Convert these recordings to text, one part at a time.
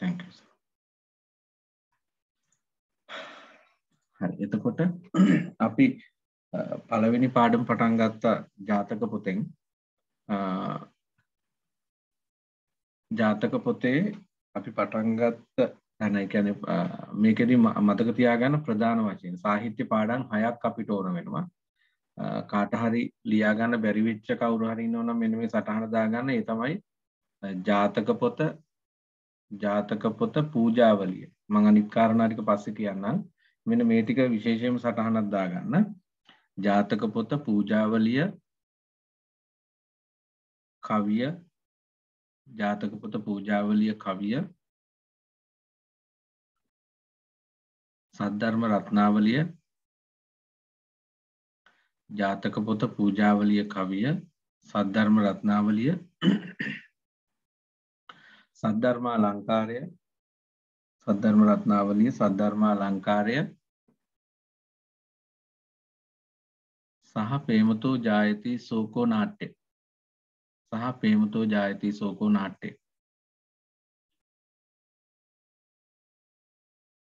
තැක හරි එතකොට අපි පළවෙනි පාඩම් පටන් ගත්තා ජාතක පොතෙන් ජාතක පොතේ අපි පටන්ගත්ත තැනැන මේකෙද මතක තියාගන්න ප්‍රධාන වශයෙන් සාහිත්‍ය පාඩන් හයක් අපිට ඕන වෙනවා කාටහරි ලියාගන්න බැරිවිච්ච කවුරුහරි නොන මෙ මේ සටහනදාගන්න ඒ තමයි ජාතක පොත ජාතක පොත පූජාවලිය මං අනිත් කාරණා ටික පස්සේ කියන්නම් මෙන්න මේ ටික විශේෂයෙන්ම සටහනක් දාගන්න ජාතක පොත පූජාවලිය කවිය ජාතක පොත පූජාවලිය කවිය සද්ධර්ම රත්නාවලිය ජාතක පොත පූජාවලිය කවිය සද්ධර්ම රත්නාවලිය සද්ධර්මා ලංකාරය සද්ධර්ම රත්නාවලිය සද්ධර්මා ලංකාරය සහ ප්‍රේමතෝ ජායති සෝකෝ නාට්‍ය සහ ප්‍රේමතෝ ජායති සෝකෝ නාට්‍ය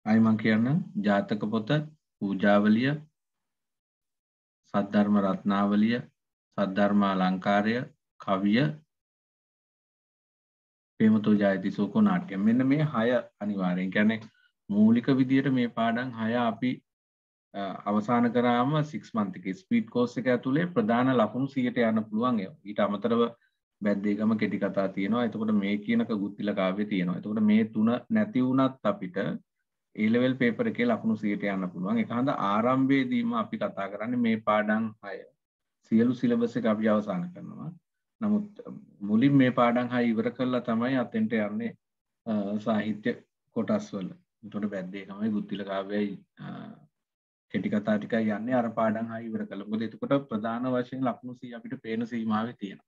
අයි මං කියන්න ජාතක පොත පූජාවලිය සද්ධර්ම රත්නාවලිය සද්ධර්මා ලංකාරය කවිය ප්‍රේමතෝ ජයති සෝකෝ නාට්‍යම් මෙන්න මේ හය අනිවාර්යෙන් කියන්නේ මූලික විදියට මේ පාඩම් හය අපි අවසාන කරාම සික්ස් මන්තික ස්පීට් කෝස් එක ඇතුළේ ප්‍රධාන ලකුණු සියට යන්න පුළුවන් ඊට අමතරව බැද්දේගම කෙටි කතා තියෙනවා එතකොට මේ කියනක ගුත්තිල කාව්‍ය තියෙනවා එතකොට මේ තුන නැති වුණත් අපිට ඒලෙවල් පේපර එකේ ලකුණු සියට යන්න පුළුවන් එක හඳ ආරම්භයේදීම අපි කතා කරන්නේ මේ පාඩම් 6 සියලු සිලබස් එක අපි අවසන් කරනවා නමුත් මුලින් මේ පාඩන් හා ඉවර කරලා තමයි අතෙන්ට යන්නේ සාහිත්‍ය කොටස්වල තොට බැද්දේ තමයි බුද්ධිල කාවයයි කෙටිකතා ටික යන්නේ අර පාඩන් හා ඉවර කළ ොද එතකොට ප්‍රධාන වශයෙන් ලක්ුණු සී අපිට පේන සීමාව තියෙන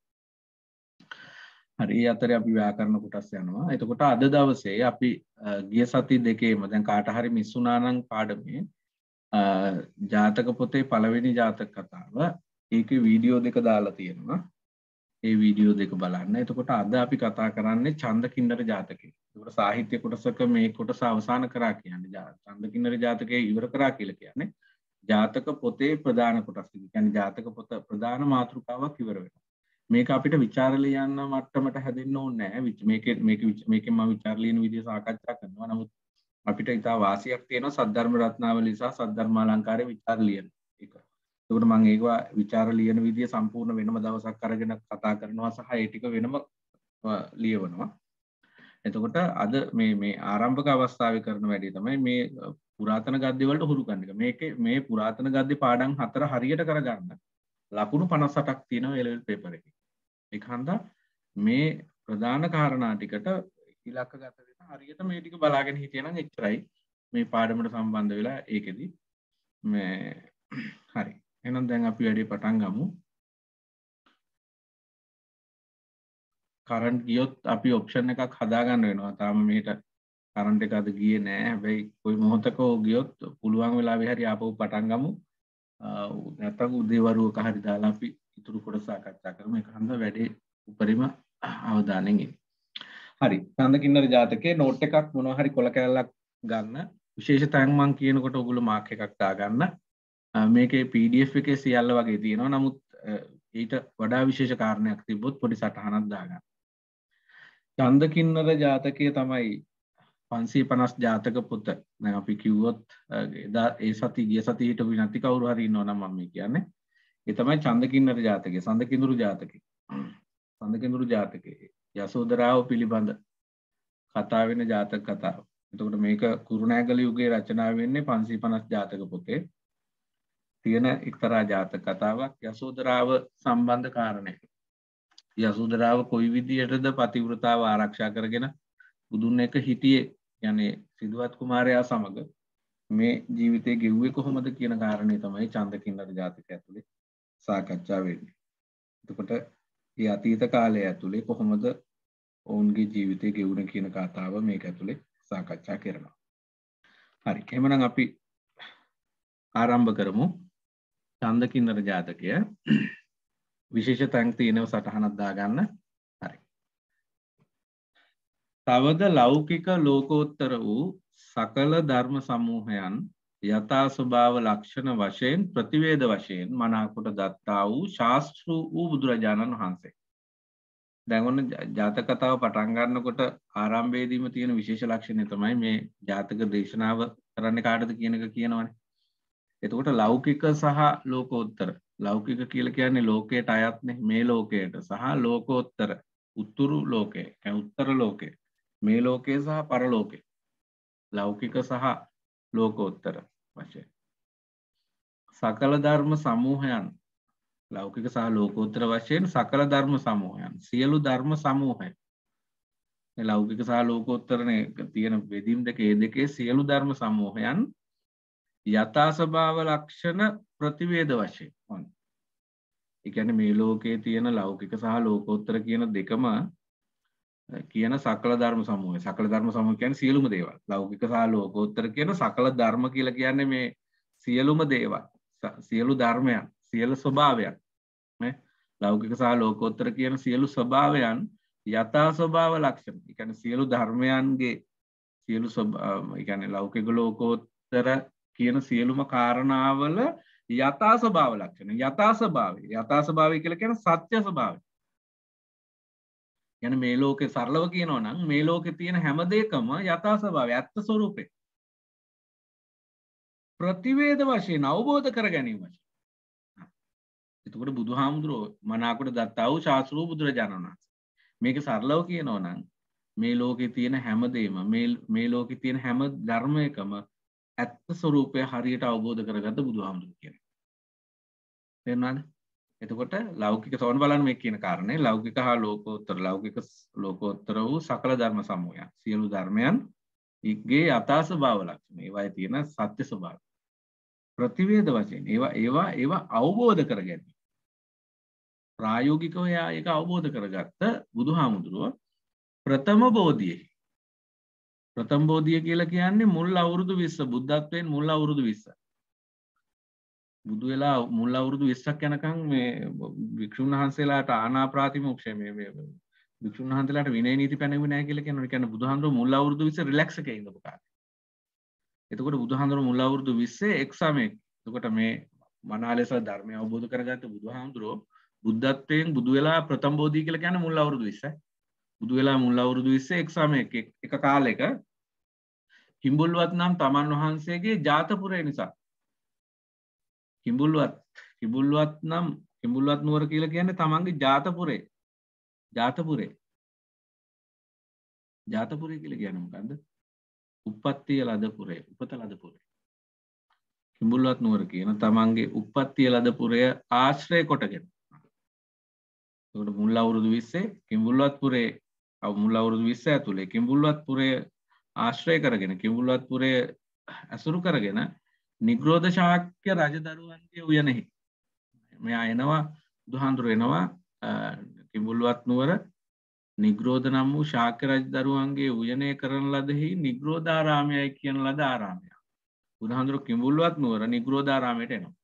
හරි අතර අපි ව්‍යාකරණ කොටස් යනවා එතකොට අද දවසේ අපි ගිය සති දෙකේම දැන් කාටහරි මිස්සුනානං පාඩමේ ජාතක පොතේ පළවෙනි ජාතක කතාව ඒක වීඩියෝ දෙක දාලා තියෙනවා ඒ වීඩියෝ දෙක බලන්න එතකොට අද අපි කතා කරන්නේ චන්ද කින්නර ජාතකය තුට සාහිත්‍ය කොටසක මේ කොටස අවසාන කරා කියන්න චන්ද කින්නර ජාතකය ඉවර කරා කියල කියන්නේ ජාතක පොතේ ප්‍රධාන කොටස් ගැන ජාතක පොත ප්‍රධාන මාතෘකාවක් ඉවර වෙන මේක අපිට විචාරල යන්න මට්ටමට හැදන්න ඕන්නෑ විච මේක මේක විච මේක ම විචාරලයන විදි සාකච්ඡා කරනවා නමුත් අපිට ඉතා වාසියක් තියෙන සද්ධර්ම රත්නාව නිසා සද්ධර්මා ලංකාරය විචාරලියන එක එතකොට මම ඒවා ਵਿਚාර ලියන විදිය සම්පූර්ණ වෙනම දවසක් අරගෙන කතා කරනවා සහ ඒ ටික වෙනම ලියවනවා. එතකොට අද මේ මේ ආරම්භක අවස්ථාවේ කරන වැඩේ තමයි මේ පුරාතන ගද්දේ වලට හුරු කරන එක. මේකේ මේ පුරාතන ගද්දේ පාඩම් හතර හරියට කරගන්න ලකුණු 58ක් තියෙනවා A level paper එකේ. ඒක හන්දා මේ ප්‍රධාන කාරණා ටිකට ඉලක්ක ගත වෙන හරියට මේ ටික බලාගෙන හිටියනම් එච්චරයි මේ පාඩමට සම්බන්ධ වෙලා ඒකෙදි මේ හරි එනම් දැන් අපි වැඩි පටන් ගමු කරන්ට් ගියොත් අපි ඔප්ෂන් එකක් හදාගන්න වෙනවා තාම මෙහිට කරන්ට එක අද ගිය නෑ හැබැයි කොයි මොහොතකෝ ගියොත් පුළුවන් වෙලා විහරි ආපහු පටන් ගමු නැත්තම් උදේවරුවක හරි දාලා අපි ඉතුරු කොට සාකච්ඡා කරමු ඒක හන්ද වැඩේ උපරිම අවධානයෙන් ඉන්න. හරි සඳකින්නර ජාතකයේ නෝට් එකක් මොනවා හරි කොල කැලලක් ගන්න විශේෂ තැන් මං කියනකොට ඔගොල්ලෝ මාක් එකක් දාගන්න මේක පඩF එක සියල්ල වගේ තියෙනවා නමුත් ඊට වඩා විශේෂ කාරණයක් තිබොත් පොඩි සටහනත්දාගන්න චන්දකින්නර ජාතකය තමයි පන්සේ පනස් ජාතක පොත නැ අපි කිව්වොත් ඒ සති ගිය සතිට විනති කවරු හරි නොනම් මම කියන්නේ එතමයි චන්දකින්නර ජාතකය සඳකිඳුරු ජාතක සඳකිඳුරු ජාතකය යසෝදරාව පිළිබඳ කතාවෙන ජාතක කතාව එතකට මේක කුරුණෑගල යුගේ රචනාව වෙන්නේ පන්සී පනස් ජාතක පොතේ තියෙන එක්තරා ජාතක කතාවක් යසෝදරාව සම්බන්ධ කාරණය. යසුදරාව කොයි විදියටද පතිවෘතාව ආරක්ෂා කරගෙන බුදුන් එක හිටියේ යනේ සිදුවත් කුමාරයා සමඟ මේ ජීවිතය ගෙව්වේ කොහොමද කියන කාරණය තමයි චන්දකින් අද ජාතික ඇතුළේ සාකච්ඡා වෙන්නේ. එතකොට ඒ අතීත කාලය ඇතුළේ කොහොමද ඔවුන්ගේ ජීවිතය ගෙවුණ කියන කතාව මේක ඇතුළේ සාකච්ඡා කරනවා. හරි එහෙමනම් අපි ආරම්භ කරමු චන්දකින්නර ජාතකය විශේෂ තැන් තියෙනව සටහනක් දාගන්න හරි. තවද ලෞකික ලෝකෝත්තර වූ සකල ධර්ම සමූහයන් යථා ස්වභාව ලක්ෂණ වශයෙන් ප්‍රතිවේද වශයෙන් මනාකොට දත්තා වූ ශාස්තෘ වූ බුදුරජාණන් වහන්සේ. දැඟන්න ජාතකතාව පටන්ගන්නකොට ආරම්භේදීම තියෙන විශේෂ ලක්ෂණය තමයි මේ ජාතක දේශනාව කරන්න කාටද කියනක කියනවනේ එතකොට ලෞකික සහ ලෝකෝත්තර ලෞකික කියල කියන්නේ ලෝකයට අයත්න මේ ලෝකයට සහ ලෝකෝත්තර උත්තුරු ලෝකය උත්තර ලෝකය මේ ලෝකයේ සහ පරලෝකය ලෞකික සහ ලෝකෝත්තර වශය සකල ධර්ම සමූහයන් ලෞකික සහ ලෝකෝත්‍ර වශයෙන් සකල ධර්ම සමූහයන් සියලු ධර්ම සමූහය ලෞකික සහ ලෝකෝත්තරන තියෙන වෙදීම් දෙක ඒ දෙකේ සියලු ධර්ම සමූහයන් යථාස්භාව ලක්ෂණ ප්‍රතිවේද වශයෙන් ඔන්න එකැන මේ ලෝකයේ තියෙන ලෞකික සහ ලෝකෝත්තර කියන දෙකම කියන සකල ධර්ම සමූහය සකල ධර්ම සමූහය කියන්නේ සියලුම දේවල් ලෞකික සහ ලෝකෝත්තර කියන සකල ධර්ම කියලා කියන්නේ මේ සියලුම දේවල් සියලු ධර්මයන් සියලු ස්වභාවයන් නේ ලෞකික සහ ලෝකෝත්තර කියන සියලු ස්වභාවයන් යථා ස්වභාව ලක්ෂණ. ඒ කියන්නේ සියලු ධර්මයන්ගේ සියලු ඒ කියන්නේ ලෞකික ලෝකෝත්තර කියන සියලුම කාරණාවල යථා ස්වභාව ලක්ෂණ යථා ස්වභාවය යථා ස්වභාවය කියලා කියන සත්‍ය ස්වභාවය යන මේ ලෝකේ සරලව කියනවා නම් මේ ලෝකේ තියෙන හැම දෙයකම යථා ස්වභාවය ඇත්ත ස්වરૂපේ ප්‍රතිවේද වශයෙන් අවබෝධ කර ගැනීම වශයෙන් එතකොට බුදුහාමුදුරෝ මනාකොට දත්තා වූ ශාස්ත්‍රූ බුදුරජාණන් වහන්සේ මේක සරලව කියනවා නම් මේ ලෝකේ තියෙන හැමදේම මේ ලෝකේ තියෙන හැම ධර්මයකම ඇත්ත ස්වරූපය හරියට අවබෝධ කරගත බුදුහාමුදුරු කියන තෙරවාද එතකොට ලෞකික සවන් බලන් මේ කියන කාරණය ලෞකික හා ලෝකෝත්තර ලෞකික ලෝකෝත්තර වූ සකළ ධර්ම සමූයන් සියලු ධර්මයන් ඉක්ගේ අතාස භාව ලක්ෂණ ඒවා තියෙන සත්‍ය ස්වභාව ප්‍රතිවේද වශයෙන් ඒවා ඒවා ඒවා අවබෝධ කර ගැනීම ප්‍රායෝගිකව එයා ඒක අවබෝධ කරගත්ත බුදුහාමුදුරුව ප්‍රථම බෝධියෙහි ප්‍රථම බෝධිය කියලා කියන්නේ මුල් අවුරුදු විස්ස බුද්ධත්වයෙන් මුල් අවුරුදු විස්ස බුදු වෙලා මුල් අවුරුදු විස්සක් යනකං මේ භික්‍ෂූන් වහන්සේලාට ආනාප්‍රාතිමෝක්ෂය මේ භික්ෂූන් වහන්සේලාට විනය නීති පැනවි නෑ කියලා කියනවා. ඒ කියන්නේ බුදුහාමුදුරුවෝ මුල් අවුරුදු විස්ස රිලැක්ස් එකේ ඉඳපු කාලේ. එතකොට බුදුහාමුදුරුවෝ මුල් අවුරුදු 20 එක්සමෙක්. එතකොට මේ මනාලෙස ධර්මය අවබෝධ කරගත්ත බුදුහාමුදුරුවෝ බුද්ධත්වයෙන් බුදු වෙලා ප්‍රථම බෝධි කියලා කියන්නේ මුල් අවුරුදු 20යි. බුදු වෙලා මුල් අවුරුදු විස්සේ එක්සම එක කාලෙක හිම්බුල්ුවත් නම් තමන් වහන්සේගේ ජාතපුරය නිසා හිඹුල්ුවත් හිබුල්ුවත් නම් හිඹුල්ුවත් නුවර කියල කියන්නේ තමන්ගේ ජාතපුරේ ජාතපුරේ ජාතපුරය කියල ගැනමකන්ද උපත්තිය ලදපුරේ උපත ලදපුරේ හිඹුල්ුවත් නුවර කියන තමන්ගේ උපත්තිය ලදපුරය ආශ්‍රය කොටගෙන ට මුල් අවුරුදු විස්සේ කිම්බුල්ලත්පුරේ මුල් අවුරුදු විස්ස ඇතුළේ කිම්බුල්වත්පුරය ආශ්‍රය කරගෙන කිම්බුල්වත්පුරය ඇසුරු කරගෙන නිග්‍රෝධ ශාක්‍ය රජදරුවන්ගේ උයනෙහි මෙයා එනවා දුහන්දුර එනවා කිඹුල්ුවත් නුවර නිග්‍රෝධ නම් වූ ශාක්‍ය රජදරුවන්ගේ උයනය කරන ලදෙහි නිග්‍රෝධාරාමයයි කියන ලද ආරාමය බුදුහන්දුර කිඹුල්ුවත් නුවර නිග්‍රෝධාරාමයට එනවා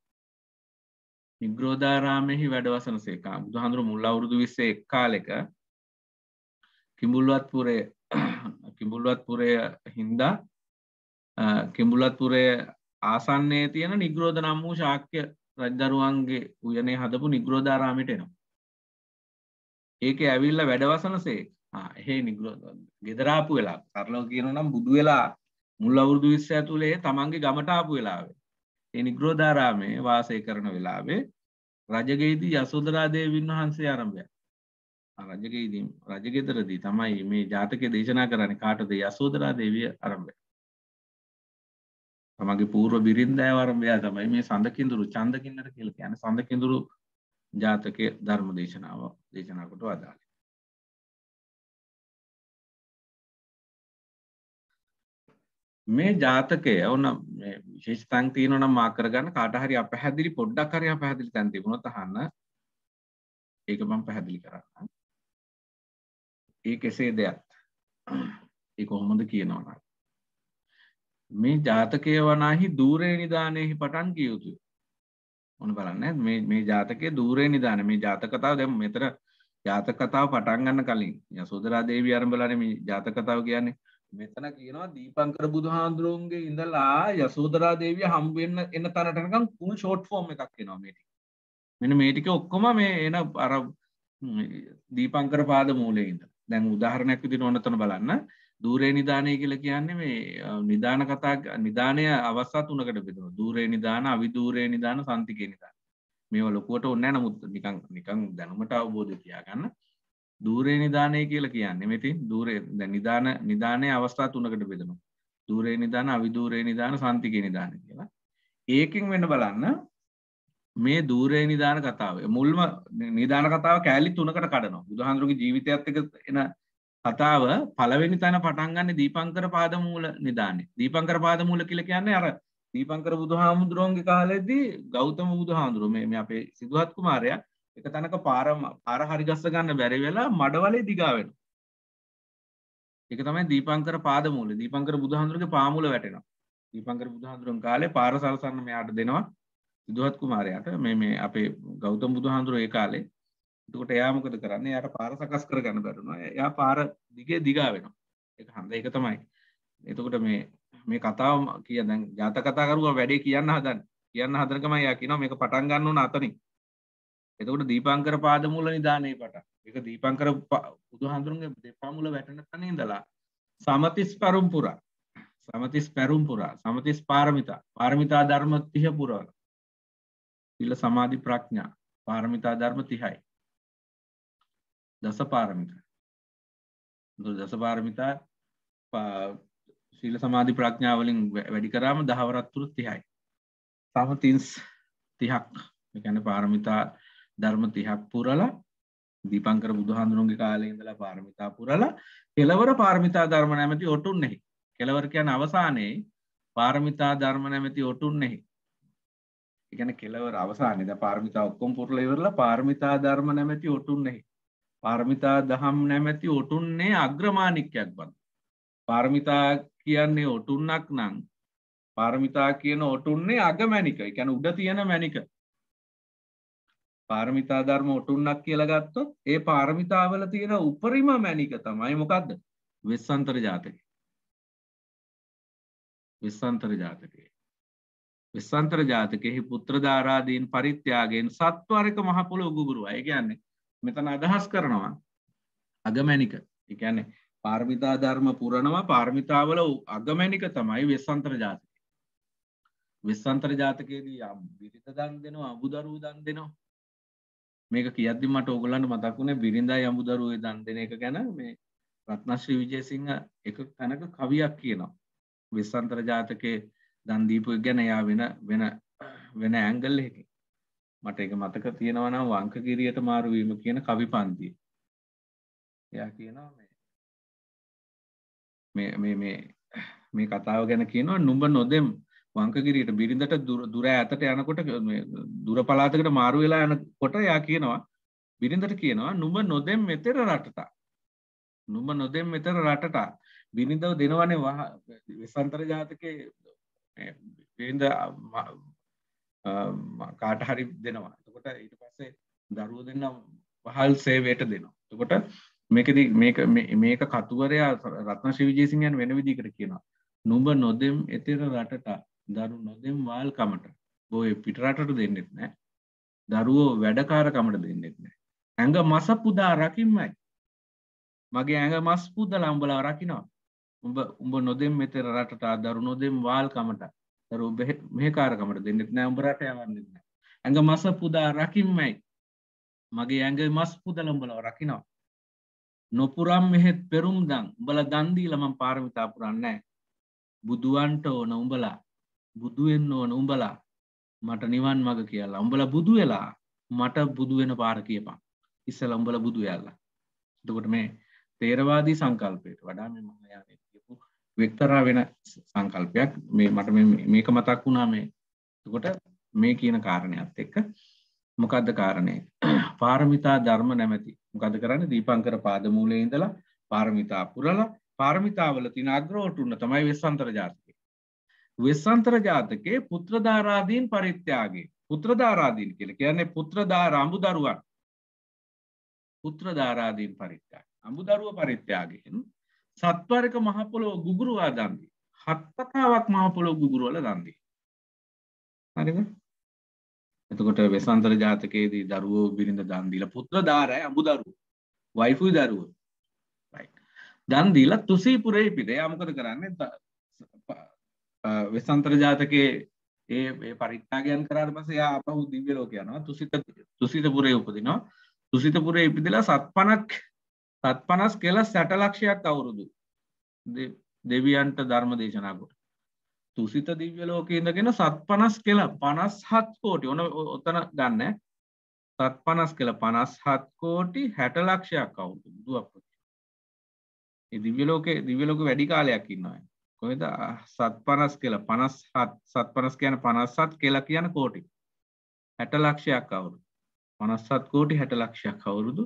නිග්‍රෝධාරාමෙහි වැඩවසන සේකා බුදුහන්දුර මුල් අවුරුදු විස්සේ එක් කාලෙක කිඹුල්වත්පුරේ කිඹුල්වත්පුරය හින්දා කිඹුලත්පුරය ආසන්නේ තියෙන නිග්‍රෝධ නම් වූ ශාක්‍ය රජ්දරුවන්ගේ උයනේ හදපු නිග්‍රෝධාරාමිට එනවා. ඒක ඇවිල්ල වැඩවසනසේ එහේ නිග්‍රෝධ ගෙදරාපු වෙලා කරලව කියන නම් බුදු වෙලා මුල් අවුරුදු විස්ස ඇතුළේ තමන්ගේ ගමටාපු වෙලාවේ. ඒ නිග්‍රෝධාරාමයේ වාසය කරන වෙලාවේ රජගේදී යසෝදරාදේවීන් වහන්සේ ආරම්භයක්. රජගේදී රජගෙතරදී තමයි මේ ජාතක දේශනා කරන්න කාටද යසෝදරා දේවිය අරම්භය තමගේ පූර්ව බිරින්දෑ වරම්භයා තමයි මේ සඳකින්දුරු චන්දකින්නට කියල යන සඳකින්දුරු ජාතකය ධර්ම දේශනාව දේශනාකොට අදාළ මේ ජාතකය ඔන්න විශේෂතන් තියනන මාකරගන්න කාටහරි අප හැදිරි පොඩ්ඩක් කරය පැහැදිලි තැන්තිබුණ තහන්න ඒක මං පැහැදිලි කරන්න ඒ කෙසේ දෙයක් ඒ කොහොමද කියනවන මේ ජාතකය වනාහි දූරේ නිධානයහි පටන් ගියයුතු ඕන බලන්න මේ ජාතකය දූරේ නිධාන මේ ජාතකතාව දෙම මෙතර ජාතකතාව පටන්ගන්න කලින් යසුදරා දේවී අරම්බලන මේ ජාතකතාව කියන්නේ මෙතන කියනවා දීපංකර බුදුහාන්දුරුවන්ගේ ඉඳලා යසෝදරා දේවිය හම්බෙන්න්න එන්න තරටනකම් කුල් ෂෝට් ෆෝර්ම් එකක් කියෙනවා මේටි මෙන මේටික ඔක්කොම මේ එන අර දීපංකර පාද මූලේ ඉඳලා දැන් උදාහරණයක් විදිහට ඕනතන බලන්න ධූරේ නිදානය කියලා කියන්නේ මේ නිදාන කතා නිදානය අවස්ථා තුනකට බෙදෙනවා. ධූරේ නිදාන, අවිධූරේ නිදාන, සන්තිකේ නිදාන. මේවා ලොකුවට ඕනේ නැහැ නමුත් නිකන් නිකන් දැනුමට අවබෝධය තියාගන්න. ධූරේ නිදානය කියලා කියන්නේ මෙතින් ධූරේ දැන් නිදාන නිදානයේ අවස්ථා තුනකට බෙදෙනවා. ධූරේ නිදාන, අවිධූරේ නිදාන, සන්තිකේ නිදාන කියලා. ඒකෙන් වෙන බලන්න මේ දූරය නිධාන කතාව මුල්ම නිධාන කතාව කෑලි තුනකට කඩනවා බුදුහන්දුරුගේ ජීවිතයත් එක එන කතාව පළවෙනි තැන පටන්ගන්න දීපංකර පාදමූල නිධානය දීපංකර පාදමූල කියල කියන්නේ අර දීපංකර බුදුහාමුදුරුවන්ගේ කාලෙදී ගෞතම බුදුහාමුදුරුව මේ අපේ සිදුහත් කුමාරය එක තැනක පාරම පාර හරිගස්ස ගන්න බැරි වෙලා මඩවලේ දිගාවෙන එක තමයි දීපංකර පාදමූල දීපංකර බුදුහාමුදුරුවගේ පාමුල වැටෙනවා දීපංකර බුදුහාමුදුරුවන් කාලේ පාර සලසන්න මෙයාට දෙනවා සිදුවත් කුමාරයාට මේ මේ අපේ ගෞතම බුදුහාඳුර ඒ කාලේ එතකොට එයා මොකද කරන්නේ යාට පාර සකස් කරගන්න බැරුණා එයා පාර දිගේ දිගා වෙනවා ඒක හඳ ඒක තමයි එතකොට මේ මේ කතාව කිය දැන් ජාත කතා කරුවා වැඩේ කියන්න හදන්න කියන්න හදනකම එයා කියනවා මේක පටන් ගන්න ඕන අතනින් එතකොට දීපංකර පාදමූල නිදානේ පටන් ඒක දීපංකර බුදුහාඳුරුගේ දෙපා මුල වැටෙන තැන ඉඳලා සමතිස් පරම්පුරා සමතිස් පැරුම්පුරා සමතිස් පාරමිතා පාරමිතා ධර්ම 30 පුරවලා සීල සමාධි ප්‍රඥා පාරමිතා ධර්ම 30යි. දස පාරමිතා. දස පාරමිතා සීල සමාධි ප්‍රඥා වලින් වැඩි කරාම දහවරක් තුරු 30යි. සම 30 30ක්. ඒ කියන්නේ පාරමිතා ධර්ම 30ක් පුරලා දීපංකර බුදුහාඳුනුන්ගේ කාලේ ඉඳලා පාරමිතා පුරලා කෙලවර පාරමිතා ධර්ම නැමැති ඔටුන්නෙහි. කෙලවර කියන්නේ අවසානයේ පාරමිතා ධර්ම නැමැති ඔටුන්නෙහි ගැන කෙලවර අවසානය පාර්මිතා ඔක්කොම් පුරල ඉවරලා පාර්මිතා ධර්ම නැමැති ඔටුන්නේ පාර්මිතා දහම් නැමැති ඔටුන්නේ අග්‍රමාණික්‍යයක් බඳ පාර්මිතා කියන්නේ ඔටුන්නක් නං පාර්මිතා කියන ඔටුන්නේ අගමැනික එකැන උඩ තියෙන මැනික පාර්මිතා ධර්ම ඔටුන්නක් කියලගත්තොත් ඒ පාර්මිතාවල තියෙන උපරිම මැනික තමයි මොකක්ද වෙස්සන්තර ජාතක වෙස්සන්තර ජාතකය විස්සන්තර ජාතකෙහි පුත්‍රධාරාදීන් පරිත්‍යයාගෙන් සත්වරක මහපොළ උගුරුව අය කියන්නේ මෙතන අදහස් කරනවා අගමැනික එකන්නේ පාර්මිතා ධර්ම පුරණවා පාර්මිතාවල අගමැනික තමයි වෙස්සන්තර ජාතක වෙස්සන්තර ජාතකයේදී යම් බිරිත දන් දෙනවා අබුදරුව දන් දෙනවා මේක කියද්දි මට ඔගලන්ට මතක්ුණේ බිරිඳයි අමුදරුව දන් දෙන එක ගැන මේ රත්නශ්‍රී විජයසිංහ එක තැනක කවියක් කියනවා වෙස්සන්තර ජාතකයේ දන්දීපු ගැන යා වෙන වෙන වෙන ඇංගල් එක මට එක මතක තියෙනවනම් වංක කිරියට මාරුවීම කියන කවි පන්තිය එයා කියනවා මේ මේ මේ මේ කතාව ගැන කියනවා නුඹ නොදෙම් වංකකිරයට බිරිඳට දුර ඇතට යනකොට දුර පලාතකට මාරු වෙලා යන කොට යා කියනවා බිරිඳට කියනවා නුඹ නොදෙම් මෙතෙර රටට නුඹ නොදෙම් මෙතර රටට බිරිඳව දෙනවනේ වහ වෙසන්තර ජාතකයේ විඳ කාට හරි දෙනවා තකොට ඊට පස්සේ දරුව දෙන්න පහල් සේවයට දෙනවා තකොට මේකද මේක කතුවරයා රත්න ශිවිජේසිංයන් වෙන විදිකට කියනවා නුඹ නොදෙම් එතෙර රටට දරු නොදෙම් වාල් කමට බෝය පිටරටට දෙන්නෙත් නෑ දරුවෝ වැඩකාරකමට දෙන්නෙත් නෑ ඇඟ මස පුදා රකින්මයි මගේ ඇඟ මස් පුද්ද ලම්බලා රකිනවා උඹ උඹ නොදෙම් මෙතෙර රටට දරු නොදෙම් වාල්කමට දරු මෙහකාරකමට දෙන්නෙත් නෑ උඹරට යවන්නෙත් නෑ ඇඟ මස පුදා රකින්මයි මගේ ඇඟ මස් පුදල උඹලව රකිනවා නොපුරම් මෙහෙත් පෙරුම් දං උඹල දන්දීලම පාරමිතා පුරන්නෑ බුදුවන්ට ඕන උඹලා බුදුවෙන්න ඕන උඹලා මට නිවන් මග කියලා උඹල බුදු වෙලා මට බුදුවෙන පාර කියපා ඉස්සල උඹල බුදු යල්ලා එතකොට මේ තේරවාදී සංකල්පයට වඩා මේ මහායානයපු වෙක්තරා වෙන සංකල්පයක් මේ මට මේක මතක් වුණා මේ කොට මේ කියන කාරණයක්ත් එක්ක මොකක්ද කාරණය පාරමිතා ධර්ම නැමැති මොකද කරන්න දීපංකර පාදමූලය ඉඳලා පාරමිතා පුරල පාරමිතාවල තින අග්‍රෝටුන්න තමයි වෙස්සන්තර ජාතිකය වෙස්සන්තර ජාතකයේ පුත්‍රධාරාදීන් පරිත්‍යයාගේ පුත්‍රධාරාදීන් කියල කියන්නේ පුත්‍රධාර අඹු දරුවන් පුත්‍රධාරාදීන් පරිත්‍යා අමුදරුව පරිත්‍යාගයෙන් සත්වරක මහපොලෝ ගුගුරුවා දන්දී හත්පතාවක් මහපොලෝ ගුගුරුවල දන්දී හරිද එතකොට වෙසන්තර ජාතකයේදී දරුවෝ බිරිඳ දන්දීල පුත්‍ර ධාරය අඹු දරුව වයිෆුයි දරුව දන්දීල තුසීපුරේ පිටේ අමකද කරන්නේ වෙසන්තර ජාතකයේ ඒ පරිත්‍යාගයන් කරාට පස්සේ එයා අපහු දිව්‍ය ලෝක යනවා තුසිත තුසිතපුරේ උපදිනවා තුසිතපුරේ ඉපදිලා සත්පනක් සත් පනස් කෙල සැටලක්ෂයක් අවුරුදු දෙවියන්ට ධර්ම දේශනාකොට තුසිත දිව්‍ය ලෝක ඉඳගෙන සත් පනස් කෙල පනස් හත් කෝටි ඕන ඔතන ගන්න සත් පනස් කෙල පනස් හත් කෝටි හැටලක්ෂයක් අවුරුදු දුව අපති දිව්‍යලෝක දිව්‍යලෝක වැඩි කාලයක් ඉන්නවා කොහෙද සත් පනස් කෙල පනස් හත් සත් පනස් කියන පනස් සත් කියලා කියන කෝටි හැට ලක්ෂයක් අවුරුදු පනස්සත් කෝටි හැට ලක්ෂයක් අවුරුදු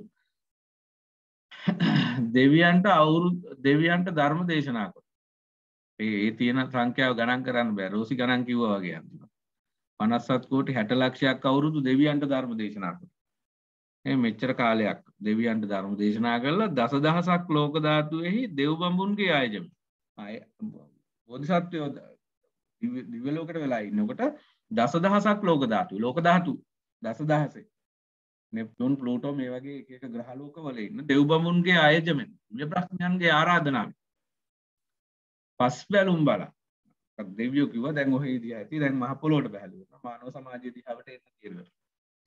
දෙවියන්ට අවුරු දෙවියන්ට ධර්ම දේශනා කොට ඒ තියෙන සංඛ්‍යාව ගණන් කරන්න බෑ රෝසි ගණන් කිව්වා වගේ අන්තිම 57 කෝටි 60 ලක්ෂයක් අවුරුදු දෙවියන්ට ධර්ම දේශනා කොට මේ මෙච්චර කාලයක් දෙවියන්ට ධර්ම දේශනා කරලා දසදහසක් ලෝක ධාතුෙහි දෙව් බඹුන්ගේ ආයජම අය බෝධිසත්වයෝ දිව්‍ය ලෝකයට වෙලා ඉන්නකොට දසදහසක් ලෝක ධාතු ලෝක ධාතු දසදහසේ නෙප්තුන් පලූටෝ මේ වගේ එක ග්‍රහලෝකවල ඉන්න දෙව්බමුන්ගේ ආයජමෙන් මේ ප්‍රශ්නයන්ගේ ආරාධනාව පස් බැලුම් බල දෙවියෝ කිව දැන් ඔහහිදී ඇති දැන් මහපොලෝට බැලුව මානව සමාජය දිහාවට එන්න කියර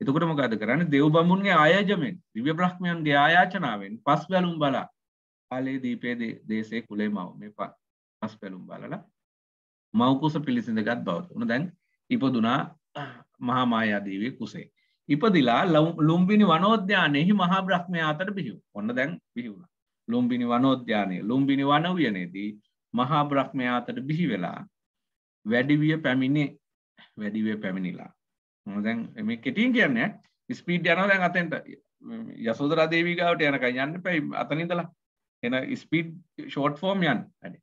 එතකොට මොකද කරන්න දෙව්බමුන්ගේ ආයජමෙන් දිව්‍ය බ්‍රහ්මයන්ගේ ආයාචනාවෙන් පස් බැලුම් බලා අලේ දීපේ දේශය කුලේ මව මේ පත් පස් පැලුම් බලලා මවකුස පිළිසිඳ ගත් බවත උන දැන් ඉපදුනා මහාමායාදීවේ කුසේ ඉපදිලා ලුම්බිනි වනෝද්‍යානයෙහි මහා බ්‍රහ්මයා අතර බිහිව ඔන්න දැන් බිහිවුණ ලුම්බිනි වනෝද්‍යානය ලුම්බිනි වනවියනේදී මහා බ්‍රහ්මයා අතර බිහි වෙලා වැඩිවිය පැමිණේ වැඩිවිය පැමිණිලා දැන් මේ කෙටින් කියන්නේ ස්පීඩ් යනවා දැන් අතෙන්ට යසෝදරා දේවී ගාවට යනකම් යන්න එපා අතන ඉඳලා එන ස්පීඩ් ෂෝට් ෆෝම් යන්න වැඩි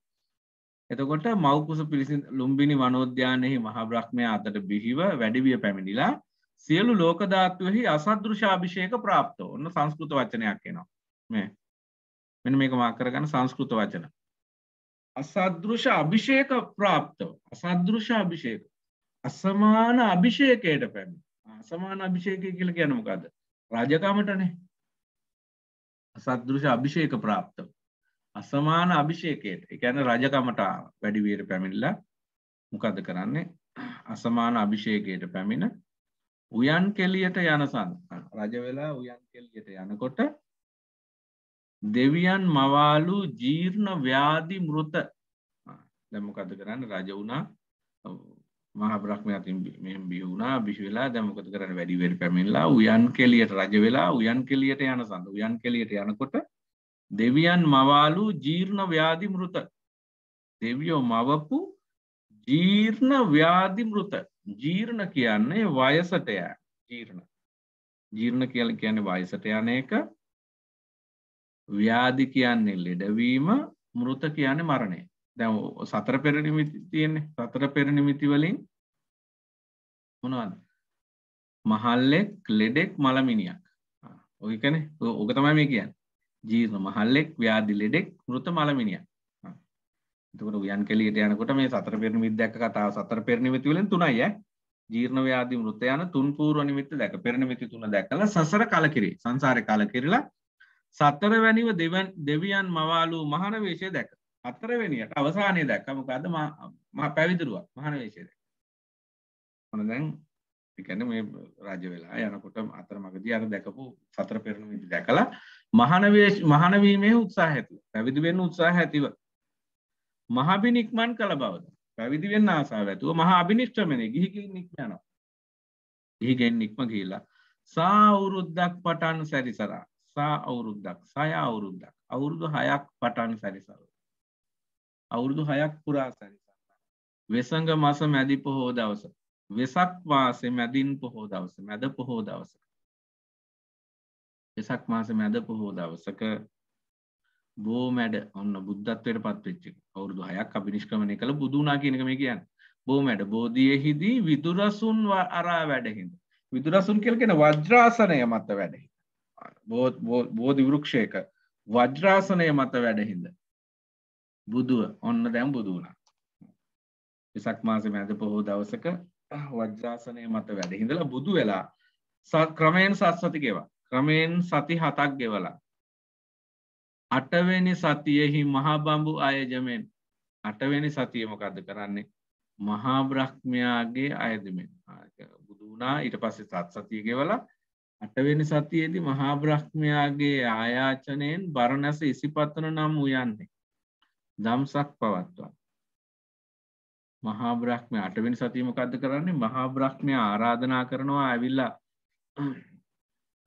එතකොට මව්කුස පිරිසි ලුම්බිනි වනෝද්‍යානයෙහි මහා බ්‍රහ්මයා අතට බිහිව වැඩිවිය පැමිණිලා සියලු ලෝකධාත්තුවෙහි අසදෘශාභිෂයක ප්‍රාප්තෝ ඔන්න සංස්කෘත වචනයක් එනවා මේ මෙන මේක මාකරගන්න සංස්කෘත වචන අසදෘෂ අභිෂේක ප්‍රාප්තව අසදෘෂ අභිෂේක අසමාන අභිෂේකයට පැමි අසමාන අභිෂේකය කියල ගැනමකද රාජකාමටනේ අසදෘෂ අභිෂේක ප්‍රාප්තව අසමාන අභිෂේකයට එකැන රජකමට වැඩිවීර පැමිල්ල මොකද කරන්නේ අසමාන අභිෂේකයට පැමිණ උයන් කෙලියට යන සඳහන් රජ වෙලා උයන් කෙලියට යනකොට දෙවියන් මවාලු ජීර්ණ ව්‍යාධි මෘත දැමකද කරන්න රජ වුණා මහාබ්‍රක්්මය අතින් මෙම බියවුණා බිශ්වෙලා දැමකත කරන්න වැඩිවැරි පැමිල්ලා උයන් කෙලියට රජ වෙලා උයන් කෙලියට යන සඳ උයන් කෙලියට යනකොට දෙවියන් මවාලු ජීර්ණ ව්‍යාධි මෘත දෙවියෝ මවපු ජීර්ණ ව්‍යාධි මෘත ජීර්ණ කියන්නේ වයසටය ජීර්ණ ජීර්ණ කියල කියන්නේ වයසට යන එක ව්‍යාධි කියන්නේ ලෙඩවීම මෘත කියන්නේ මරණය දැන් සතර පෙර නිමිති තියෙන්නේ සතර පෙර නිමිති වලින් මොනවද මහල්ලෙක් ලෙඩෙක් මලමිනියක් ඔය කියන්නේ ඕක තමයි මේ කියන්නේ ජීර්ණ මහල්ලෙක් ව්‍යාධි ලෙඩෙක් මෘත මලමිනියක් එතකොට උයන් කෙලියට යනකොට මේ සතර පෙරනිමිත් දැක්ක කතාව සතර පෙරනිමිති වලින් තුනයි ඈ. ජීර්ණ ව්‍යාධි මෘත යන තුන් పూర్ව නිමිත්ත දැක පෙරනිමිති තුන දැකලා සසර කලකිරි සංසාරේ කලකිරිලා සතරවැනිව දෙවියන් මවාලු මහාන වේශය දැක. හතරවෙනියට අවසානයේ දැක්ක මොකද්ද මා පැවිදිරුවා මහාන වේශය දැක. මොන දැන් කියන්නේ මේ රජ වෙලා යනකොට අතරමඟදී අර දැකපු සතර පෙරනිමිති දැකලා මහාන වේශ මහාන වීමේ උත්සාහය ඇතුව පැවිදි වෙන්න උත්සාහය ඇතිව මහා බිනික්මන් කළ බවද පැවිදි වෙන්න ආසාව ඇතුව මහා අභිනිෂ්ක්‍රමණය ගිහිගෙන් නික්ම යනවා ගිහිගෙන් නික්ම ගිහිලා සා අවුරුද්දක් පටන් සැරිසරා සා අවුරුද්දක් සය අවුරුද්දක් අවුරුදු හයක් පටන් සැරිසරු අවුරුදු හයක් පුරා සැරිසර වෙසඟ මස මැදි පොහෝ දවස වෙසක් වාසේ මැදින් පොහෝ දවස මැද පොහෝ දවසක වෙසක් මාස මැද පොහෝ දවසක බෝමැඩ ඔන්න බුද්ධත්වයට පත්වෙච්ච අවුරුදු හයක් අපි නිෂ්ක්‍රමණය කළ බුදුනා කියනක මේ කියන්න බෝමැඩ බෝධියහිදී විදුරසුන් අරා වැඩහිද. විදුරසුන් කියල කෙන වජ්‍රාසනය මත වැඩහි. බෝධි වෘක්ෂයක වජ්‍රාසනය මත වැඩහිද. බුදුව ඔන්න දැම් බුදුනා. විසක් මාස මැද පොහෝ දවසක වජ්‍රාසනය මත වැඩ හිඳලා බුදු වෙලා ක්‍රමයෙන් සත්සති ගෙවා ක්‍රමයෙන් සති හතක් ගෙවලා අටවෙනි සතියෙහි මහාබඹු අයජමෙන් අටවෙනි සතියමකද කරන්නේ මහා බ්‍රහ්මයාගේ අයදමෙන් බුදුනා ඊට පස්සේ සත් සතියගෙවල අටවෙනි සතියේදි මහා බ්‍රහ්මයාගේ ආයාචනයෙන් බරණැස ඉසිපත්තන නම් උයන්නේ දම්සක් පවත්වා මහා බ්‍රහ්මය අටවෙනි සතියමකද කරන්නේ මහා බ්‍රහ්මය ආරාධනා කරනවා ඇවිල්ලා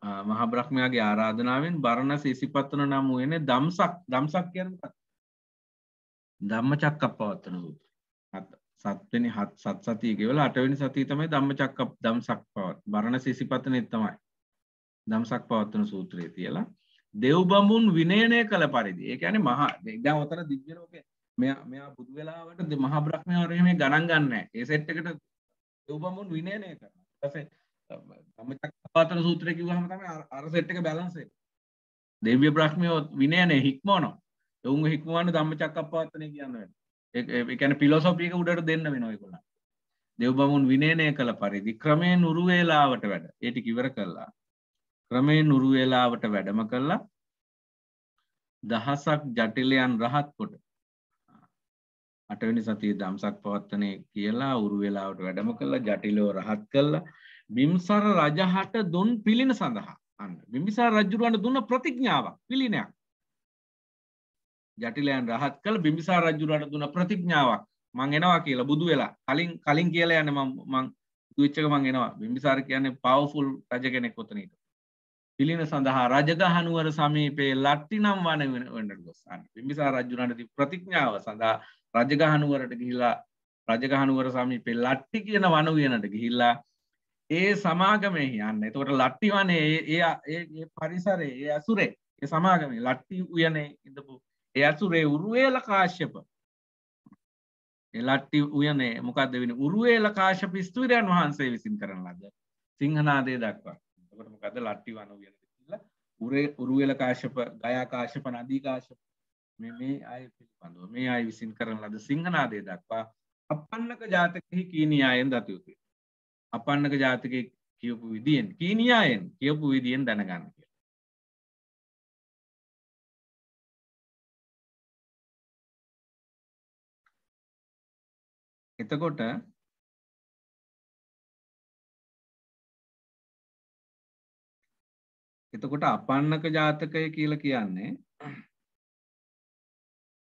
මහබ්‍රහ්මයාගේ ආරාධනාවෙන් බරණස ඉසිපත්වන නම් වෙන දම්සක් දම්සක් කියනක දම්ම චක්කක් පවත්වන සත්වනි හත් සත් සතියගෙවල අටවැනි සතිය තමයි දම්ම චක්ක දම්සක් පවත් බරණ සිසිපතන එත්තමයි දම්සක් පවත්වන සූත්‍රයේ තියලා දෙව්බඹුන් විනයනය කළ පරිදි ඒ ඇන මහා දැන් ඔතන දිව්‍යලෝක මෙයා බුදු වෙලාවට මහා බ්‍රහ්මය වරම ගණන් ගන්න ඒ සෙට්ටකට දෙව්බඹුන් විනයනය කරන මචක්පාතන සූත්‍රය කිව්වහම තමයි අර සෙට් එක බැලන්ස් වෙන්නේ. දෙව්‍ය බ්‍රහ්මියෝ විනයනේ හික්මවනවා. එවුන්ව හික්මවන්න ධම්මචක්කප්පවත්තනේ කියන්න වෙනවා. ඒ කියන්නේ ෆිලොසොෆි එක උඩට දෙන්න වෙනවා ඒගොල්ලන්. දෙව්බමුන් විනයනය කළ පරිදි ක්‍රමයෙන් උරු වේලාවට වැඩ. ඒ ටික ඉවර කළා. ක්‍රමයෙන් උරු වේලාවට වැඩම කළා. දහසක් ජටිලයන් රහත් කොට අටවෙනි සතිය දම්සක් පවත්තනය කියලා උරු වෙලාවට වැඩම කළා ජටිලෝ රහත් කළා බිම්සර රජහට දුන් පිළින සඳහා අන්න බිම්බිසාර රජ්ජුරුවන්ට දුන්න ප්‍රතිඥාවක් පිළිනයක් ජටිලයන් රහත් කළ බිම්බිසාර රජ්ජුරුවන්ට දුන්න ප්‍රතිඥාවක් මං එනවා කියලා බුදු වෙලා කලින් කලින් කියලා යන මං දුවිච්චක මං එනවා බිම්බිසාර කියන්නේ පවෆුල් රජ කෙනෙක් කොතනට පිළින සඳහා රජගහනුවර සමීපයේ ලට්ටි නම් වන වඩ ගොස් අන්න බිම්බිසාර රජ්ජුරන්ට ප්‍රතිඥාව සඳහා රජගහනුවරට ගිහිලා රජගහනුවර සමීපේ ලට්ටි කියන වනුවනට ගිහිල්ලා ඒ සමාගමේ යන්න එතකොට ලට්ටි වනේ ඒ පරිසරේ ඒ ඇසුරේ ඒ සමාගමේ ලට්ටි උයනේ ඉඳපු ඒ ඇසුරේ උරුවේල කාශ්‍යප ලට්ටි උයනේ මොකක්ද වෙන උරුවේල කාශප ස්තුරයන් වහන්සේ විසින් කරන ලද සිංහනාදය දක්වා එකට මොකද ලට්ටි වන උයන කියලා උරේ උරුවේල කාශප ගයා කාශප නදී කාශප මේ මේ අය පිළිබඳව මේ අය විසින් කරන ලද සිංහනාදය දක්වා අපන්නක ජාතකෙහි කීනී අයෙන් දත යුතුය අපන්නක ජාතිකය කියපු විදියෙන් කීනියායෙන් කියපු විදියෙන් දැනගන්න කිය එතකොට එතකොට අපන්නක ජාතකය කියල කියන්නේ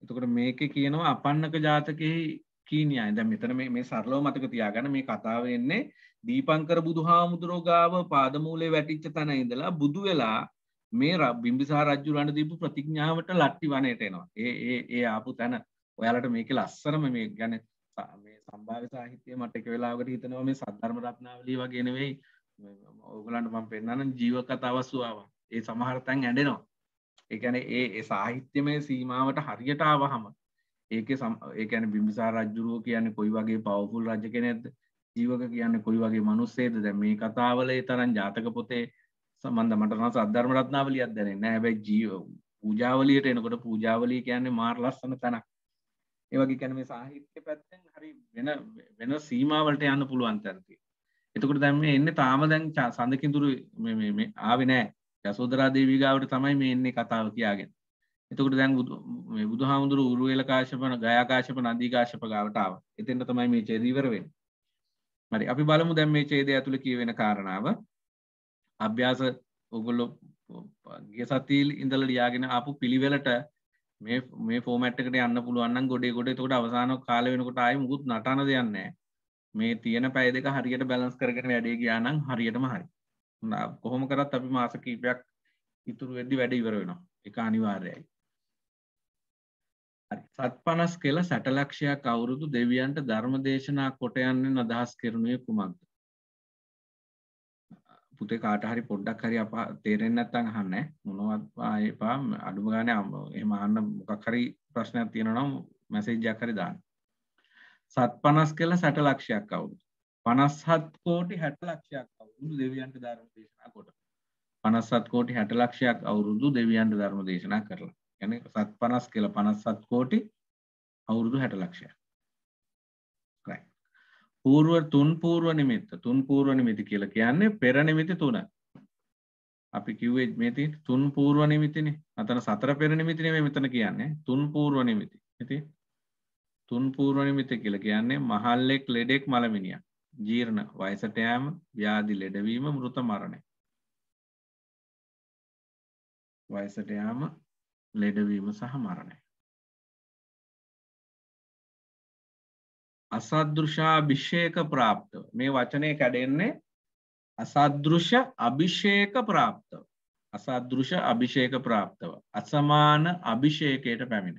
එතකොට මේක කියනවා අපන්නක ජාතකෙහි කීනියයි දැ මෙතන මේ සරලෝ මතක තියාගන මේ කතාවවෙන්නේ දීපංකර බුදු හාමුදුරෝගාව පාදමූලේ වැටිච්ච තැන ඉඳලා බුදු වෙලා මේ බිම්බිසා රජ්ජුරන්ට දීපු ප්‍රතිඥාවට ලට්ටි වනයට එනවා ඒ ඒ ඒ ආපු තැන ඔයාලට මේක ලස්සරම මේ ගැන මේ සම්භාව සාහිත්‍යය මට එක වෙලාවට හිතනවා මේ සද්ධර්ම රත්නාවලී වගේ නෙවෙයි ඕගලන්ට මම පෙන්න්න ජීව කතාවස්සුවාව ඒ සමහරතැන් ඇඩෙනවා ඒැන ඒ ඒ සාහිත්‍යමය සීමාවට හරියට ආවහම ඒක සම් ඒකැන බිම්බිසා රජ්ජුරුව කියන්නේ කොයි වගේ පවපුල් රජ කෙනෙද ජීවක කියන්න කොයි වගේ මනුස්සේද දැ මේ කතාවලේ තරන් ජාතක පොතේ සම්බන්ධ මටන සද්ධර්මරත්නාවලියත් දැන නෑබැයි ජීව පූජාවලියට එනකොට පූජාවලී කියන්නේ මාර් ලස්සන තැනක් ඒවගේ කැන මේ සාහිත්‍ය පැත්තෙන් හරි වෙන වෙන සීමාවලට යන්න පුළුවන් තැනති එතකට දැම එන්න තාම දැන් සඳකින්තුරු ආවිනෑ යසෝදරා දේවිගාවට තමයි මේ එන්නේ කතාව කියයාගෙන එතකට දැන් බුදු හාමුදුරු උරුවලකාශපන ගයාකාශප නදීකාශප ගාවටාව එතෙන්ට තමයි මේ චෙදීවරවෙන් හරි අපි බලමු දැන් මේ ඡේදය ඇතුළේ කියවෙන කාරණාව අභ්‍යාස ඔගොල්ලෝ ගිය සතියේ ඉඳලා ලියාගෙන ආපු පිළිවෙලට මේ මේ ෆෝමැට් එකට යන්න පුළුවන් නම් ගොඩේ ගොඩ එතකොට අවසාන කාලය වෙනකොට ආයේ මුකුත් නටන දෙයක් නැහැ මේ තියෙන පැය දෙක හරියට බැලන්ස් කරගෙන වැඩේ ගියා නම් හරියටම හරි කොහොම කරත් අපි මාස කීපයක් ඉතුරු වෙද්දි වැඩ ඉවර වෙනවා ඒක අනිවාර්යයි සත්පනස් කෙල සැටලක්ෂයක් අවුරුදු දෙවියන්ට ධර්ම දේශනා කොට යන්නෙන් අදහස් කරනුය කුමක්ද. පුතේ කාටහරි පොඩ්ඩක් හරි අප තේරෙන් ඇත්තන් හන්න මොනවත්වා එපා අඩුම ගානය එම අන්න මොකක් හරි ප්‍රශ්නයක් තියෙනනම් මැසේජ්ජක් හරි දාන්න. සත් පනස් කෙල සැට ලක්ෂයක් අවුරුදු. පනස්හත් කෝටි හැට ලක්ෂයක් අවුරුදු දෙවියන්ට ධර්ම දේශනා කොට. පනස්සත් කෝටි හැට ලක්ෂයක් අවුරුදු දෙවියන්ට ධර්ම දේශනා කරලා. ගැන සත් පනස් කියලා පනස්සත් කෝටි අවුරුදු හැට ලක්ෂය පූර්ුව තුන් පූර්ුව නිමිත්ත තුන් පූර්ුව නිමිති කියලා කියන්නේ පෙර නිමිති තුන අපි කිව්වේ මෙති තුන් පූර්ුව නිමිතිනි අතන සතර පෙර නිමිතිනේ මේ මෙතන කියන්නේ තුන් පූර්ුව නිමිති ඉති තුන් පූර්ුව නිමිති කියලා කියන්නේ මහල්ලෙක් ලෙඩෙක් මලමිනියක් ජීර්ණ වයසට යෑම ව්‍යාධි ලෙඩවීම මෘත මරණය වයසට යාම ලෙඩවීම සහ මරණය. අසදෘෂා භිෂේක ප්‍රාප්ත මේ වචනය කැඩෙන්නේ අසදෘෂ අභිෂේක ප්‍රාප්තව අසදෘෂ අභිෂේක ප්‍රාප්තව අසමාන අභිෂේකයට පැමිණ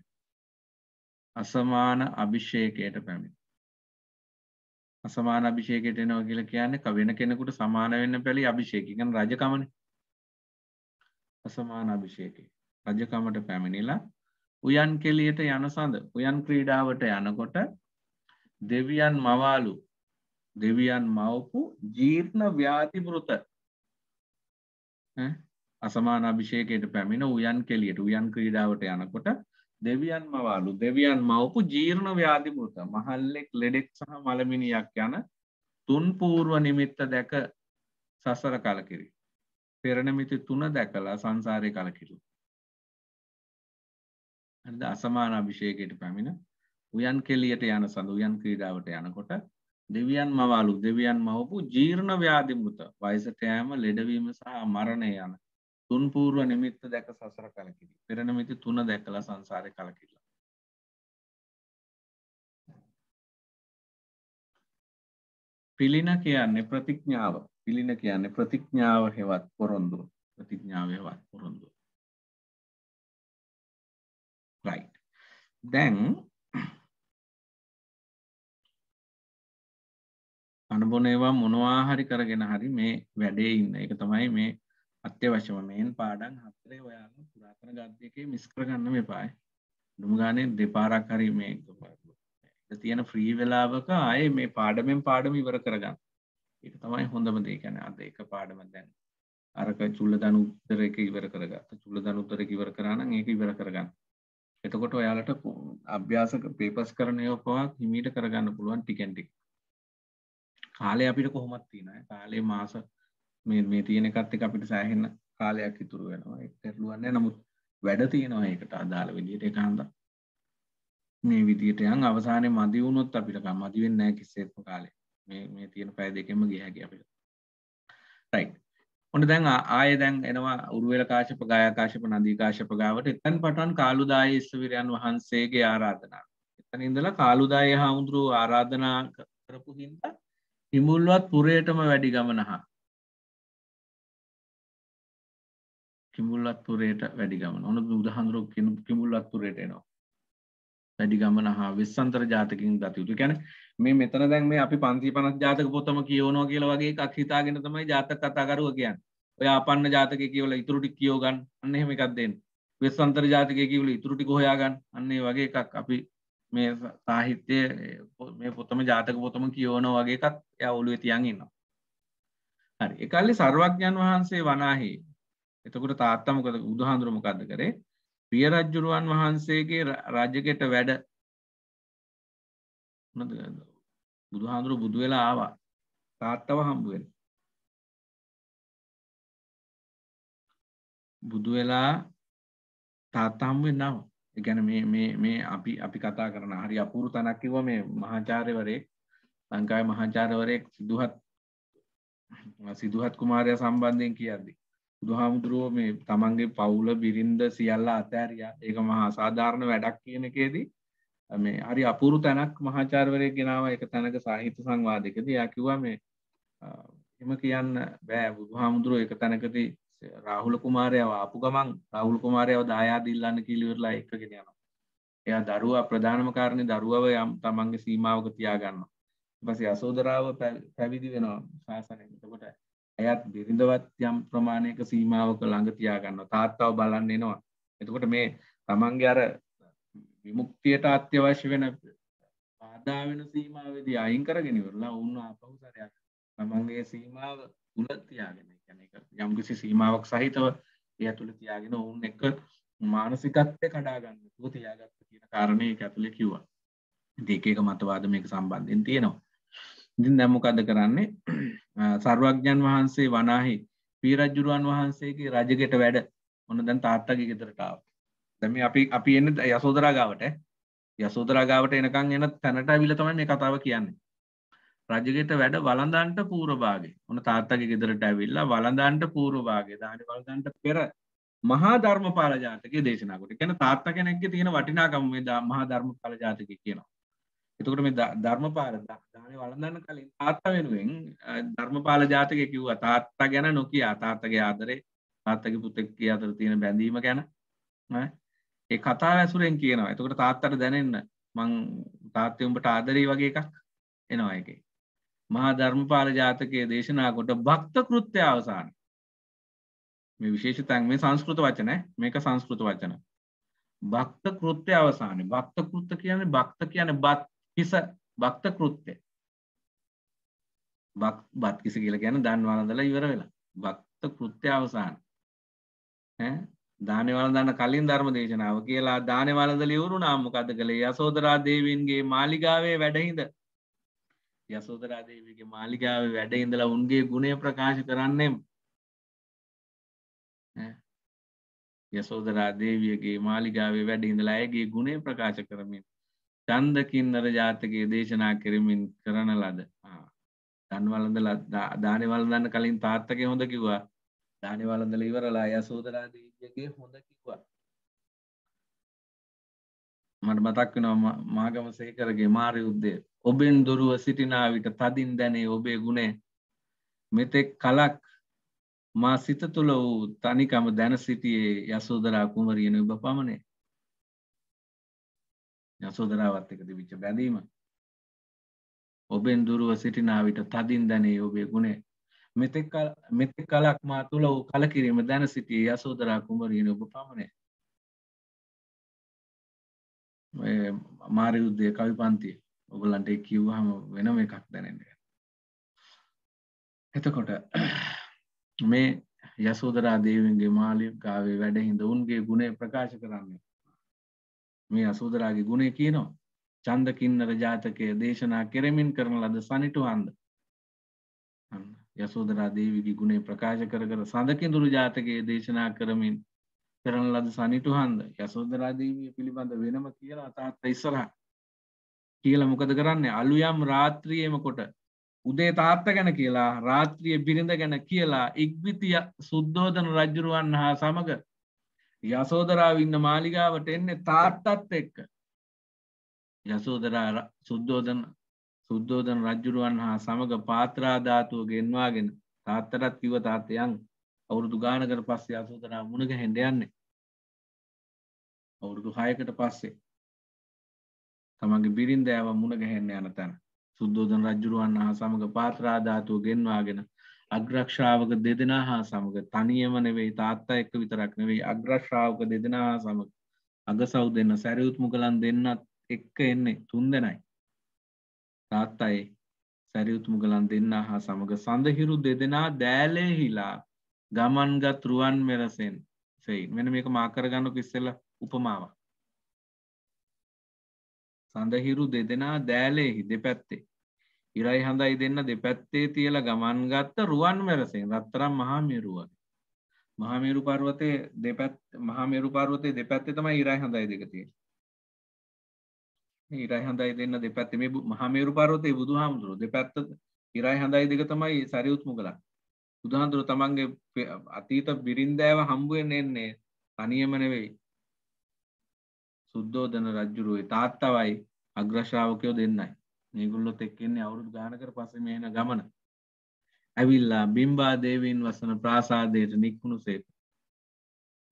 අසමාන අභිෂේකයට පැමිණ අසමාන අභිෂේකයට එනව කියල කියන්නේ කවෙන කෙනෙකුට සමාන වෙන්න පැළි අභිෂේකකන් රජකමන අසමාන අභිෂේකය රජකමට පැමිණිලා උයන් කෙලියට යන සඳ උයන් ක්‍රීඩාවට යනකොට දෙවියන් මවාලු දෙවියන් මවපු ජීර්ණ ව්‍යාතිමෘත අසමාන අභිෂේකයට පැමිණ උයන් කෙලියට උයන් ක්‍රීඩාවට යනකොට දෙවියන් මවාලු දෙවියන් මවපු ජීර්ණ ව්‍යාධිමෘත මහල්ලෙක් ලෙඩෙක් සහ මළමිනියක් යන තුන් පූර්ව නිමිත්ත දැක සසර කලකිරි පෙරණමිති තුන දැකලා සංසාරය කලකිරු හරිද අසමාන අභිෂේකයට පැමිණ උයන් කෙලියට යන සඳ උයන් ක්‍රීඩාවට යනකොට දෙවියන් මවාලු දෙවියන් මවපු ජීර්ණ ව්‍යාධිමෘත වයසට යෑම ලෙඩවීම සහ මරණය යන තුන් පූර්ව නිමිත්ත දැක සසර කලකිරි පෙරනමිති තුන දැකලා සංසාරය කලකිරලා පිළින කියන්නේ ප්‍රතිඥාව පිළින කියන්නේ ප්‍රතිඥාව හෙවත් පොරොන්දුව ප්‍රතිඥාව හෙවත් පොරොන්දුව දැන් අනුබොන ඒවා මොනවා හරි කරගෙන හරි මේ වැඩේ ඉන්න එක තමයි මේ අත්‍යවශම මෙන් පාඩන් හත්තරේ ඔයාල පුරාතන ගත්්‍යකේ මිස්කරගන්න මේ පායි නුමගානය දෙපාරක් හරි මේ තියෙන ෆ්‍රී වෙලාවක ආය මේ පාඩමෙන් පාඩම ඉවර කරගන්න එක තමයි හොඳම දේකැන අද එක පාඩම දැන් අරක චුල්ල දනුත්තරක ඉවර කරගත්ත චුල්ල දනුත්තර ඉවර කරන්න ඒක ඉවර කරගන්න එතකොට ඔයාලට අභ්‍යාසක පේපස් කරනය පවත් හිමීට කරගන්න පුළුවන් ටිකෙන්ටි කාලය අපිට කොහොමත් තියෙන කාලේ මාස මේ තියෙන කත්තික අපිට සෑහෙන්න කාලයක් ඉතුරු වෙනවා එක්තැරලුවන්න නමුත් වැඩ තියෙනවා ඒකට අදාළ වෙලියට එකහන්ද මේ විදිට යන් අවසානය මදි වුණොත් අපිට මදිවෙන්න නෑ කිස්සේත්ම කාලේ මේ තියෙන පෑ දෙකෙම ගියහැකි අපිට රයිට් ඔන්න දැන් ආය දැන් එනවා උරුවල කාශප ගායකාශප නදීකාශප ගාවට එතැන් පටන් කාලුදාය ඉස්වරයන් වහන්සේගේ ආරාධනා එතන ඉඳලා කාලුදාය හාමුදුරුව ආරාධනා කරපු හින්ද හිමුල්වත් පුරයටම වැඩි ගමනහා කිමුල්ලත් පුරයට වැඩි ගමන ඔන්න බුදහඳුරු කිමුල්ලත් පුරයට එනවා වැඩි ගමන හා විස්සන්තර ජාතකින් දතයුතු ගැන මේ මෙතන දැන් මේ අපි පන්සී පනස් ජාතක පොතම කියවනවා කියල වගේ අක්හිතාගෙන තමයි ජාතක කතාකරුව කියන්න ඔය අපන්න ජාතක කියවල ඉතුරටි කියෝගන් අන්න එහෙම එකක්දෙන් වෙස්සන්තර ජාතක කිවල ඉතුරටි කොහයාගන් අන්නේ වගේ එකක් අපි මේ සාහිත්‍යය මේ පොතම ජාතක පොතම කියවන වගේ එකක් යවුලුව තියන් ඉන්නවා හරි එකල්ලි සර්වඥන් වහන්සේ වනාහි එතකොට තාත්තමකද උදහාන්දුරමකක්ද කරේ වියරජ්ජුරුවන් වහන්සේගේ රජකෙට වැඩ බුදුහාඳුරු බුදු වෙලා ආවා තාත්තව හම්බුවෙන බුදු වෙලා තාත්තාම්ුවෙන් නව එකැන මේ අපි අපි කතා කරන හරි අපුරු තනක්කිව මේ මහාචාරයවරේ ලංකායි මහාචාරවරයෙක් සිදුහත් සිදුහත් කුමාරය සම්බන්ධයෙන් කියද්දී බුදුහාමුදුරුවෝ මේ තමන්ගේ පවුල බිරින්ද සියල්ල අතෑරියා ඒක මහා සාධාරණ වැඩක් කියන එකේදී මේ හරි අපූරු තැනක් මහාචාර්වරයෙක් ගෙනාව එක තැනක සාහිත්‍ය සංවාදයකදී යා කිව්වා මේ එම කියන්න බෑ බුදුහාමුදුරුවෝ එක තැනකදී රාහුල කුමාරයව ආපු ගමන් රාහුල කුමාරයව දායාද ඉල්ලන්න කියලා ඉවරලා එකගෙන යනවා. එයා දරුවා ප්‍රධානම කාරණේ දරුවව යම් තමන්ගේ සීමාවක තියාගන්නවා. ඊපස්සේ යසෝදරාව පැවිදි වෙනවා ශාසනයෙන්. එතකොට ඇයත් බිරිඳවත් යම් ප්‍රමාණයක සීමාවක ළඟ තියාගන්න තාත්තාව බලන්න එනවා එතකොට මේ තමන්ගේ අර විමුක්තියට අත්‍යවශ්‍ය වෙන බාධා වෙන සීමාවේදී අයින් කරගෙන ඉවරලා උන්න ආපහු සරයක් තමන්ගේ සීමාව තුල තියාගෙන يعني ඒක යම්කිසි සීමාවක් සහිතව ඒ ඇතුළේ තියාගෙන උන් එක මානසිකත්වය කඩා ගන්න තුව තියාගත්ත කියන කාරණේ ඒක ඇතුළේ කිව්වා ඉතින් එක එක මතවාද මේක සම්බන්ධයෙන් තියෙනවා ඉතින් දැමොකද කරන්නේ සර්වඥන් වහන්සේ වනාහි පීරජ්ජුරුවන් වහන්සේගේ රජගෙට වැඩ ඔන්න දැන් තාත්තගේ ගෙදරටාව දැම අපි අපි එන්න යසෝදරාගාවට යසෝදරාගාවට එනකං එන තැනට ඇවිල තමයි මේ කතාව කියන්නේ රජගෙට වැඩ වලඳන්ට පූරභාගේ ඔන තාත්තගේ ගෙදරට ඇවිල්ලා වලඳන්ට පූරභාගේ දාන වලදන්ට පෙර මහා ධර්ම පාලජාතක දේශනකට කැන තාත්ත කෙනෙක්ගේ තියෙන වටිනාකම මේ මහා ධර්ම පලජාතක කියනවා එතකට මේ ධර්මපාල දාන වලඳන්න කලින් තාත්තා වෙනුවෙන් ධර්මපාල ජාතක කිව් අතාත්තා ගැන නොකිය අතාත්තගේ ආදරේ තාත්තක පුතෙක් අතර තියෙන බැඳීම ගැන ඒ කතා ඇසුරෙන් කියනවා එතකට තාත්තට දැනෙන්න මං තාත්තයඋඹට ආදරී වගේ එකක් එනවා එක මහා ධර්මපාල ජාතකයේ දේශනා කොට භක්ත කෘත්‍ය අවසාන මේ විශේෂ තැන් මේ සංස්කෘත වචන මේක සංස්කෘත වචන භක්ත කෘත්‍ය අවසානය භක්ත කෘත්ත කියන්නේ භක්ත කියන බත් හිස භක්ත කෘත්‍ය බක් බත් කිසි කියලා කියන්නේ දන් වළඳලා ඉවර වෙලා භක්ත කෘත්‍ය අවසන් ඈ දානේ වළඳන කලින් ධර්ම දේශනාව කියලා දානේ වළඳලා ඉවරුණා මොකද කළේ යසෝදරා දේවීන්ගේ මාලිගාවේ වැඩහිඳ යසෝදරා දේවියගේ මාලිගාවේ වැඩ ඉඳලා උන්ගේ ගුණය ප්‍රකාශ කරන්නෙම් යසෝදරා දේවියගේ මාලිගාවේ වැඩ ඉඳලා ඇයගේ ගුණය ප්‍රකාශ කරමින් චන්දකින්නර ජාතකයේ දේශනා කරමින් කරන ලද දන්වලඳල දානවලදන්න කලින් තාත්තක හොඳ කිව්වා දානවලඳල ඉවරලා යසෝදරාදීජගේ හොඳ කිව්වා මට මතක් වෙනවා මාගම සේකරගේ මාරි යුද්ධය ඔබෙන් දොරුව සිටිනා විට තදින් දැනේ ඔබේ ගුණේ මෙතෙක් කලක් මා සිත තුළ වූ තනිකම දැන සිටියේ යසෝදරා කුමරියන ඔබ පමණේ යසෝදරාවත් එක තිබිච්ච බැඳීම ඔබෙන් දුරුව සිටිනාවිට තදින් දැනේ ඔබේ ගුණේ මෙතෙක් කලක් මා තුළ වූ කලකිරීම දැන සිටියේ යසෝදරා කුමරීන ඔබ පමණේ මාරි යුද්ධය කවි පන්තිය ඔබලන්ට කිව්වහම වෙනම එකක් දැනෙන්නේ එතකොට මේ යසෝදරා දේවන්ගේ මාලිය ගාවේ වැඩ හිඳ උන්ගේ ගුණේ ප්‍රකාශ කරන්නේ මේ අසූදරාගේ ගුණේ කියනවා චන්දකින්නර ජාතකය දේශනා කෙරෙමින් කරන ලද සනිටුහන්ද යසෝදරා දේවිගේ ගුණේ ප්‍රකාශ කර කර සඳකින්දුරු ජාතකයේ දේශනා කරමින් කරන ලද සනිටුහන්ද යසෝදරා දේවිය පිළිබඳ වෙනම කියලා තාත්තා ඉස්සරහ කියලා මොකද කරන්නේ අලුයම් රාත්‍රියේම කොට උදේ තාත්ත ගැන කියලා රාත්‍රිය බිරිඳ ගැන කියලා ඉක්බිතිය සුද්ධෝදන රජුරුවන් හා සමග යසෝදරාව ඉන්න මාලිගාවට එන්නේ තාත්තත් එක්ක යසෝදරා සුද්දෝදන සුද්දෝදන රජ්ජුරුවන් හා සමඟ පාත්‍රාධාතුව ගෙන්වාගෙන තාත්තරත් කිව තාත්තයන් අවුරුදු ගානකට පස්සේ යසෝදරා මුණග හැඩ යන්නේ අවුරුදු හයකට පස්සේ තමගේ බිරින්දෑව මුණගැහෙන්න යන තැන සුද්දෝදන රජ්ජුරුවන් හා සමඟ පාත්‍රාධාතුව ගෙන්වාගෙන අග්‍රක්ෂාවක දෙදෙනා හා සමඟ තනියම නෙවෙයි තාත්තා එක්ක විතරක් නෙවෙයි අග්‍රශ්‍රාවක දෙදෙනා හා සමඟ අගසව් දෙන්න සැරියුත්මු කලන් දෙන්නත් එක්ක එන්නේ තුන් දෙනයි තාත්තයි සැරියුත්මු කලන් දෙන්නා හා සමඟ සඳහිරු දෙදෙනා දෑලෙහිලා ගමන්ගත් රුවන් මෙරසෙන් සෙයි මෙන මේක මාකරගන්නු කිස්සෙල උපමාවක් සඳහිරු දෙදෙනා දෑලෙහි දෙපැත්තේ ඉරයි හඳයි දෙන්න දෙපැත්තේ තියලා ගමන් ගත්ත රුවන් වැරසෙන් රත්තරම් මහාමිරුවගේ මහාමිරු පර්වතය දෙපැත් මහාමිරු පර්වතය දෙපැත්තේ තමයි ඉරයි හඳයි දෙක තියෙන්නේ ඉරයි හඳයි දෙන්න දෙපැත්තේ මේ මහාමිරු පර්වතයේ බුදුහාමුදුරුවෝ දෙපැත්ත ඉරයි හඳයි දෙක තමයි සරියුත් මුගලන් බුදුහාමුදුරුවෝ තමන්ගේ අතීත බිරින්දෑව හම්බ වෙන්නේ එන්නේ තනියම නෙවෙයි සුද්ධෝදන රජුරුවේ තාත්තවයි අග්‍රශාවකයෝ දෙන්නයි මේගුල්ලොත් එක්කෙන්නේ අවුරුදු ගානකට පස්සේ මේ එන ගමන. ඇවිල්ලා බිම්බා දේවීන් වසන ප්‍රාසාදයට නික්මුණු සේක.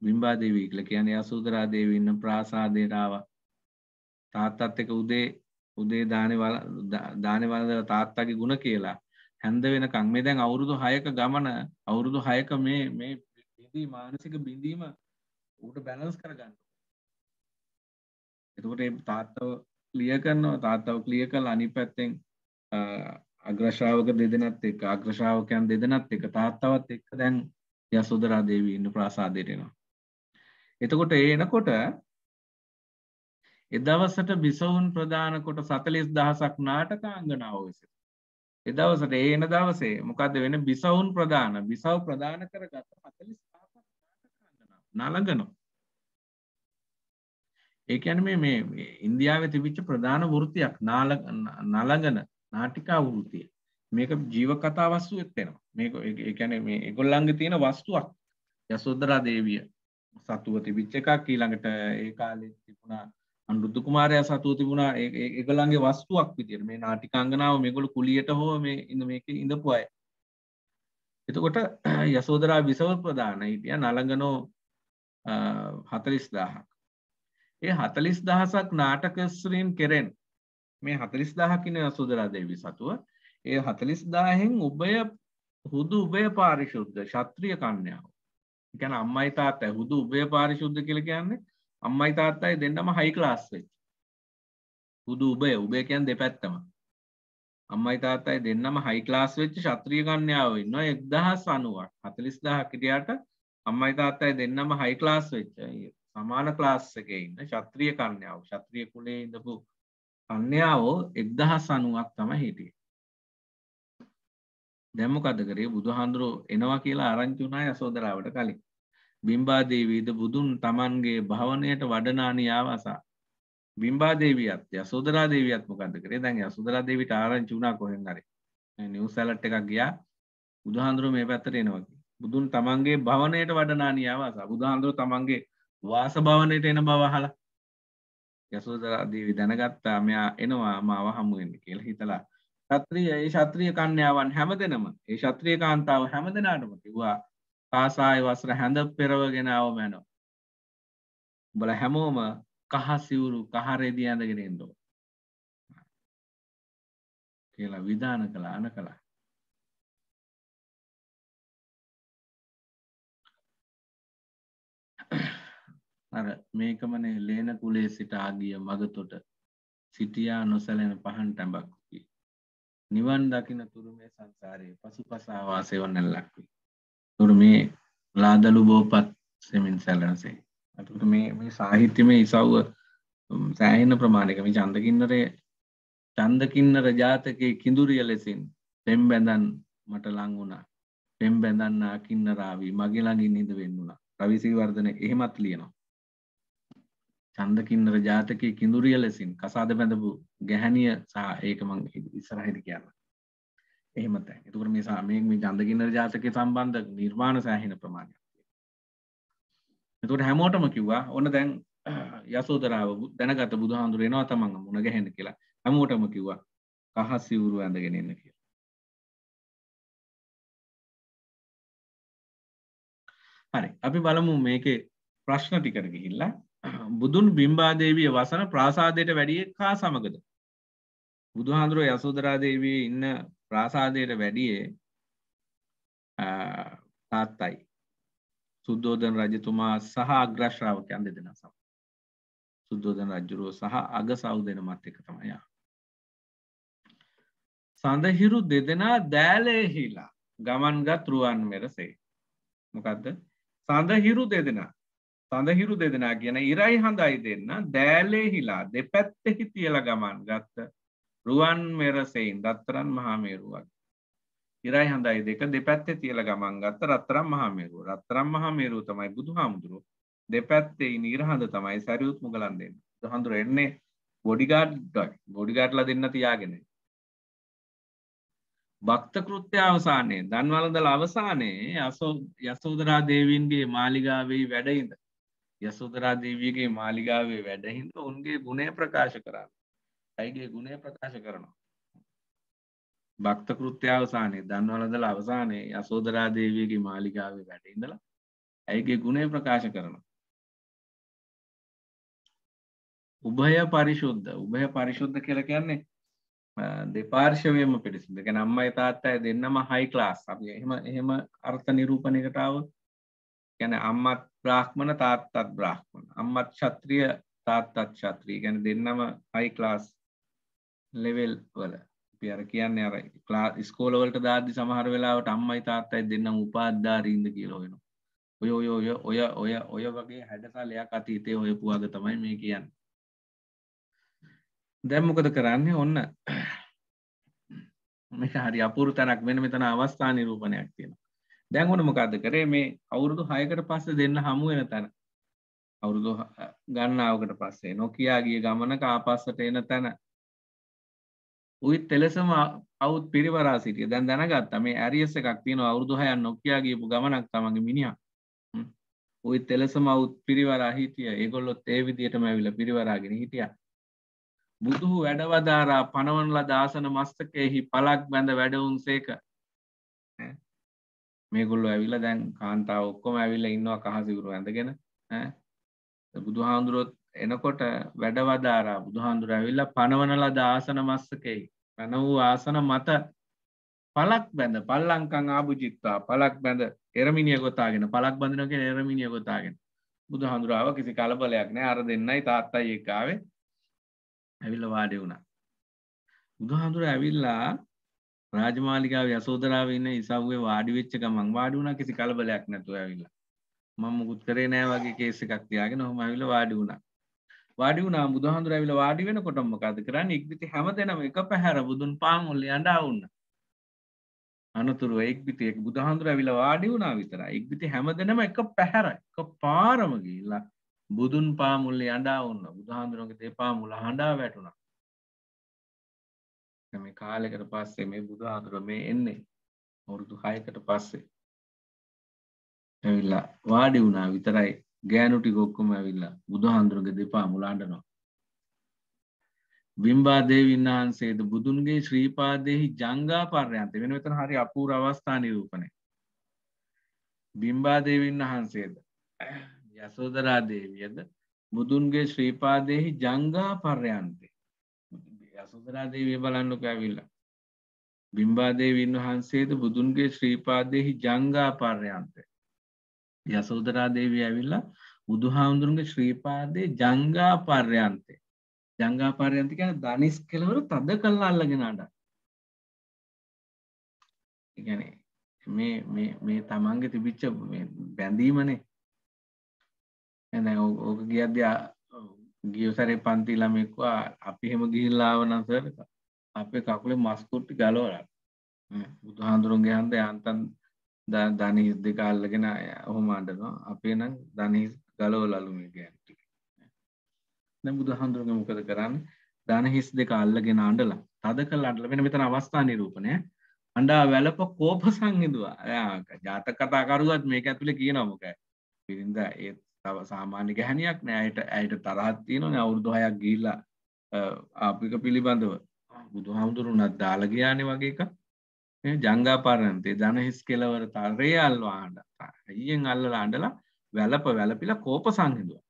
බිම්බා දේවී කියලා කියන්නේ යසෝදරා දේවීන් ප්‍රාසාදයට ආවා. තාත්තත් එක්ක උදේ උදේ දානේ වල දානේ වලදලා තාත්තගේ ಗುಣ කියලා හැන්ද වෙනකන් මේ දැන් අවුරුදු 6ක ගමන අවුරුදු 6ක මේ මේ බිඳී මානසික බිඳීම ඌට බැලන්ස් කරගන්න. එතකොට මේ තාත්තව ලිය කරනවා තාත්තව ලිය කල් අනි පැත්තෙන් අග්‍රශාවක දෙදෙනත් එක් අග්‍රශාවකයන් දෙදෙනත් එක තාත්තවත් එක්ක දැන් යසුදරා දේවී ඉන්න ප්‍රාසාදයටෙනවා. එතකොට ඒනකොට එදවසට බිසවුන් ප්‍රධාන කොට සතලිස් දහසක් නාටක අංගනාව වෙසි. එදවසට ඒන දවසේ මොකද වෙන බිසවුන් ප්‍රධාන බිසව් ප්‍රධාන කරගත හතලිස් නලගනවා. ඒකැන මේ ඉන්දියාව තිවිච්ච ප්‍රධාන වෘතියක් නලගන නාටිකා වෘතිය මේක ජීවකතා වස්තු එත්තෙනවා මේක එකැන මේ එගොල්ලංග තියෙන වස්තුවක් යසොද්දරා දේවිය සතුව තිබිච්ච එකක් ඊළඟට ඒ කාලෙ තිබුණා අනුරුද්ධ කුමාරය සතුව තිබුණා ඒගොල්ලන්ගේ වස්තුවක් විදිර මේ නාටිකංගනාව මේගොලු කුලියට හෝ මේ ඉඳ මේක ඉඳපු අය එතකොට යසෝදරා විසව ප්‍රධාන හිටිය නළඟනෝ හතලිස් දාහක් ඒ හතලිස් දහසක් නාටකස්ත්‍රීන් කෙරෙන් මේ හතලිස් දහකින සුදරා දේවි සතුව ඒ හතලිස් දාහෙන් උබය හුදු උබය පාරිශුද්ධ ශත්‍රිය කන්‍යාව එකන අම්මයි තාත් ඇහුදු උබය පාරිශුද්ධ කියල කියන්නේ අම්මයි තාත්තයි දෙන්නම හයිකලාස්වෙච් හුදු උබය උබයකයන් දෙපැත්තම අම්මයි තාත්තයි දෙන්නම හයිකලාස් වෙච්ච ශත්‍රිය කන්‍යාව ඉන්න එක්දහස් අනුවක් හතලිස් දහ කිරියට අම්මයි තාත්තයි දෙන්නම හයිකලාස් වෙච්ච සමාන ක්ලාස් එක ඉන්න ශත්‍රිය කන්‍යාව ශත්‍රිය කුලේ ඉඳපු කන්‍යාවෝ එක්දහස් අනුවක් තම හිටිය දැමකද කරේ බුදුහාන්දුරු එනවා කියලා ආරංචුනාය සෝදරාවට කලින් බිම්බාදේවීද බුදුන් තමන්ගේ භවනයට වඩනානියාවසා බිම්බාදේවියත් යසෝදරාදේවියත් මොකද කරේ දැන් යසුදරාදේවිට ආරංචුනා කොහෙන් හරි නිවසැලට් එකක් ගියා බුදුහාන්දුරු මේ පැත්තට එනවකි බුදුන් තමන්ගේ භවනයට වඩනානියාවසා බුදුහාන්දුරු තමන්ගේ වාසභවනයට එන බව අහලා යසෝදරා දේවි දැනගත්තා මෙයා එනවා මාව හමු වෙන්න කියලා හිතලා ශත්‍රිය ඒ ශත්‍රිය කන්‍යාවන් හැමදෙනම ඒ ශත්‍රිය කාන්තාව හැමදෙනාටම කිව්වා කාසාය වසර හැඳ පෙරවගෙන ආව මැනෝ උඹල හැමෝම කහ සිවුරු කහ රෙදි ඇඳගෙන එන්න ඕන කියලා විධාන කළා අන කළා අර මේකමනේ ලේන කුලේ සිට ආගිය මගතොට සිටියා නොසැලෙන පහන් ටැඹක් වී. නිවන් දකින තුරු මේ සංසාරයේ පසුපසාවා සෙවණැල්ලක් වී. තුරු මේ ලාදලු බෝපත් සෙමින් සැලනසේ. අතකට මේ මේ සාහිත්‍යමය ඉසව්ව සෑහෙන ප්‍රමාණයක මේ චන්දකින්නරේ චන්දකින්නර ජාතකයේ කිඳුරිය ලෙසින් පෙම් බැඳන් මට ලං වුණා. පෙම් බැඳන්නා කින්නරාවී මගේ ළඟින් නිද වෙන්න වුණා. රවිසිවර්ධන එහෙමත් ලියනවා. චන්දකින්නර ජාතකය කිඳුරිය ලෙසින් කසාද බැඳපු ගැහැනිය සහ ඒක මං ඉස්සරහිද කියන්න එහෙමත එතුකට මේ සාමය මේ චන්දකින්නර ජාතකය සම්බන්ධ නිර්මාණ සෑහෙන ප්‍රමාණයක් එතුට හැමෝටම කිව්වා ඕන දැන් යසෝදරාව දැනගත බුදුහාන්දුරේනවා තමන්ග මුණ ගැහෙන කියලා හැමෝටම කිව්වා කහ සිවුරු ඇඳගෙනන්න කිය හරි අපි බලමු මේකේ ප්‍රශ්න ටිකට ගිහිල්ලා බුදුන් බිම්බාදේවිය වසන ප්‍රාසාදයට වැඩිය කා සමගද බුදුහාන්දුරුව යසෝදරාදේවී ඉන්න ප්‍රාසාදයට වැඩියේ තාත්තයි සුද්දෝදන රජතුමා සහ අග්‍රශ්‍රාවකයන් දෙදෙන සම සුද්දෝදන රජ්ජුරුව සහ අග සෞදෙන මත් එක තමයා සඳහිරු දෙදෙනා දෑලේ හිලා ගමන්ගත් රුවන් මෙරසේ මොකක්ද සඳහිරු දෙදෙනා සඳහිරු දෙදෙනා කියන ඉරයි හඳයි දෙන්න දෑලේහිලා දෙපැත්තෙහි තියල ගමන් ගත්ත රුවන් මෙරසයින් දත්තරන් මහාමේරුවක් ඉරයි හඳයි දෙක දෙපැත්තෙ තියල ගමන් ගත්ත රත්තරම් මහමේරුව රත්තරම් මහමේරුව තමයි බුදු හාමුදුරුව දෙපැත්තේ නිරහඳ තමයි සැරියුත් මුගලන් දෙන්න හඳුර එන්නේ බොඩිගාඩ් බොඩිගාට්ල දෙන්න තියාගෙන භක්ත කෘත්‍ය අවසානයේ දන්වලඳල අවසානයේ යසෝ යසෝදරා දේවීන්ගේ මාලිගාවෙයි වැඩයිඳ යසෝදරා දේවියගේ මාලිගාවේ වැඩහින්ද උන්ගේ ගුණය ප්‍රකාශ කරන්න. ඇයිගේ ගුණය ප්‍රකාශ කරනවා. භක්ත කෘත්‍ය අවසානයේ දන්වලදල අවසානයේ යසෝදරා දේවියගේ මාලිගාවේ වැඩ ඉඳලා ඇයිගේ ගුණය ප්‍රකාශ කරනවා. උභය පරිශුද්ධ උභය පරිශුද්ධ කියලා කියන්නේ දෙපාර්ශවයම පිරිසිදු. ඒ කියන්නේ අම්මයි තාත්තයි දෙන්නම හයි ක්ලාස්. අපි එහෙම එහෙම අර්ථ නිරූපණයකට આવොත් ගැන අම්මත් බ්‍රාහ්මණ තාත්තත් බ්‍රාහ්මණ අම්මත් ශත්‍රිය තාත්තත් ශත්‍රී ගැන දෙන්නම හයි ක්ලාස් ලෙවෙල් වල පියර කියන්න අර ලා ස්කෝලවලට දාදි සමහර වෙලාවට අම්මයි තාත්තයි දෙන්න උපාධාරීන්ද කියලෝෙන ඔය ඔය ඔය ඔය ඔය ඔය වගේ හැඩසලයක් අතීතය ඔය පුවාග තමයි මේ කියන්න දැම්මොකද කරන්නේ ඔන්න මේක හරි අපුරු තැනක් වෙන මෙතන අවස්ථා නිරූපණයක් තියෙනවා දැන් ඕන මොකක්ද කරේ මේ අවුරුදු හයකට පස්ස දෙන්න හමුවෙන තැන අවුරුදු ගන්නාවකට පස්සේ නොකයාගේ ගමන කාපස්සට එන තැන උත් එලෙසම අවුත් පිරිවරා සිටිය දැන් දැනගත්ත මේ ඇරියස එකක් තියෙන අවුරුදු හයන් නොකයාගේපු ගමනක් තමගේ මිනිිය උත් එලෙසම අවුත් පිරිවරා හිටිය ඒගොල්ලොත් ඒ විදියටම ඇවිල පිරිවරාගෙන හිටිය බුදුහු වැඩවදාරා පනවනල දාසන මස්තකයෙහි පලක් බැඳ වැඩවුන් සේක මේගොල්ලෝ ඇවිල්ලා දැන් කාන්තාව ඔක්කොම ඇවිල්ලා ඉන්නවා කහසිවුරු ඇඳගෙන ඈ බුදුහාඳුරොත් එනකොට වැඩවදාරා බුදුහාඳුර ඇවිල්ලා පනවන ලද ආසන මස්සකෙයි පැන වූ ආසන මත පලක් බැඳ පල්ලංකං ආභුජිත්තා පලක් බැඳ එරමිනිය ගොතාගෙන පලක් බඳනක එරමිනිය ගොතාගෙන බුදුහාඳුරාව කිසි කලබලයක් නෑ අර දෙන්නයි තාත්තයි එක්කාවේ ඇවිල්ල වාඩි වුණා බුදුහාඳුර ඇවිල්ලා රාජමාලිකාව යසෝදරාව ඉන්න ඉසව්වේ වාඩිවෙච්ච ගමන් වාඩි වුණා කිසි කලබලයක් නැතුව ඇවිල්ලා මම මුකුත් කරේ නෑ වගේ කේස් එකක් තියාගෙන ඔහම ඇවිල්ලා වාඩි වුණා වාඩි වුණා බුදුහාඳුර ඇවිල්ලා වාඩි වෙනකොට මොකද කරන්නේ ඉක්බිති හැමදෙනාම එක පැහැර බුදුන් පාමුල්ල යඬා වුණා අනතුරුව එක්බිති එක බුදුහාඳුර ඇවිල්ලා වාඩි වුණා විතරයි ඉක්බිති හැමදෙනාම එක පැහැර එක පාරම ගිහිල්ලා බුදුන් පාමුල්ල යඬා වුණා බුදුහාඳුරගේ දෙපා මුල හඬා වැටුණා මේ කාලෙකට පස්සේ මේ බුදුහාතුර මේ එන්නේ අවුරුදු 6කට පස්සේ ඇවිල්ලා වාඩි වුණා විතරයි ගෑනු ටික ඔක්කොම ඇවිල්ලා බුදුහාඳුරගේ දෙපා මුල අඬනවා බිම්බා දේවීන් වහන්සේද බුදුන්ගේ ශ්‍රී පාදෙහි ජංගා පර්යන්තේ වෙන මෙතන හරි අපූර්ව අවස්ථා නිරූපණය බිම්බා දේවීන් වහන්සේද යසෝදරා දේවියද බුදුන්ගේ ශ්‍රීපාදයෙහි ජංගා පර්යන්තේ සුන්දරාදේවිය බලන්නක ඇවිල්ලා. බිම්බාදේවීන් වහන්සේද බුදුන්ගේ ශ්‍රීපාදයෙහි ජංගාපාර්යන්තය. යසෝදරාදේවී ඇවිල්ලා බුදුහාමුදුරුන්ගේ ශ්‍රීපාදයේ ජංගාපාර්යන්තේ. ජංගාපාර්යන්ති කියන ධනිස් කෙලවර තද කල්ලා අල්ලගෙන අඩ. ඉගැනේ මේ මේ තමන්ගේ තිබිච්ච බැඳීමනේ ඇ ඕක ගියද්‍ය ගියසරේ පන්ති ළමෙක්වා අපි හෙම ගිහිල්ලාව නසර අපේ කකුලේ මස්කුට්ටි ගලෝල බුදුහාන්දුරුන්ගේ හන්ද යන්තන් ධනහිස් දෙක අල්ලගෙන ඔහොම අඩනවා අපේ නම් ධනහිස් ගලෝලලුමේ ගැන්ටි දැන් බුදුහාන්දුරුන්ගේ මොකද කරන්න ධනහිස් දෙක අල්ලගෙන අඬලා තද කළ අඬලා වෙන මෙතන අවස්ථා නිරූපණය අඩා වැලප කෝප සංහිදවා ජාතක කතාකරුවත් මේක ඇතුළේ කියනොමක පිරිින්ද ඒත් තව සාමාන්‍ය ගැහනයක් නෑයට ඇයට තරහත්තියන අවුරුදු හයක් ගිල්ලා ආපික පිළිබඳව බුදු හාමුදුරුනත් දාලගයානෙ වගේ එක ජංගාපරන්තේ දනහිස් කෙලවර තරය අල්වා අන්ඩ යියෙන් අල්ලලා අන්ඩලා වැලප වැලපිල කෝප සංහිදුව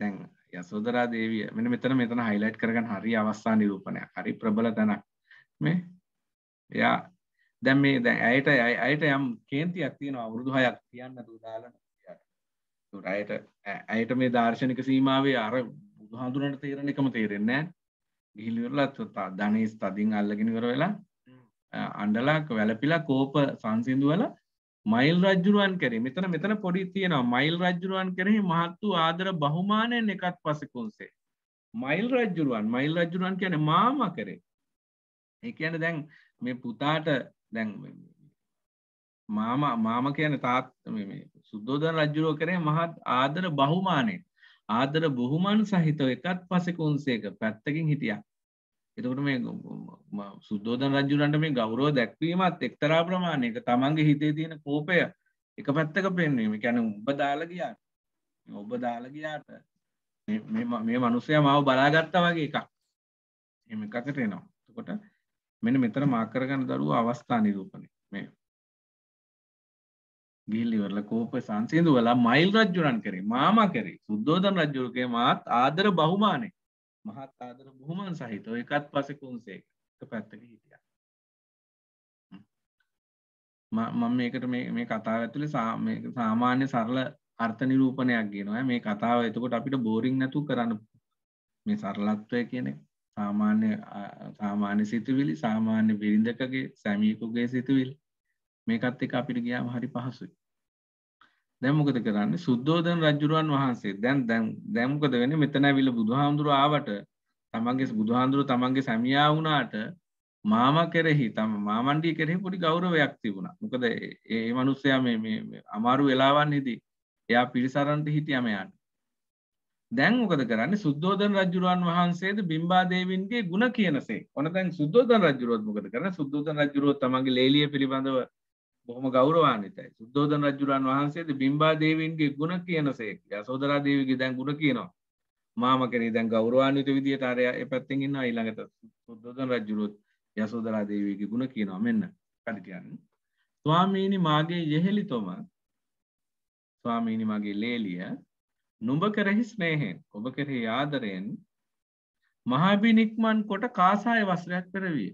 තැන් යසෝදරා දේවිය මෙන මෙතන මෙතන හයිලයිට් කරගන්න හරි අවස්ථා නිරූපණය හරි ප්‍රබල තැනක් මේ එයා දැම් මේ දැ ඇයට අයට යම් කේන්ති අක්තියන අවුරුදු හයක් තියන්න දදාලන අයට ඇයට මේ දර්ශනික සීමාවේ අර බුදුහාදුරට තේරණ එකම තේරෙන්නේ ගිහිල්ලත් ධනේ ස්තදින් අල්ලගෙනවර වෙලා අන්ඩලක් වැලපිලා කෝප සංසිින්දුවල මයිල් රජ්ජුරුවන් කරේ මෙතන මෙතන පොඩි තියෙනවා මයිල් රජ්ජුරුවන් කරෙහි මහත්තු ආදර බහුමානයෙන් එකත් පසකුන්සේ මයිල් රජ්ජුරුවන් මයිල් රජ්ජුරුවන් කියන මාම කරේ ඒ කියන දැන් මේ පුතාට දැන් මාම මාම කියන තාත් මේ සුද්දෝදන රජ්ජුරුව කරේ මහත් ආදර බහුමානය ආදර බොහුමන් සහිතව එකත් පසකුන්සේක පැත්තකින් හිටියා එතකට මේ සුද්දෝධන රජුරන්ට මේ ගෞරෝ දැක්වීමත් එක්තරා ප්‍රමාණයක තමන්ගේ හිතේ තියෙන කෝපය එක පැත්තක පෙන්වීම කැන උඹ දාලගයාට ඔබ දාලගයාට මේ මනුස්සය මාව බලාගත්තා වගේ එකක් එම එකකට එනවා තකොට මෙන මෙතර මාකරගන්න දරුව අවස්ථා නිරූපණය මේ ගිල්ලිවරල කෝප සංසිදු වෙලා මයිල් රජ්ජුරන් කරේ මාම කරේ සුද්දෝධන රජ්ජුරගේ මාත් ආදර බහුමානය මහත් ආදර බොහොමන් සහිත එකත් පසකුන්සේ පැත්තක හිටිය මම මේකට මේ කතාව ඇතුළේ සාමාන්‍ය සරල අර්ථ නිරූපණයක් ගෙනවා මේ කතාව එතකොට අපිට බෝරිං නැතු කරන්න මේ සරලත්වය කියන සාමාන්‍ය සාමාන්‍ය සිතුවිලි සාමාන්‍ය බිරිඳකගේ සැමියකුගේ සිතුවිලි මේකත් එක අපිට ගියාම හරි පහසුයි දැම්මකද කරන්න සුද්දෝදන රජුරුවන් වහන්සේ දැන් දැන් දැම්කද වෙන මෙතන විල බුදුහාමුදුරු ආවට තමන්ගේ බුදුහාන්දුරු තමන්ගේ සැමියා වුණාට මාම කෙරෙහි තම මාමණ්ඩිය කෙරෙහි පොඩි ගෞරවයක් තිබුණා මොකද ඒ මනුස්සයා මේ අමාරු වෙලාවන්නේදී එයා පිරිසරන්ට හිටියම යන්න දැන් මොකද කරන්නේ සුද්දෝදන රජුරුවන් වහන්සේද බිම්බාදේවින්ගේ ගුණ කියනසේ ඔන දැන් සුද්දෝදන රජුරුවත් මොකද කරන සුද්දෝදන රජුරුවත් තමන්ගේ ලේලිය පිළිබඳව බොහොම ගෞරවාන්විතයි සුද්ධෝදන රජුරන් වහන්සේද බිම්බා දේවීන්ගේ ගුණ කියන සේක යසෝදරා දේවීගේ දැන් ගුණ කියනවා මාම කෙනෙක් දැන් ගෞරවාන්විත විදියට අර ඒ පැත්තෙන් ඉන්නවා ඊළඟට සුද්ධෝදන රජුරුත් යසෝදරා දේවීගේ ගුණ කියනවා මෙන්න කඩ කියන්නේ ස්වාමීනි මාගේ යෙහෙලිතොම ස්වාමීනි මගේ ලේලිය නුඹ කරෙහි ස්නේහෙන් ඔබ කෙරෙහි ආදරයෙන් මහාබිනික්මන් කොට කාසාය වස්ත්‍රයක් පෙරවිය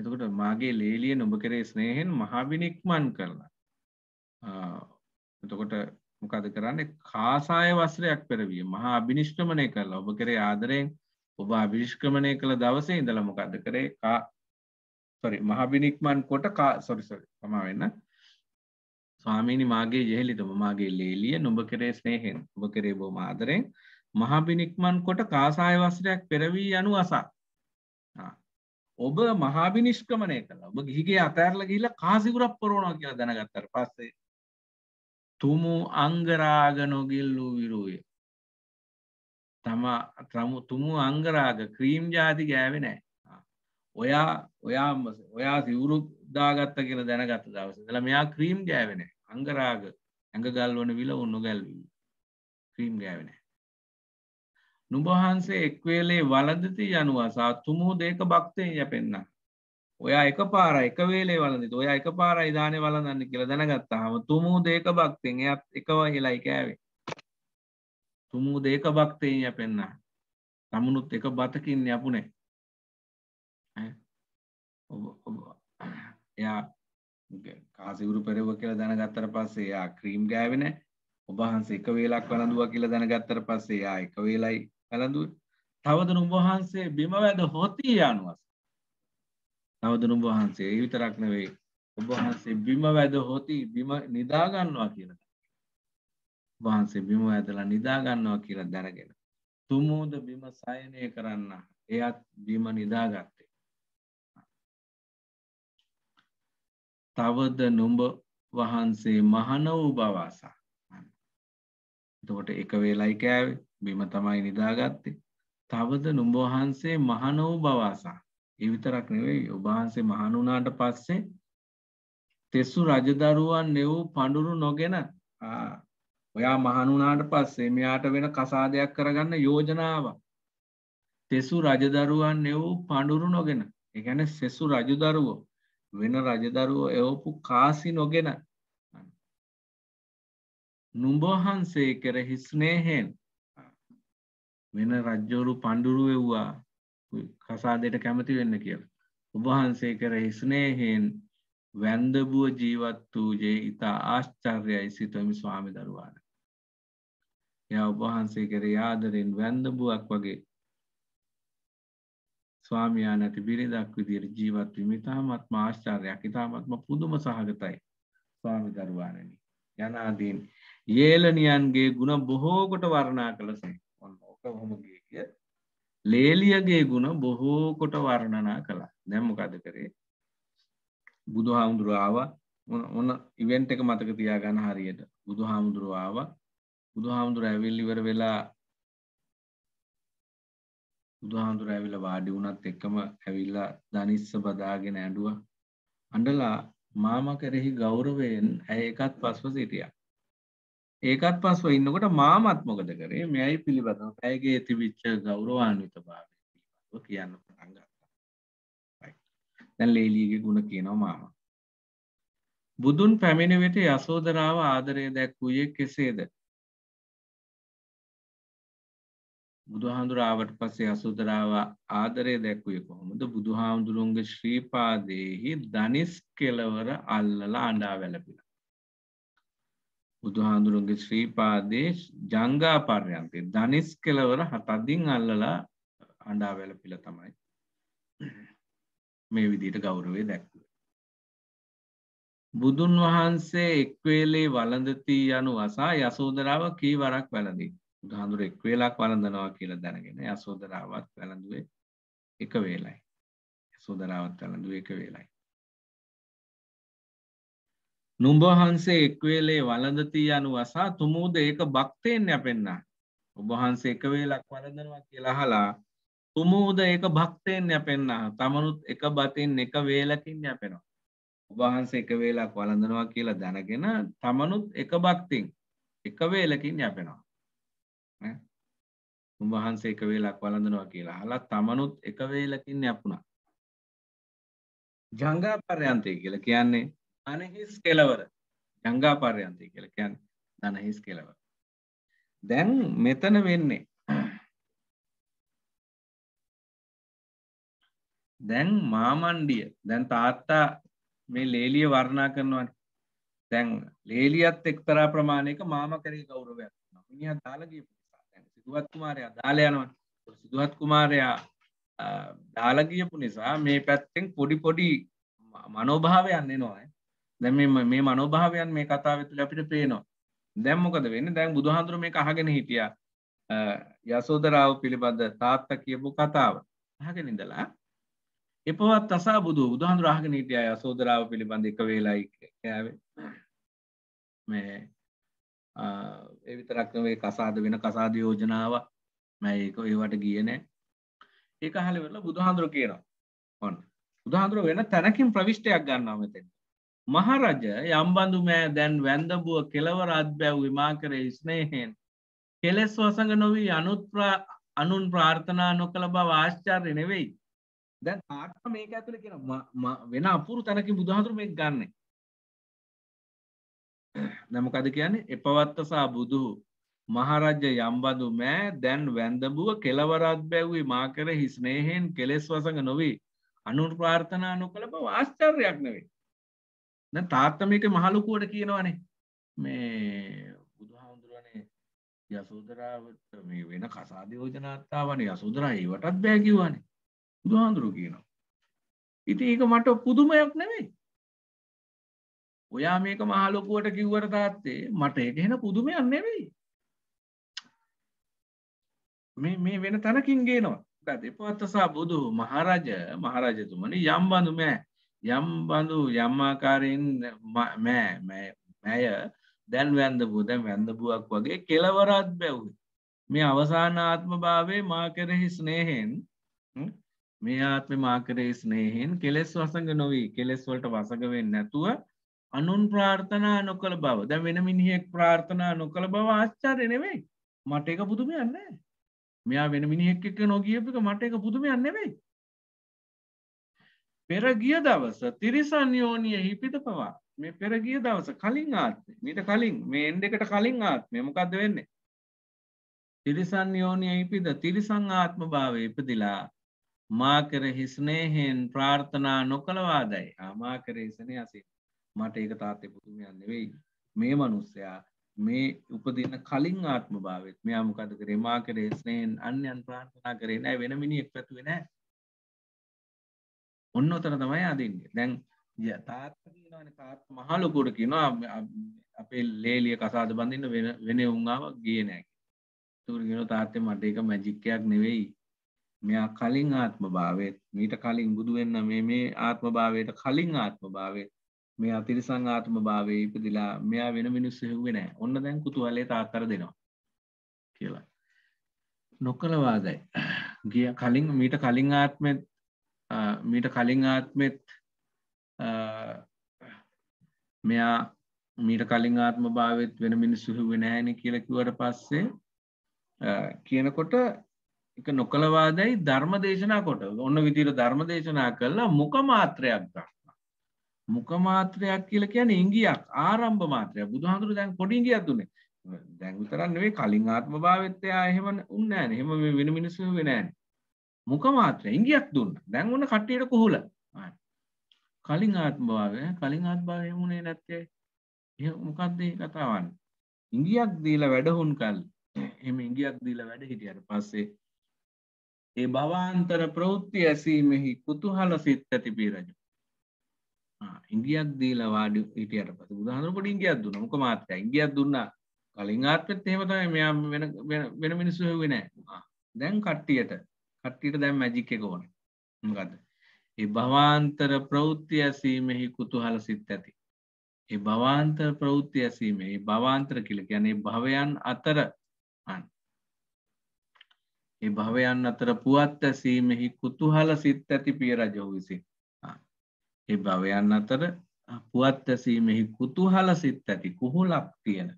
එතකොට මාගේ ලේලිය නොඹ කරේ ස්නේහෙන් මහාවිනික්මන් කරලා එතකොට මොකද කරන්නේ කාසාය වස්ත්‍රයක් පෙරවිය මහා අභිනිෂ්ක්‍රමණය කරලා ඔබ කරේ ආදරයෙන් ඔබ අභිෂ්ක්‍රමණය කළ දවසේ ඉඳලා මොකද කරේ කා සොරි මහබිනික්මන් කොට කා සොරි සොරි තමා වෙන්න ස්වාමීනි මාගේ යෙහෙලිද මමාගේ ලේලිය නොඹ කරේ ස්නේහෙන් ඔබ කරේ බොහොම ආදරෙන් මහබිනික්මන් කොට කාසාය වස්ත්‍රයක් පෙරවී යනු අසා ඔබ මහාබිනිෂ්ක්‍රමණය කළා ඔබ ගිහිගේ අතෑරල ගිහිලා කාසිකුරක් පොරෝනවා කියලා දැනගත්තට පස්සේ තුමු අංගරාග නොගිල්ලූ විරුවේ තමා තමු තුමු අංගරාග ක්‍රීම් ජාති ගෑවෙ නෑ ඔයා ඔයා ඔයා සිවුරු දාගත්ත කියලා දැනගත්ත දවස දළ මෙයා ක්‍රීම් ගෑවෙන අංගරාග ඇඟගල්වන විල උන්නු ගැල්වී ක්‍රීම් ගෑවෙන නුබහන්සේ එක්වේලේ වලදති යනුවසා තුමූ දේක භක්තයෙන් යැපෙන්න්න. ඔයා එක පාර එක වේලේ වලදි ඔය එක පාර ඉධානය වලදන්න කියල දැනගත්තාහම තුමූ දේක භක්තිෙන් එත් එකව හෙලයි කෑවේ. තුමූ දේක භක්තයෙන් යැපෙන්න්න. තමුණුත් එක බතකින් යපුනේ එයා කාසිවරු පෙරව කියල දැනගත්තර පස්සේ යා ක්‍රීම් ගෑවෙන ඔබහන්සේ එක වේලක් වනදුව කියල දැනගත්තර පස්සේ යා එක වේලයි කළඳුව තවද නුඹහන්සේ බිම වැද හොතී යනුවස තවද නුඹහන්සේ ඒ විතරක් නෙවෙයි ඔබහන්සේ බිම වැද හොතී බිම නිදාගන්නවා කියලා වහන්සේ බිම වැදලා නිදාගන්නවා කියලා දැනගෙන තුමූද බිම සයනය කරන්න එයත් බිම නිදාගත්තේ තවද නුඹ වහන්සේ මහන වූ බවාසා එතකොට එක වේලයි කෑවේ බිම තමයි නිදාගත්තේ තවද නුඹවහන්සේ මහන වූ බවාසා ඒ විතරක් නෙවෙයි ඔබහන්සේ මහනුනාට පස්සේ තෙස්සු රජදරුවන් නෙවූ පඳුරු නොගෙන ඔයා මහනුනාට පස්සේ මෙයාට වෙන කසාදයක් කරගන්න යෝජනාව තෙසු රජදරුවන් නෙවූ පඳුරු නොගෙන එකැන සෙසු රජදරුවෝ වෙන රජදරුවෝ එවපු කාසි නොගෙන නුඹහන්සේ කෙරෙහි ස්නේහෙන් වෙන රජ්ජෝරු පණ්ඩුරු එව්වා කසාදයට කැමති වෙන්න කියලා. උබහන්සේ කර හිස්නේහෙන් වැන්දබුව ජීවත් වූජේ ඉතා ආශ්චර්යයි සිතමි ස්වාමි දරුවාන. ය උබහන්සේ කර යාදරෙන් වැන්දබුවක් වගේ ස්වාමයා නැති බිරිදක් විදිර ජීවත්වීම ඉතාමත්ම ආශ්චාරයක් ඉතාමත්ම පුදුම සහගතයි ස්වාමි දරුවානනි යනාදීන් ඒලනියන්ගේ ගුණ බොහෝකොට වරණා කළසේ ඔක්කොම ගිය කිය ලේලියගේ ගුණ බොහෝ කොට වර්ණනා කළා දැම්මකද කරේ බුදු හාමුදුරුවාව ඔන්න ඉවෙන්ට් එක මතක තියා ගන්න හරියට බුදු හාමුදුරුවාව බුදු හාමුදුර ඇවිල් ඉවර වෙලා බුදු හාමුදුර ඇවිල වාඩි වුණත් එක්කම ඇවිල්ලා ධනිස්ස බදාගෙන ඇඩුව අඩලා මාම කෙරෙහි ගෞරවයෙන් ඇය එකත් පස්ව සිටියා ඒකත් පස්ව ඉන්නකොට මාමත් මොකද කරේ මෙයයි පිළිබඳ ඇයගේ තිවිච්ච ගෞරවාන්විත භාවය පිළිබඳව කියන්න පටන් ගත්තා. දැන් ලේලීගේ ගුණ කියනවා මාම. බුදුන් පැමිණ වෙට යසෝදරාව ආදරය දැක්වූයේ කෙසේද? බුදුහාඳුරාවට පස්සේ යසෝදරාව ආදරය දැක්වූයේ කොහොමද? බුදුහාඳුරුන්ගේ ශ්‍රී පාදයේහි ධනිස් කෙලවර අල්ලලා අඬා වැළපිලා. බුදුහාඳුරුන්ගේ ශ්‍රීපාදේ ජංගා පර්යන්තේ ධනිස් කෙලවර හතදින් අල්ලලා අඩා වැලපිල තමයි මේ විදිට ගෞරවේ දැක්ව. බුදුන් වහන්සේ එක්වේලේ වලඳති යනු වසා යසෝදරාව කී වරක් වැලදී බුදුහාඳුර එක්වේලක් වලඳනවා කියලා දැනගෙන යසෝදරාවත් වැළඳුවේ එක වේලයි. යසෝදරාවත් වැළඳුවේ එක වේලයි. නුඹහන්සේ එක්වේලේ වලඳතී යනු වසා තුමූද ඒක භක්තයෙන් යැපෙන්න්නා. ඔබහන්සේ එකවේලක් වලඳනවා කියලා හලා තුමූද ඒක භක්තයෙන් යැපෙන්න්නා තමනුත් එක බතින් එක වේලකින් යැපෙනවා. ඔබහන්සේ එක වේලක් වලඳනවා කියලා දැනගෙන තමනුත් එක භක්තිං එක වේලකින් යැපෙනවා. උන්වහන්සේ එක වේලක් වළඳනවා කියලා හලා තමනුත් එක වේලකින් යැපුණා. ජංගා පරයන්තය කියලා කියන්නේ අනහිස් කෙලවර ජංගාපාර්යන්තය කලකයන් දනහිස් කෙලවර දැන් මෙතන වෙන්නේ දැන් මාමණ්ඩිය දැන් තාත්තා මේ ලේලිය වර්ණා කරනවා දැන් ලේලියත් එක්තරා ප්‍රමාණයක මාම කරේ ගෞරවයක් මිනිහා දාලා ගියපු නිසා දැන් සිදුවත් කුමාරයා දාලා යනවා සිදුවත් කුමාරයා දාලා ගියපු නිසා මේ පැත්තෙන් පොඩි පොඩි මනෝභාවයන් එනවා දැ මේ මනෝභාවයන් මේ කතාව තුළ අපිට පේනවා දැම්මොකද වෙන්න දැන් බුදුහාන්දුර මේ අහගෙන හිටිය යසෝදරාව පිළිබඳ තාත්ත කියපු කතාව අහගෙන ඉඳලා එපවත් අසා බුදු බුදුහාන්දුර අහගෙන හිටිය යසෝදරාව පිළිබඳ එක වේලායි කෑවේ මේ එවිතරක් වේ කසාද වෙන කසාද යෝජනාව මැ ඒක ඒවට ගියනෑ ඒ අහල වෙලා බුදුහාන්දුර කියනවා ඔන්න බුදුහාන්දුර වෙන තැනකින් ප්‍රවිශ්ටයක් ගන්නවා මෙතෙන් මහරජ යම්බඳු මෑ දැන් වැන්දබුව කෙලවර අත්බැව් විමා කර ස්නේහෙන්. කෙලෙස් වසඟ නොවී අනුත්්‍රා අනුන් ප්‍රාර්ථනා නොකළ බව ආශ්චර්ය නෙවෙයි. දැන් ආර්ථ මේක ඇතුළ කියෙන වෙන අපුරු තැනකින් බුදුහතුර මේ ගන්න. නැමකද කියන්නේ එපවත්තසා බුදුහු මහරජ්‍ය යම්බඳු මෑ දැන් වැන්දබුව කෙලවරත් බැව්වේ මාකර හිස්නේහෙන් කෙලෙස් වසඟ නොවී අනුන් ප්‍රාර්ථනා නොකළ බව ආශ්චර්යක් නෙවෙේ. දැන් තාත්තා මේක මහලොකුවට කියනවනේ මේ බුදුහාමුදුරනේ යසෝදරාවට මේ වෙන කසාද යෝජනාත්තාවනේ යසෝදරා ඒවටත් බෑ කිව්වනේ බුදුහාමුදුරුවෝ කියනවා ඉතින් ඒක මට පුදුමයක් නෙමෙයි ඔයා මේක මහලොකුවට කිව්වට තාත්තේ මට ඒක එහෙන පුදුමයක් නෙවෙයි මේ මේ වෙන තැනකින් ගේනවා ගත එපවත්තසා බුදු මහරජ මහරජතුමනි යම් බඳුමෑ යම් බඳු යම් ආකාරයෙන් මෑ මැය දැන් වැන්දපුූ දැන් වැඳපුුවක් වගේ කෙලවරත් බැව්යි මේ අවසාන ආත්ම භාවේ මාකරෙහි ස්නේහෙන් මේ ආත්ම මාකරේ ස්නේහෙන් කෙලෙස් වසඟ නොවී කෙලෙස්වලට වසඟවෙන් නැතුව අනුන් ප්‍රාර්ථනා නොකළ බව දැ වෙන මිනිහෙක් ප්‍රාර්ථනා නොකළ බව ආශ්චාරයනෙවෙයි මට එක පුදුම යන්න මෙයා වෙන මිනිහෙක් එක නොගියපික මට එක පුදුම යන්නෙවෙයි පෙරගිය දවස තිරිසන් යෝනිය හිපිට පවා මේ පෙරගිය දවස කලින් ආත්මේ මීට කලින් මේ එන්ඩ එකට කලින් ආත්මේ මොකක්ද වෙන්නේ තිරිසන් යෝනිය හිපිද තිරිසං ආත්ම භාවය ඉපදිලා මා කරෙහි ස්නේහෙන් ප්‍රාර්ථනා නොකළවාදයි ආමා කරෙහි සනයසි මට ඒක තාත්තේ පුතුමයන් නෙවෙයි මේ මනුස්සයා මේ උපදින කලින් ආත්ම භාවත් මෙයා මොකද කරේ මා කරේ ස්නයෙන් අන්‍යන් ප්‍රාර්ථනා කරේ නෑ වෙන මිනිෙක් පැතුවෙනෑ ඔන්න ඔතර තමයි අදන්නේ දැන් තාත්තනවන තාත් මහලොකුට කියනවා අපේ ලේලිය කසාද බඳන්න වෙන වෙන උන්ාව ගිය නෑක තුරගෙන තාත්තේ මට එක මැජික්කයක් නෙවෙයි මෙයා කලින් ආත්ම භාවයත් මීට කලින් බුදු වෙන්න මේ මේ ආත්ම භාවයට කලින් ආත්ම භාවය මේ අතිරිසං ආත්ම භාවය ඉපදිලා මෙයා වෙන මිනිස් හුවේ නෑ ඔන්න දැන් කුතුහලේ තාත්තර දෙනවා කියලා නොකළ වාදයි ගිය කලින් මීට කලින් ආත්මෙත් මීට කලින් ආත්මෙත් මෙයා මීට කලින් ආත්ම භාවත් වෙන මිනිස්සු වෙනෑන කියලකිවට පස්සේ කියනකොට එක නොකළවාදැයි ධර්ම දේශනා කොට ඔන්න විදිර ධර්ම දේශනා කරලා මොක මාත්‍රයක් දක්වා. මොක මාත්‍රයක් කියල කියන ඉංගියක් ආරම්භ මාත්‍රය බුදුහන්දුර දැන් පොඩිගිය තුනේ දැංවිතරන්න වේ කලින් ආත්ම භාවිත්තයා එහෙම උන්නෑන හෙම වෙන මිනිස්සු වෙනෑන් මුක මාත්‍රය ඉංගියක් දුන්න දැන් ඔන්න කට්ටියට කොහොල කලින් ආත්මභාවය කලින් ආත්භාවය මුණේ නැත්තේ එ මොකක්දේ කතාවන්න ඉංගියක් දීල වැඩහුන් කල් එම ඉංගියක් දීල වැඩ හිටියට පස්සේ ඒ භවාන්තර ප්‍රෞත්ති ඇසීමෙහි කුතුහල සිත් ඇති පීරජ ඉංගියක් දීල වාඩි හිටියට පස බුදහනකොට ඉංගියක් දුන්න මොක මාත්‍රය ඉංගියක් දුන්නා කලින් ආත්මෙත් එහෙමතයි මෙයා වෙන මිනිස්සු වෙනෑ දැන් කට්ටියට කට්ටිට දැම් මැජික් එක ඕන මකද ඒ භවාන්තර ප්‍රෞත්ති ඇසීමෙහි කුතුහල සිත් ඇති ඒ භවාන්තර ප්‍රෞත්ති ඇසීමේ භවාන්තර කියල ගැනේ භවයන් අතර අන් ඒ භවයන් අතර පුවත් ඇසීමෙහි කුතුහල සිත් ඇති පිය රජෝ විසින් ඒ භවයන් අතර පුවත් ඇසීමෙහි කුතුහල සිත් ඇති කුහුලක් තියෙන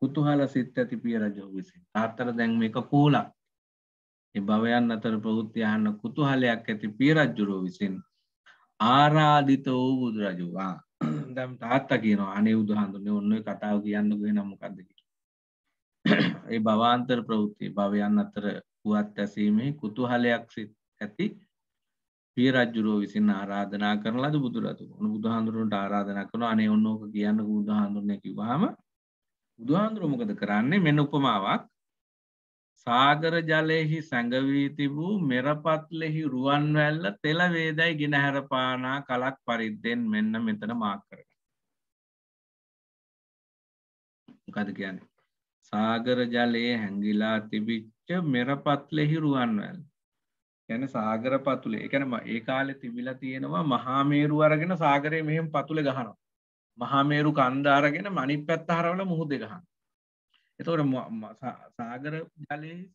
කුතුහල සිත් ඇති පිය රජෝ විසින් අතර දැන් මේක කූලක් භවයන් අතර ප්‍රෞත්තියහන්න කුතුහලයක් ඇති පියරජ්ජුරුව විසින් ආරාධිත වූ බුදුරජවා දම් තාත්තා කියනවා අනේ බුදුහන්දුන ඔන්න කතාව කියන්න ගෙන මොකක්දක ඒ භවාන්තර ප්‍රවෘත්ති භවයන් අතර පුවත් ඇසීමේ කුතුහලයක් සිත් ඇති පියරජ්ජුරුව විසින් ආරාධනා කරන ලද බුදුරතු ඔන්න බුදුහන්දුරුන්ට ආරාධනා කරන අනේ ඔන්නෝක කියන්න බුදුහන්දුරනය කිවහම බුදුහන්දුරුව මොකද කරන්නේ මෙන්න උපමාවක් සාගර ජලයෙහි සැඟවී තිබූ මෙරපත්ලෙහි රුවන්වැල්ල තෙලවේදැයි ගෙනහැරපානා කලක් පරිද්දෙන් මෙන්න මෙතන මාකරට. මොකද කියන සාගර ජලයේ හැංගිලා තිබිච්ච මෙරපත්ලෙහි රුවන්වැල් ගැන සාගර පතුලේ එකනම ඒ කාලෙ තිබිලා තියෙනවා මහාමේරු අරගෙන සාගරය මෙහෙම පතුළ ගහනවා. මහාමේරු කන්ධාරගෙන මනිත් පැත්ත හරවල මුහුදෙ ගහන්න. එතවට සාගර ජලය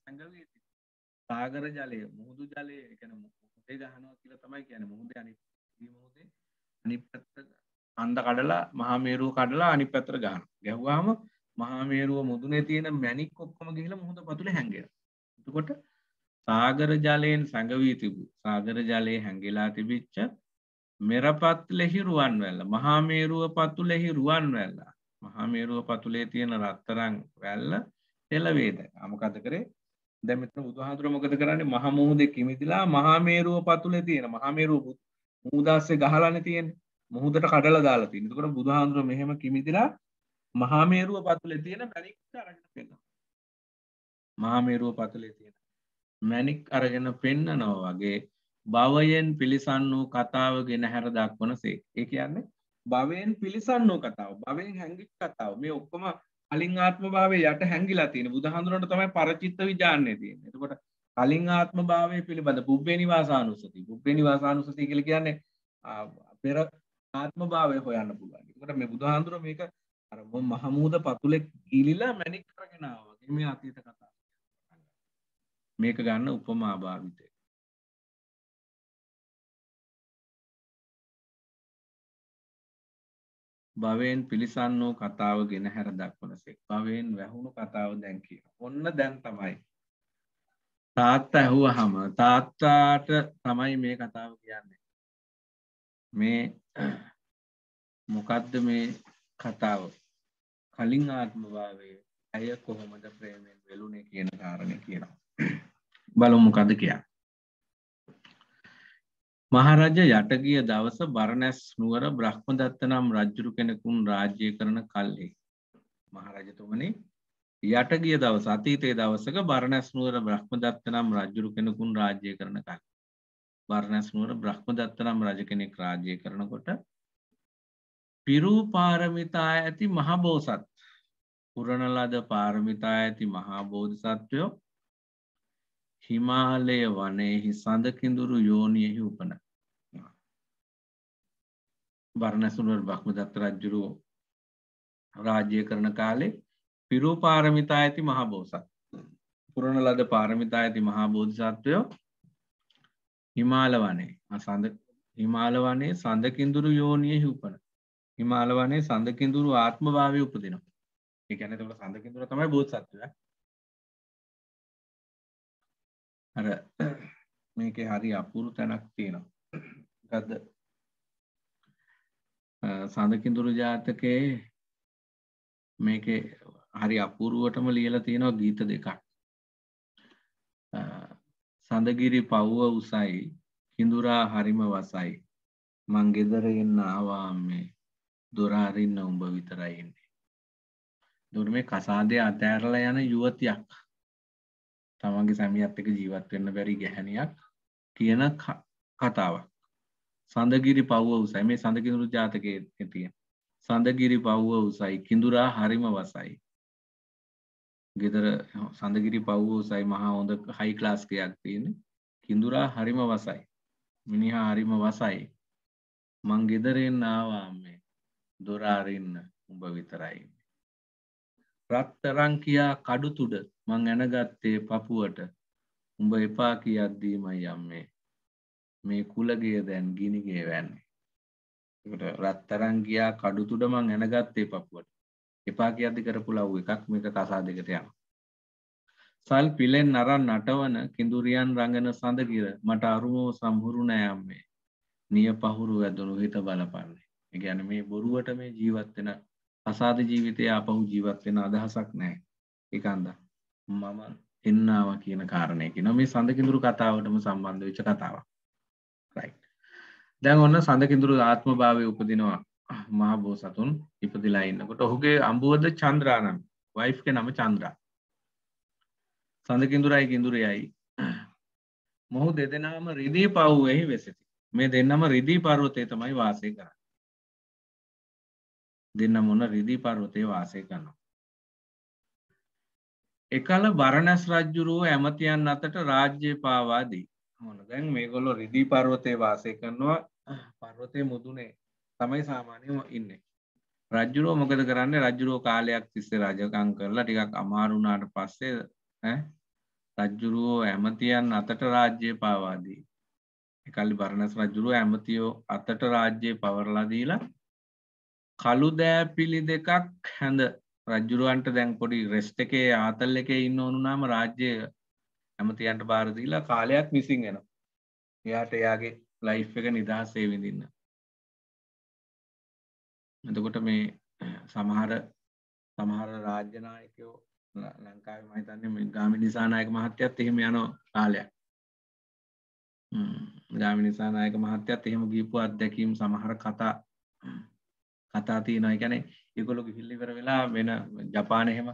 සැඟවී සාගර ජලය මුහුදු ජලය එකන මුහදේ ගහනවා කියල තමයි කියන මුහුද අනි මුහදේ අනි පැත්ත අන්ද කඩලා මහාමේරුව කඩලා අනි පැත්‍ර ගාන ගැහ්වාම මහාමේරුව මුදුනේ තියෙන මැනික් කොක්කම ගිහිලා මුහුද පතුල හැඟය එතකොට සාගර ජලයෙන් සැඟවී තිබු සාගර ජලයේ හැඟෙලා තිබිච්ච මෙරපත් ලෙහි රුවන් වැල්ල මහාමේරුව පත්තු ලෙහි රුවන් වැල්ලා මහාමේරුව පතුලේ තියෙන රත්තරං වැල්ල එළවේද අමකද කරේ දැමිත බුදුහාතුර මොකද කරන්නේ මහා මුහුදේ කිමිදිලා මහාමේරුව පතුලේ තියෙන මහාමේරුව මුහුදාස්සේ ගහලානේ තියෙන්නේ මුහුදට කඩලා දාලා තියෙන්නේ. ඒකට බුදුහාඳුර මෙහෙම කිමිදිලා මහාමේරුව පතුලේ තියෙන මණික්ට අරගෙන පෙන්නනවා. මහාමේරුව පතුලේ තියෙන මැණික් අරගෙන පෙන්නනවා වගේ භවයෙන් පිළිසන් වූ කතාව ගෙන හැර දක්වන සේක. ඒ කියන්නේ භවයෙන් පිළිසන්නෝ කතාව භවයෙන් හැඟික් කතාව මේ ඔක්කොම කලින් ආත්ම භාවය යට හැංගිලා තියෙන බුදුහඳුරට තමයි පරචිත්ත විජාන්නේ තියෙන එතකොට කලින් ආත්ම භාවය පිළිබඳ පුබ්බේ නිවාසානුස්සති පුබ්බේ නිවාසානුස්සති කියලා කියන්නේ පෙර ආත්ම භාවය හොයන්න පුළුවන් එතකොට මේ බුදුහඳුර මේක අර මහමූද පතුලේ ගිලිලා මැණික් කරගෙන ආවා මේ අතීත කතාව මේක ගන්න උපමා භාවිතය භවයෙන් පිළිසන් වූ කතාව ගෙන හැර දක්වනසෙක් භවයෙන් වැහුණු කතාව දැන් කියන ඔන්න දැන් තමයි තාත්තා ඇහුවහම තාත්තාට තමයි මේ කතාව කියන්නේ මේ මොකද්ද මේ කතාව කලින් ආත්මභාවයේ ඇය කොහොමද ප්‍රේමයෙන් වෙලුනේ කියන කාරණය කියනවා බලමු මොකද කියා මහරජ යටගිය දවස බරණැස් නුවර බ්‍රහ්මදත්ත නම් රජ්ජුරු කෙනෙකුන් රාජ්‍ය කරන කල්හි. මහරජතුමනි යටගිය දවස අතීතයේ දවසක බරණැස් නුවර බ්‍රහ්මදත්ත නම් රජ්ජුරු කෙනෙකුන් රාජ්‍ය කරන කල්. බරණැස් නුවර බ්‍රහ්මදත්ත නම් රජ කෙනෙක් රාජ්‍ය කරනකොට පිරූ පාරමිතා ඇති මහබෝසත් පුරණලද පාරමිතා ඇති මහා බෝධිසත්වයෝ හිමාලය වනයෙහි සඳකිඳුරු යෝනියෙහි උපන බරණැසුනුවර බක්මදත්ත රජ්ජුරුවෝ රාජ්‍යය කරන කාලේ පිරූ පාරමිතා ඇති මහබෝසත් පුරණ ලද පාරමිතා ඇති මහාබෝධිසත්වයෝ හිමාල වනේ අසඳ හිමාල වනේ සඳකින්දුරු යෝනියෙහි උපන හිමාල වනේ සඳකින්දුරු ආත්මභාවය උපදිනවා ඒ ගැන තකට සඳකින්දුර තමයි බෝධසත්වය අර මේකේ හරි අපූරු තැනක් තියෙනවා ගද සඳකින්දුරු ජාතකයේ මේකේ හරි අපූරුවටම ලියලා තියෙනවා ගීත දෙකක් සඳගිරි පව්ව උසයි කිඳුරා හරිම වසයි මං ගෙදර එන්න ආවා මේ දොර අරින්න උඹ විතරයි ඉන්නේ. දුර මේ කසාදේ අතෑරලා යන යුවතියක්. තමන්ගේ සැමියත් එක ජීවත් වෙන්න බැරි ගැහැණියක් කියන කතාවක් සඳගිරි පව්ව උසයි මේ සඳකිඳුරු ජාතකයේ තියෙන සඳගිරි පව්ව උසයි කිඳුරා හරිම වසයි ගෙදර සඳගිරි පව්ව උසයි මහා හොඳ හයි ක්ලාස්කයක් තියෙන කිඳුරා හරිම වසයි මිනිහා හරිම වසයි මං ගෙදරෙන් ආවා මේ දොර අරින්න උඹ විතරයි රත්තරං කියා කඩුතුඩ මං ඇනගත්තේ පපුුවට උඹ එපා කියද්දීමයි යම්මේ මේ කුලගේ දැන් ගිනිගේ වැන්නේ රත්තරං ගියා කඩුතුඩ මං ඇනගත්තේ පපුුවට එපා කියද්දි කරපු ලව් එකක් මේක කසා දෙකට යන සල් පිලෙන් අරන් නටවන කිඳුරියන් රඟන සඳගිර මට අරුමෝ සම්හුරු නෑයම්මේ නිය පහුරු ඇදුණු හිත බලපන්නේ ගැන මේ බොරුවට මේ ජීවත්වෙන අසාධ ජීවිතය අපහු ජීවත් වෙන අදහසක් නෑ එකන්ද මම එන්නාව කියන කාරණයකි නො මේ සඳකිඳුරු කතාවටම සම්බන්ධ වෙච්ච කතාවක් රයි දැන් ඔන්න සඳකිඳුරු ආත්ම භාවය උපදිනවා මහා බෝසතුන් ඉපදිලා ඉන්නකොට ඔහුගේ අම්බුවද චන්ද්‍රානම් වයිෆ්ක නම චන්ද්‍රා සඳකින්දුරයි කින්දුරයයි මොහු දෙදෙනම රිදී පව්වෙහි වෙසති මේ දෙන්නම රිදී පරුවතය තමයි වාසය කර දෙන්න මොන රිදී පර්වතයේ වාසය කරනවා. එකල බරණැස් රජ්ජුරුව ඇමතියන් අතට රාජ්‍ය පාවාදී හොන දැන් මේගොල්ලො රිදී පර්වතය වාසය කරනවා පර්වතය මුදුනේ තමයි සාමානයම ඉන්න රජ්ජුරුව මොකද කරන්න රජ්ජුරුව කාලයක් තිස්සේ රජකං කරලා ටිකක් අමාරුණාට පස්සේ රජ්ජුරුවෝ ඇමතියන් අතට රාජ්‍ය පාවාදී එකලි බරණස් රජ්ජුරුව ඇමතියෝ අතට රාජ්‍යය පවරලා දීලා කළු දෑපිලි දෙකක් හැඳ රජ්ජුරුවන්ට දැන් පොඩි රෙස්ට එකේ ආතල් එකේ ඉන්න ඕනුනාම රාජ්‍යය ඇමතියන්ට භාරදීලා කාලයක් මිසින් එෙන එයාට එයාගේ ලයි් එක නිදහසේ විඳන්න එතකොට මේ සමහර සමහර රාජ්‍යනායකයෝ ලංකාව මහිතන්නේ ගාමිනිසානායක මහත්‍යත් එහෙම යන කාලයක් ගාමිනිසානායක මහත්‍යත් එහෙම ගීපු අත්දැකීම් සමහර කතා කතා තියෙනවා ඒ කියන්නේ ඒගොල්ලෝ ගිහිල්ලා ඉවර වෙලා වෙන ජපාන එහෙම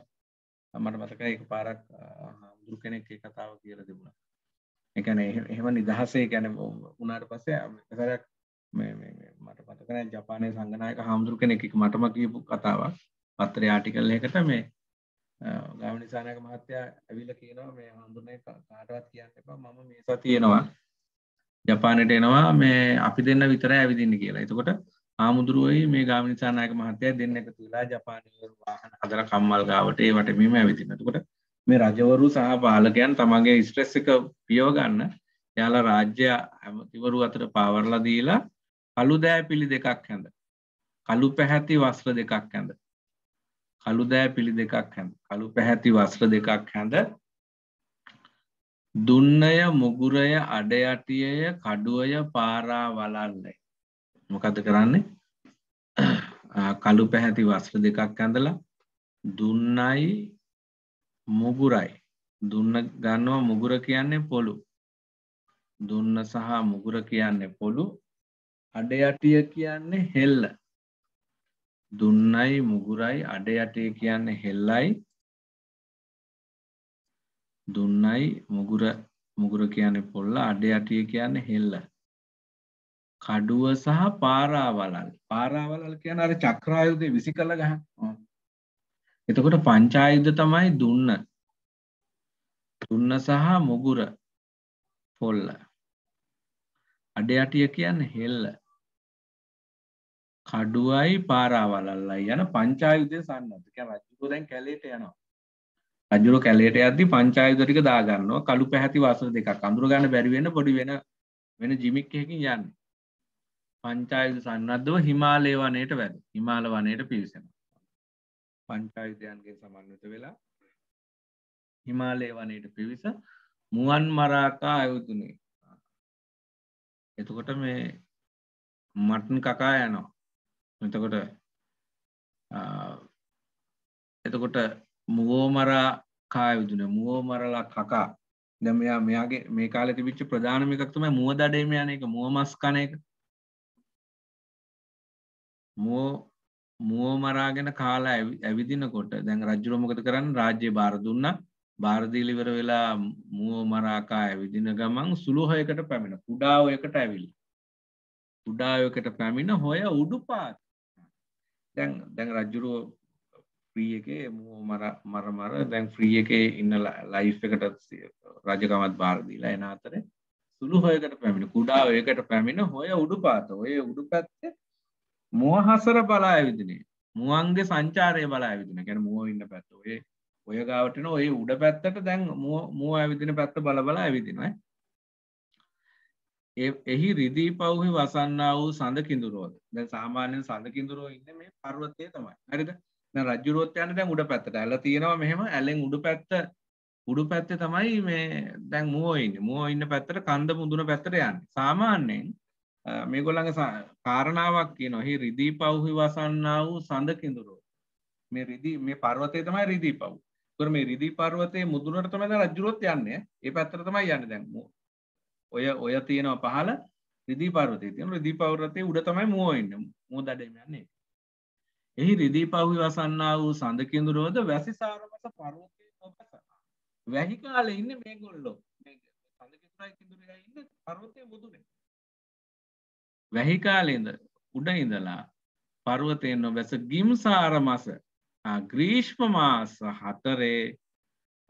මට මතකයි එක පාරක් හඳුරු කෙනෙක් ඒ කතාව කියලා තිබුණා. ඒ කියන්නේ එහෙම නිදහසේ කියන්නේ උනාට පස්සේ එකසරයක් මේ මේ මට මතක නැහැ ජපානයේ සංගනායක හඳුරු කෙනෙක් එක මටම කියපු කතාවක් පත්‍රය ආටිකල් එකකට මේ ගාමනිසානක මහත්තයා ඇවිල්ලා කියනවා මේ හඳුනේ කාටවත් කියන්න එපා මම මේ සතියේනවා ජපානයට එනවා මේ අපි දෙන්න විතරයි ඇවිදින්න කියලා. එතකොට ආමුදුරුවයි මේ ගාමිනිසානායක මහත්තය දෙන්න එක තුලා ජපානවරු වාහන හදර කම්මල් ගාවට ඒ වට මෙම ඇවිතිනතුකොට මේ රජවරු සහ පාලකයන් තමන්ගේ ස්ට්‍රෙස් එක පියෝගන්න යාලා රාජ්‍ය ඇමතිවරු අතර පාවරලා දීලා කළු දෑ පිළි දෙකක් හැඳ කළු පැහැති වස්ත්‍ර දෙකක් හැඳ කළු දෑ පිළි දෙකක් හැඳ කළු පැහැති වස්ත්‍ර දෙකක් හැඳ දුන්නය මුගුරය අඩයටියය කඩුවය පාරා වලල්ලයි මොකද කරන්නේ කළු පැහැති වස්ත්‍ර දෙකක් ඇඳලා දුන්නයි මුගුරයි දුන්න ගන්නවා මුගුර කියන්නේ පොළු දුන්න සහ මුගුර කියන්නේ පොළු අඩයටිය කියන්නේ හෙල්ල දුන්නයි මුගුරයි අඩයටය කියන්නේ හෙල්ලයි දුන්නයි මුගුර මුගුර කියන්නේ පොල්ල අඩයටිය කියන්නේ හෙල්ලයි කඩුව සහ පාරාවලල් පාරාවලල් කියන අර චක්‍රායුධය විසි කළ ගහ එතකොට පංචායුධ තමයි දුන්න දුන්න සහ මුගුර පොල්ල අඩ අටිය කියන්න හෙල්ල කඩුවයි පාරාවලල්ලයි යන පංචායුධය සන්නත කිය රජ්ජුකෝ දැන් කැලේට යනවා රජුර කැලේට ඇති පංචායුධටික දාගන්නවා කළු පැහැති වාසර දෙක අඳුර ගන්න බැරිවෙන පොඩි වෙන වෙන ජිමික්කයකින් යන්නේ පංචායුද සන්නද්ධව හිමාලය වනයට වැද හිමාල වනයට පිවිසෙන පංචායුතයන්ගේ සමන්විත වෙලා හිමාලය වනයට පිවිස මුවන් මරාකා අයුතුනේ එතකොට මේ මටන් කකා යනවා එතකොට එතකොට මුවෝමරා කායවිදුන මුවෝමරලා කකා දැමයා මෙයාගේ මේ කාල තිබිච්ච ප්‍රධානමිකක්තුම මුව දඩේම යන එක මුව මස් කන එක මුව මුව මරාගෙන කාලා ඇවිදිනකොට දැන් රජුර මොකද කරන්න රාජ්‍ය බාර දුන්න බාරදීලිවර වෙලා මුව මරාකා ඇවිදින ගමන් සුළුහයකට පැමිණ කුඩා ඔයකට ඇවිල් උඩායකට පැමිණ හොය උඩු පාත් දැන් දැන් රජ්ජුරුව ්‍රී එක මරමර දැන් ්‍රී එක ඉන්න ලයිස් එකට රජකමත් බාරදීලා එන අතර සුළු හොයකට පැමිණ කුඩා ඔයකට පැමිණ හොය උඩු පාත ඔය උඩු පැත්තේ මුව හසර බලා ඇවිදිනේ මුවන්ගේ සංචාරය බලා ඇවිදින ගැන මුව ඉන්න පැත්ත ඔය ඔය ගාවටන ඔය උඩ පැත්තට දැන් මුව ඇවිදින පැත්ත බලබලා ඇවිදිනයි එහි රිදී පව්හි වසන්නා වූ සඳ කිඳුරුවද දැන් සාමාන්‍යෙන් සඳ කිඳුරුව ඉන්න මේ පර්වතය තමයි හරිද රජුරොත් යන දැන් උඩ පැත්තට ඇල තියෙනවා මෙහෙම ඇලෙන් උඩු පැත්ත උඩු පැත්තේ තමයි මේ දැන් මුව ඉන්න මුව ඉන්න පැත්තට කන්ද මුදුන පැත්තට යන්න සාමාන්‍යයෙන් මේගොල්ලගේ කාරණාවක් කියන හි රිදී පව්හි වසන්නා වූ සඳ කිඳුරෝ මේ රිදි මේ පර්වතය තමයි රිදී පව් තුර මේ රිදි පර්වතය මුදුනට තමයි රජුරොත් යන්නේ ඒ පැත්තර තමයි යන්න දැන්ම ඔය ඔය තියෙනවා පහල රිදි පර්වතය තියෙන රිදි පවරතය උඩ තමයි මුව ඉන්න මුව දඩම යන්නේ එහි රිදී පව්හි වසන්නා වූ සඳ කිඳුරෝද වැසි සාරමස පර්වතය ඔබස වැහි කාලේ ඉන්න මේගොල්ලෝ සඳ කිඳුරයි කිඳුරයි ඉන්න පර්වතය මුදුනේ වැහි කාලේද උඩ ඉඳලා පර්වතයෙන් නොබැස ගිම්සාර මස ග්‍රීෂ්ම මාස හතරේ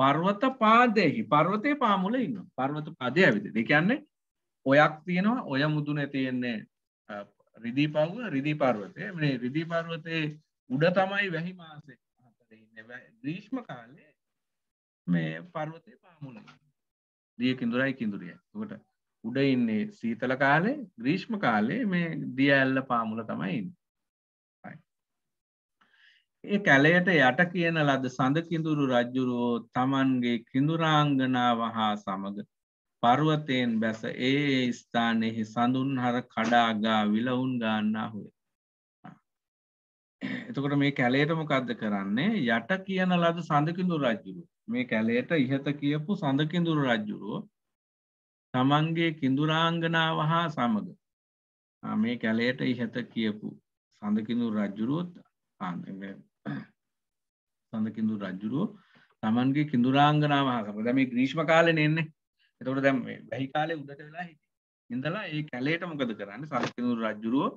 පර්වත පාදයහි පර්වතය පාමුල ඉන්න පර්වත පාදය ඇවිද දෙකන්නේ ඔයක් තියෙනවා ඔය මුදුන තියෙන්නේ රිදී පව්ව රිදී පර්වතය මේ රිදී පර්වතයේ උඩ තමයි වැහි මාසේ හතරඉන්න ග්‍රීෂ්ම කාලේ මේ පර්වතය පාමුල දිය කින්දුරයි කින්දුරිය කට උඩ ඉන්නේ සීතල කාලේ ග්‍රීෂ්ම කාලේ මේ දියඇල්ල පාමුල තමයින් ඒ කැලයට යට කියන ලද සඳ කිඳුරු රජ්ජුරුවෝ තමන්ගේ කිඳුරාංගනාව හා සමඟ පරුවතයෙන් බැස ඒ ස්ථානයෙහි සඳුන් හර කඩාගා විලවුන් ගන්නා හුය එතකොට මේ කැලේට මොකක්ද කරන්නේ යට කියන ලද සඳකිඳුරු රජ්ජුරුව මේ කැලේට ඉහත කියපු සඳකිඳුරු රජ්ජුරුවෝ තමන්ගේ කිඳුරාංගනාව හා සමග මේ කැලේට ඉහත කියපු සඳකිඳු රජ්ජුරුවත් සඳකිඳු රජ්ජුරුව තමන්ගේ කිඳුරාංගනාව හසම දැම ග්‍රීශ්ම කාලන එන්නේ එතකට දැම් බැහි කාලේ උදට වෙලා හිට ඉඳලා ඒ කැලේට මොකද කරන්න සඳකිඳු රජ්ජුරුව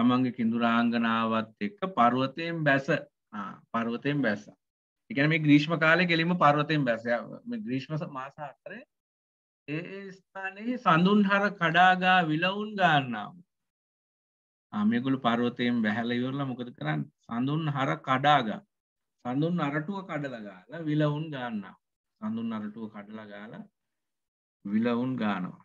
තමන්ගේ කිඳුරාංගනාවත් එක්ක පරුවතයෙන් බැස පරුවතයෙන් බැස්සා එකන මේ ග්‍රීශ්ම කාලය කෙලිම පරුවතයෙන් බැස ග්‍රීශ්ම මාස අතරේ ඒ ස්ථානයේ සඳුන් හර කඩාගා විලවුන් ගන්නාව මේගොලු පරවතයෙන් බැහැල ඉවරලා මොකද කරන්න සඳුන් හර කඩාගා සඳුන් අරටුව කඩලගාලා විලවුන් ගන්නා සඳුන් අරටුව කඩලගාලා විලවුන් ගානවා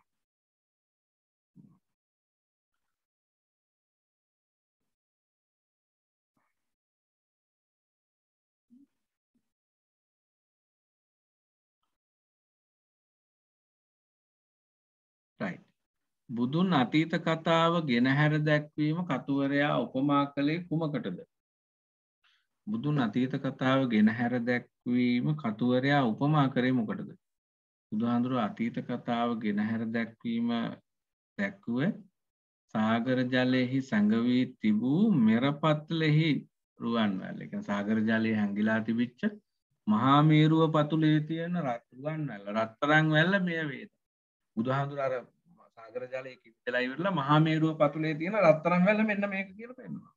බුදුන් අතීත කතාව ගෙනහැර දැක්වීම කතුවරයා උපමා කළේ කුමකටද. බුදුන් අතීත කතාව ගෙනහැර දැක්වීම කතුවරයා උපමා කරේ මොකටද. බුදුහාඳුරු අතීත කතාව ගෙනහැර දැක්වීම දැක්කුව සාගර ජලයෙහි සැඟවී තිබූ මෙරපත්ලෙහි රුවන්වැල් එක සාගර ජලය හැඟිලා තිබිච්ච මහාමීරුව පතුලේ තියෙන රත්රුවන් වැල්ල රත්තරං වැල්ල මෙය වේද. බුදුහාඳුර අර අගරජාලය කිදලයිවෙරලා මහාමේරුව පතුලේ තියෙන රත්තරම් වැල මෙන්න මේක කියල පෙන්වා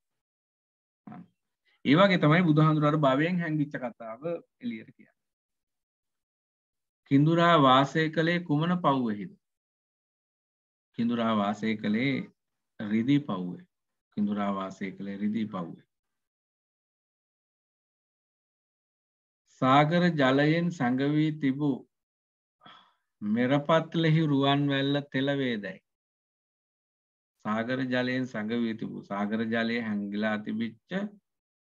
ඒවාගේ තමයි බුදුහඳුරට භවයෙන් හැංගිච්ච කතාව එලියට කිය කින්දුරා වාසය කළේ කුමන පව්වෙහිද කින්දුරා වාසය කළේ රිදී පව්වේ කින්දුරා වාසය කළේ රිදී පව්වේ සාගර ජලයෙන් සඟවී තිබූ මෙරපත්ලෙහි රුවන් වැල්ල තෙලවේදැයි. සාගර ජලයෙන් සඟවී තිබූ සාගර ජලය හැංගිලා තිබිච්ච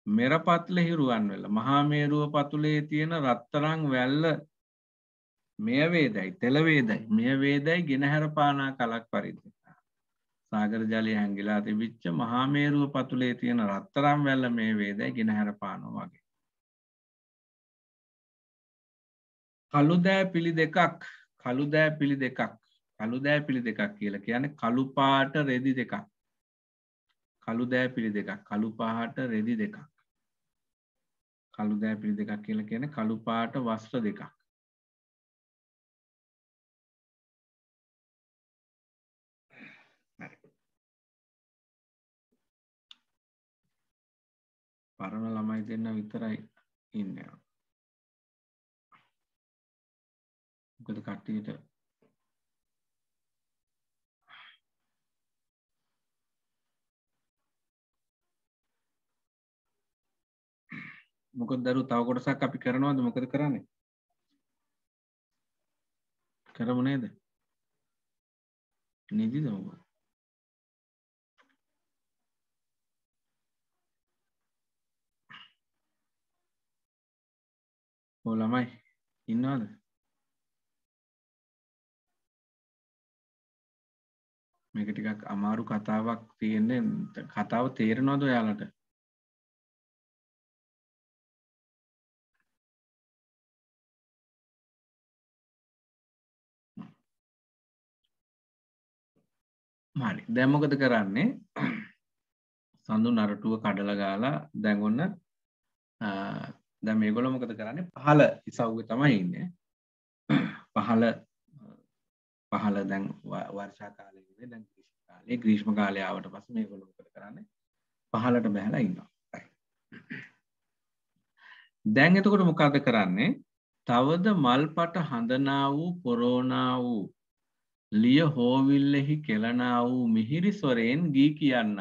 මෙරපත්ලෙහි රුවන් වෙල මහාමේරුව පතුලේ තියෙන රත්තරං වැල්ල මෙය වේදයි තෙලවේදයි මෙය වේදයි ගෙනහැරපානා කලක් පරිදි. සාගර ජලය හැංගිලා තිබිච්ච මහාමේරුව පතුලේ තියෙන රත්තරම් වැල්ල මේ වේදයි ගෙනහැරපානෝ වගේ. කළුදෑ පිළි දෙකක් කළුදෑ පිළි දෙකක් කළුදෑ පිළි දෙකක් කියලා කියන්නේ කළුපාට රෙදි දෙකක් කළුදෑ පිළි දෙකක් කළුපාට රෙදි දෙකක් කළුදෑ පිළි දෙකක් කියලා කියන්නේ කළුපාට වස්ත්‍ර දෙකක් පරණ ළමයි දෙන්න විතරයි ඉන්නවා මොකද කට්ටියට මොකද දරු තව කොටසක් අපි කරනවාද මොකද කරන්නේ කරමු නේද නිදිද මොකද ඔව් ළමයි ඉන්නවද මේක ටිකක් අමාරු කතාවක් තියෙන්නේ කතාව තේරෙනවද ඔයාලට හරි දැන් මොකද කරන්නේ සඳු නරටුව කඩලා ගාලා දැන් ඔන්න දැන් මේගොල්ලෝ මොකද කරන්නේ පහළ ඉසව්වේ තමයි ඉන්නේ පහළ පහල දැන් වර්ෂා කාලයගෙන දැන් ්‍රිෂ් කාලේ ග්‍රීෂ්ම කාලයාවට පස මේ ගොලු කර කරන්න පහලට බැහලා ඉන්නවා දැන් එතකොට මොකාද කරන්නේ තවද මල්පට හඳනා වූ පොරෝනා වූ ලිය හෝවිල්ලෙහි කෙලනා වූ මිහිරි ස්වරයෙන් ගී කියන්න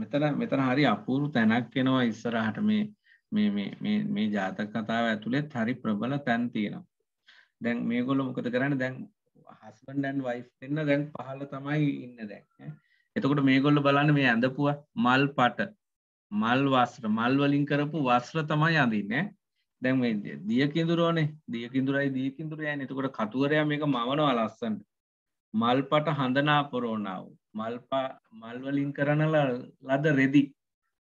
මෙතන මෙතන හරි අපූරු තැනක් වෙනවා ඉස්සරහට මේ මේ ජාතක කතාව ඇතුළෙත් හරි ප්‍රබල තැන් තියෙනවා දැන් මේගොල්ලො මොකද කරන්න දැන් හස්බන්ඩන් වයිස් එන්න දැන් පහල තමයි ඉන්න දැන් එතකොට මේගොල්ල බලන්න මේ ඇඳපුුව මල් පට මල් වස්්‍ර මල් වලින් කරපු වස්්‍ර තමයි අඳන්න දැන් දියකින්දුරුවනේ දියකින්දුරයි දියකින්දුරය එතකොට කතුවරයා මේක මවන අලස්සන්ට මල් පට හඳනා පොරෝණාව මල්පා මල්වලින් කරන ලද රෙදි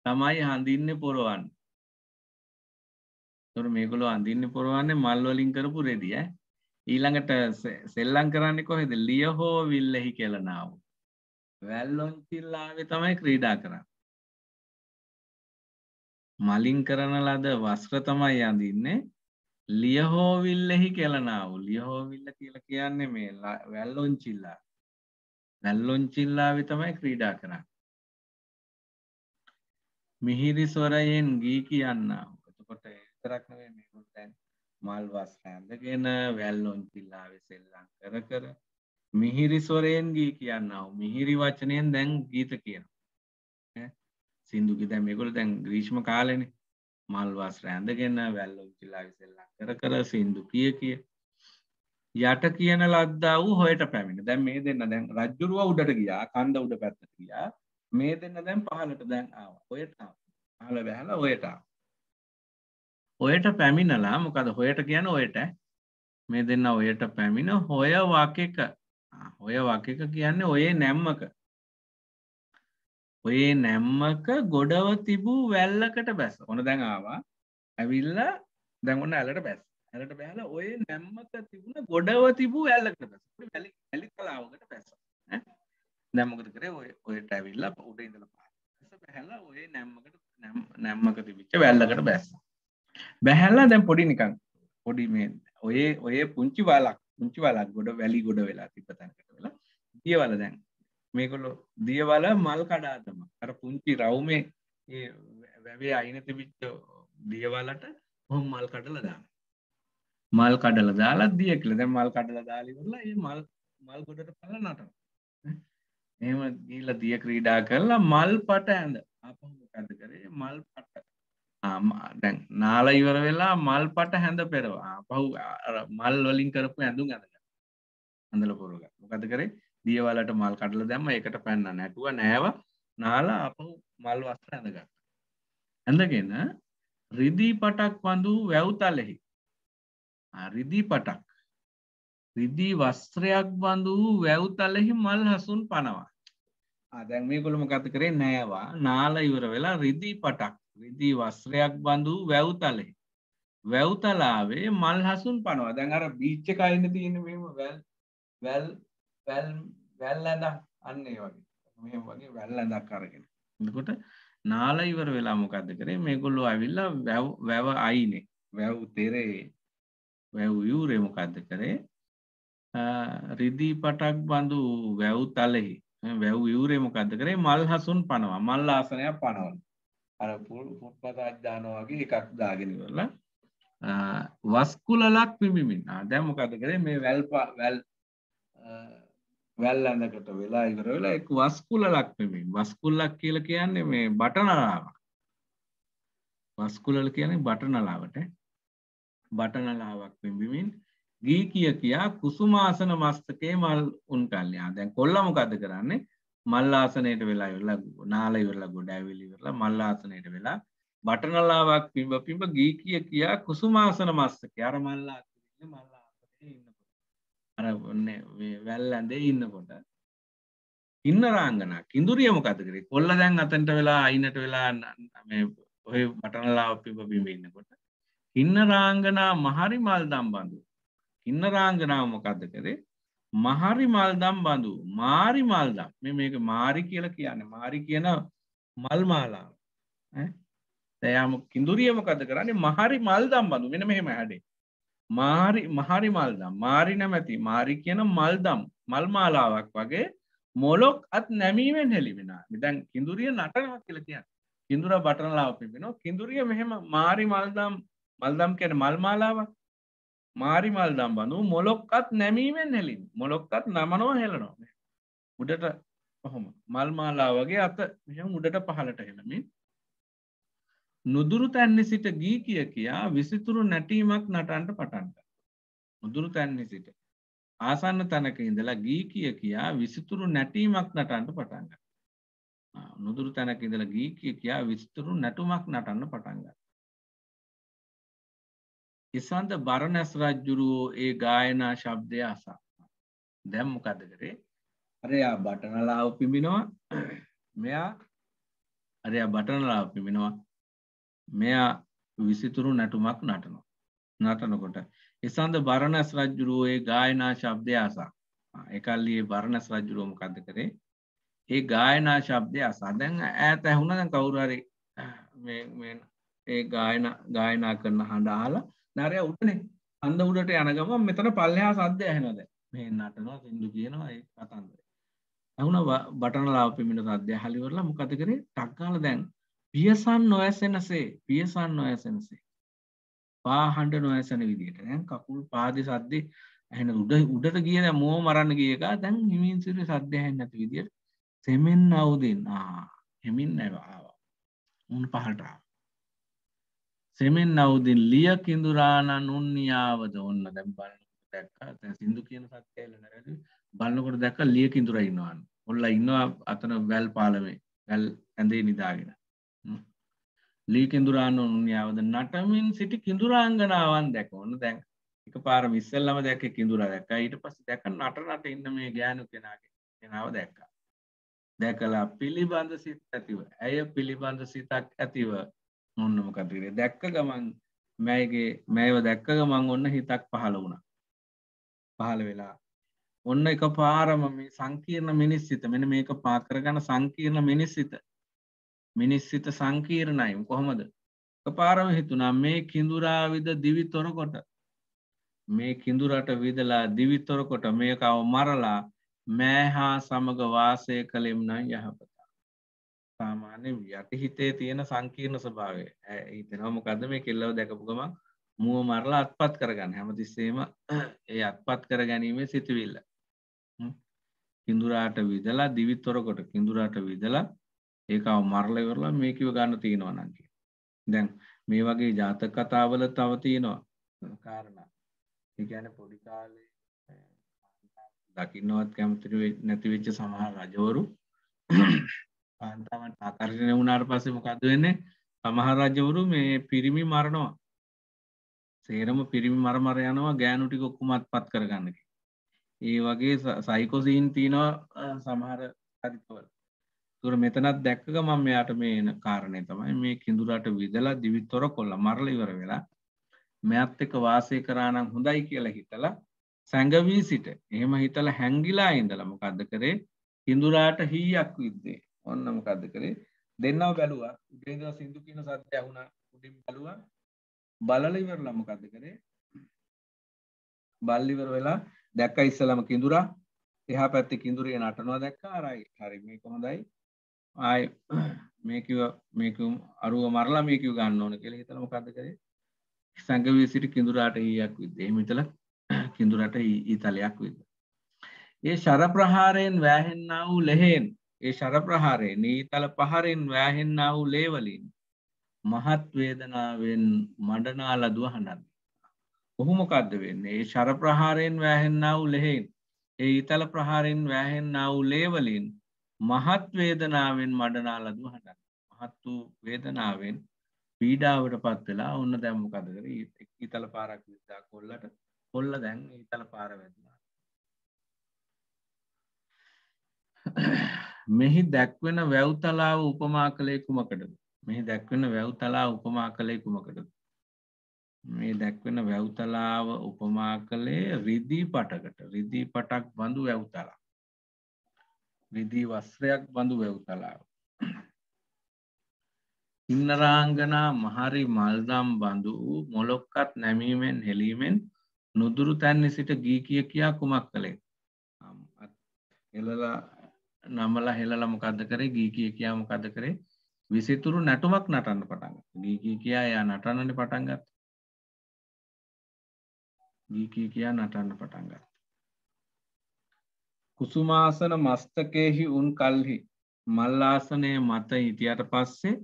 තමයි හඳින්න පොරවන් තුර මේකොළු අඳින්න පොරවන්නේ මල්වලින් කරපු රෙදිය ඊළඟට සෙල්ලං කරන්නේ කොහෙද ලියහෝ විල්ලෙහි කියලනාව වැල්ලොංචිල්ලාවේ තමයි ක්‍රීඩා කරන්න මලින් කරන ලද වස්ත්‍ර තමයි අඳින්නේ ලියහෝවිල්ලෙහි කෙලනාව ලියහෝවිල්ල කියලා කියන්නේ මේ වැල්ලොංචිල්ලා වැල්ලොංචිල්ලාවේ තමයි ක්‍රීඩා කරන්න මිහිරි ස්වරයෙන් ගී කියන්නාව එතකොට ඒතරක් නෙවෙයි මේ මල්වස් රැඳගෙන වැල් නොන්තිල්ලාවෙ සෙල්ලං කර කර මිහිරි ස්වරයෙන් ගී කියන්නාව මිහිරි වචනයෙන් දැන් ගීත කියන සිින්දුකි දැ මේකුල දැන් ග්‍රීෂ්ම කාලනෙ මල්වස් රැඳගෙන වැල්ලොන්තිල්ලාවෙ සෙල්ලං කර කර සිින්දු කිය කිය යට කියන ලද්දා වූ හොයට පැමිණ දැන් මේ දෙන්න දැන් රජ්ජුරුව උඩට ගියා කන්ද උඩ පැත්තට ගියා මේ දෙන්න දැන් පහලට දැන් ආව ඔයට පහල බැහල ඔයටාව ඔයට පැමිණලා මොකද හොයට කියන ඔයට මේ දෙන්න ඔයට පැමිණ හොය වාකක හොය වාකක කියන්නේ ඔයේ නැම්මක ඔයේ නැම්මක ගොඩව තිබූ වැල්ලකට බැස් ඕන දැන් ආවා ඇවිල්ල දැන්ඔන්න ඇලට බැස් ඇලට බැහල ඔය නැම්මක තිබුණ ගොඩව තිබූ ඇල්ලකට බැස් ඇලි කලාවකට පැස නැම්මකද කරේ ඔය ඔයට ඇවිල්ල උඩ ඉඳල පා පැහල ඔය නැම්මකට නැම්මක තිබිච්ච වැල්ලකට බැස්සා බැහැල්ලා දැම් පොඩි නිකං පොඩි මේ ඔය ඔය පුංචි වාලක් පුංචි වාලක් ගොඩ වැලි ගොඩ වෙලා තිපතැනකට වෙලා දියවල දැන් මේකොලො දියවල මල් කඩාතම අර පුංචි රවුමේ වැැවේ අයින තිබිච්ච දියවලට හොම මල් කටල දාන මල් කඩල දාලා දිය කියල දැ මල් කඩල දාලිවරලා ඒ මල් මල් ගොඩට පල නට එම ගීල දිය ක්‍රීඩා කරලා මල් පට ඇඳ අප මොකද කරේ මල් පට දැන් නාල ඉවර වෙලා මල් පට හැඳ පෙරවා පහු මල් වලින් කරපු ඇඳු ඇඳග ඇඳල පුරුග මොකද කරේ දියවලට මල් කටල දැම්ම එකට පැන්න නැටුව නෑව නාලා අපහු මල් වස්ත්‍ර ඇඳගත්ත ඇඳගෙන රිදී පටක් වඳූ වැව්තලෙහි රිදී පටක් රිදී වස්ත්‍රයක් බඳූ වැව්තලෙහි මල් හසුන් පනවා දැන් මේ කොළම කත කරේ නෑවා නාල ඉවර වෙලා රිදී පටක් විදී වස්ත්‍රයක් බඳු වැව්තලේ වැව්තලාවේ මල් හසුන් පනවා දැන් අර බීච්ච කයින්න තියෙන මෙම වැල් වැල් වැල් වැල් ඇඳක් අන්නේ වගේ මෙ වගේ වැල් ඇඳක් අරගෙන එකොට නාල ඉවර වෙලා මොකක්ද කරේ මේගොල්ලු ඇවිල්ලා වැව් වැව අයිනේ වැව් තෙරේ වැව් යූරේ මොකක්ද කරේ රිදී පටක් බඳු වැව් තලෙහි වැව් යූරේ මොකක්ද කරේ මල් හසුන් පනවා මල් ආසනයක් පනවන අර පුල්පතාක් දානවා වගේ එකක් දාගෙන කරලා වස්කුලලක් පිමිමින් දැන් මොකද කරේ මේ වැල්පා වැල් වැල් ඇඳකට වෙලා ඉවර වෙලා එක් වස්කුලලක් පිමින් වස්කුල්ලක් කියලා කියන්නේ මේ බටනලාවක් වස්කුලල කියන්නේ බටනලාවට බටනලාවක් පිඹිමින් ගී කිය කියා කුසුමාසන මස්තකේ මල් උන් කල්යා දැන් කොල්ල මොකද කරන්නේ මල්ලාසනයට වෙලා වෙලා නාල ඉවරලා ගොඩ ඇවිලිවෙරලා මල්ලාසනයට වෙලා බටනලාවක් පිබ පිබ ගී කිය කියා කුසුමාසන මස්සක අර මල්ලා මල්ලා ඉන්නකොට අර ඔන්න වැල් ඇඳේ ඉන්නකොට ඉන්න රාංගනා කිඳුරියම කතකරේ කොල්ල දැන් අතන්ට වෙලා අයිනට වෙලා ඔය බටනලාව පිබ පිබ ඉන්නකොට ඉන්න රාංගනා මහරි මල් දම්බඳු ඉන්න රාංගනාව මොකක්ද කරේ මහරි මල්දම් බඳු මාරි මල්දම් මෙ මේක මාරි කියල කියන්න මාරි කියන මල්මාලා දෑම කින්දුරියම කත කරන්නේ මහරි මල්දම් බඳු වෙන මෙහෙම හැඩේ මාරි මහරි මල්දම් මාරි නැමැති මාරි කියන මල්දම් මල්මාලාවක් වගේ මොලොක් අත් නැමීමෙන් හෙළිවෙන මිදැන් කින්දුරිය නටනක් කියල කියන්න කින්දුර බටනලාව පිබෙන කින්දුරිය මෙහෙම මාරි මල්දම් මල්දම් කියන මල්මාලාවක් මාරිමල් දම්බඳු මොලොක්කත් නැමීමෙන් හෙලින් මොලොක්කත් නමනෝ හෙලනොන උඩට පොහොම මල්මාලා වගේ අත මෙහම උඩට පහලට හෙළමින් නුදුරු තැන්නේ සිට ගී කිය කියා විසිතුරු නැටීමක් නටන්ට පටන්ට මුදුරු තැන්නේ සිට ආසන්න තැනක ඉඳලා ගී කිය කියා විසිතුරු නැටීමක් නටන්ට පටන්ග නුදුරු තැනක ඉඳලා ගී කිය කියා විස්තුරු නැටුමක් නටන්න පටන්ග ඉසන්ත බරණැස් රජ්ජුරුවෝ ඒ ගායනා ශබ්දය අසා දැම්මකද කරේ අරයා බටනලා උපිමිනවා මෙයා අරයා බටනලා උපිමිනවා මෙයා විසිතුරු නැටුමක් නටනවා නටනකොට ඉසන්ද බරණැස් රජ්ජුරුවෝ ඒ ගායනා ශබ්දය අසා එකල්ලියේ බරණැස් රජ්ජුරුවෝ මොකද්ද කරේ ඒ ගායනා ශබ්දය අසා දැන් ඈත ඇහුණා දැන් කවුරු හරි මේ මේ ඒ ගායනා ගායනා කරන හඬ අහලා නරය උටනේ අන්ද උඩට යනගම මෙතන පල්ලහා සද්‍ය ඇහෙනද මේ නටනවා සිින්දු කියනවා ඒ කතන්ද ඇහුන බටනලා පිමිට සද්‍ය හලිවරලා මොකත කරේ ටක්කාල දැන් පියසන් නොඇසෙනසේ පියසන් නොඇසෙනසේ පාහන්ඩ නොඇසන විදිට දැන් කකුල් පාදි සද්දේ ඇහෙන උඩ උඩට කියන මෝ මරන්න ගියක දැන් හිමින්සිර සද්‍යයහන් නැති විදියට සෙමෙන් අවුදෙන් හෙමින් නැවාවා උන් පහටාව සෙමෙන් අවුදින් ලිය කින්දුරාණන් උන්නියාවද ඔන්න දැම් බලන්න දැක්ක සිදු කියන සත්කල නැ බලන්නකොට දැක්ක ලිය කින්දුර ඉන්නවාන් ඔල්ල ඉන්නවා අතන වැල් පාලමේ වැල් ඇඳේ නිදාගෙන ලී කින්දුරාන්න උන්නියාවද නටමින් සිටි කින්දුරාංගනාවන් දැක ඔන්න දැන් එක පාර විස්සල්ලම දැක කින්දුර දැක්ක ඊට පස දැක නට නට ඉන්න මේ ගෑනු කෙනගේ කෙනාව දැක්කා දැකලා පිළිබඳ සිත් ඇතිව ඇය පිළිබඳ සිතක් ඇතිව නොන්නම කටරේ දැක්ක ගමන් මෑගේ මෑව දැක්ක ගමන් ඔන්න හිතක් පහළ වුණ පහළ වෙලා ඔන්න එක පාරම මේ සංකීර්ණ මිනිස් සිත මෙන මේක පාකරගන සංකීර්ණ මිනිස් සිත මිනිස් සිත සංකීර්ණයම් කොහොමද පාරම හිතුනා මේ කිඳුරාවිද දිවි තොරකොට මේ කිඳුරට විදලා දිවි තොරකොට මේකව මරලා මෑහා සමග වාසය කළෙම්නම් යහපත සාමාන්‍යෙන් යටිහිතේ තියෙන සංකීර්ණ ස්වභාවය හිතෙනවා මොකද මේ කෙල්ලව දැකපු ගමන් මුව මරලා අත්පත් කරගන්න හැමතිස්සේම ඒ අත්පත් කර ගැනීමේ සිතිවිල්ල කිඳුරාට විදලා දිවිත්තොරකොට කිඳුරාට විදලා ඒකව මරල කරලා මේකව ගන්න තියෙනවා නම් කිය. දැන් මේ වගේ ජාතක කතාවල තව තියෙනවා කාරණා. ඒ කියන්නේ පොඩි කාලේ දකින්නවත් කැමති නැති වෙච්ච සමහර රජවරු කාන්තාවන් ආකර්ශණය වුණාට පස්සේ මොකද වෙන්නේ සමහරජවරු මේ පිරිමි මරණවා සේරම පිරිමි මරමර යනවා ගෑනු ටික ඔක්කොමත් පත් කරගන්නක ඒ වගේ සයිකෝසීන් තියෙනවා සමහර චරිතවල තුර මෙතනත් දැක්ක මම මෙයාට මේ එන කාරණය තමයි මේ කිඳුරට විදලා දිවිත්තොර කොල්ල මරල ඉවර වෙලා මෙත් එක වාසය කරානම් හොඳයි කියලා හිතලා සැඟවී සිට එහෙම හිතලා හැංගිලා ඉඳලා මොකද්ද කරේ කිඳුරාට හීයක් විද්දේ ඔන්න මොකක්ද කරේ දෙන්නව බැලුවා උඩින්ද සින්දු කියන සද්දය ඇහුණා උඩින් බැලුවා බලලා ඉවරලා මොකද්ද කරේ බල්ල ඉවර වෙලා දැක්ක ඉස්සලම කිඳුරා එහා පැත්තේ කිඳුරේ නටනවා දැක්කා අරයි හරි මේක හොඳයි ආයි මේකව මේක අරුව මරලා මේකව ගන්න ඕන කියලා හිතලා මොකද්ද කරේ සංගවිය සිට කිඳුරාට ඊයක් විද්ද එහෙම හිතලා කිඳුරට ඊතලයක් විද්ද ඒ ශර ප්‍රහාරයෙන් වැහෙන්නා වූ ලෙහෙන් ඒ ශරප්‍රහාරය නීතල පහරින් වෑහෙන්න්නා වූ ලේවලින් මහත්වේදනාවෙන් මඩනා ලදුව හඬන්න. ඔහුමොකක්ද වෙන්න ඒ ශරප්‍රහාරයෙන් වෑහෙන්න්නා වූ ලෙහෙන් ඒ ඉතල ප්‍රහාරෙන් වෑහෙන්න්නා වූ ලේවලින් මහත්වේදනාවෙන් මඩනා ලදුව හඬන්න. මහත් වූ වේදනාවෙන් පීඩාවට පත් වෙලා ඔන්න දැම්මකදකර ඉතල පාරක් විදා කොල්ලට කොල්ල දැන් ඉතල පාර වැදලා මෙහි දැක්වෙන වැව්තලාව උපමා කළේ කුමකටද මෙහි දැක්වෙන වැව්තලා උපමා කළේ කුමකටද මේ දැක්වෙන වැව්තලාව උපමා කළේ රිදී පටකට රිදී පටක් බඳු වැව්තලා රිදී වස්ත්‍රයක් බඳු වැව්තලාව ඉන්නරාංගනා මහරි මල්දම් බඳු වූ මොලොක්කත් නැමීමෙන් හෙලීමෙන් නුදුරු තැන්නේ සිට ගී කිය කියා කුමක් කළේ එලලා නමලා හෙලලා මොකක්ද කරේ ගී කිය කියා මොකද කරේ විසිතුරු නැටුමක් නටන්න පටන් ගී කිය කියා එයා නටන්නනේ පටන් ගත්තා ගී කිය කියා නටන්න පටන් ගත්තා කුසුමාසන මස්තකේහි උන් කල්හි මල්ලාසනයේ මත හිටියට පස්සේ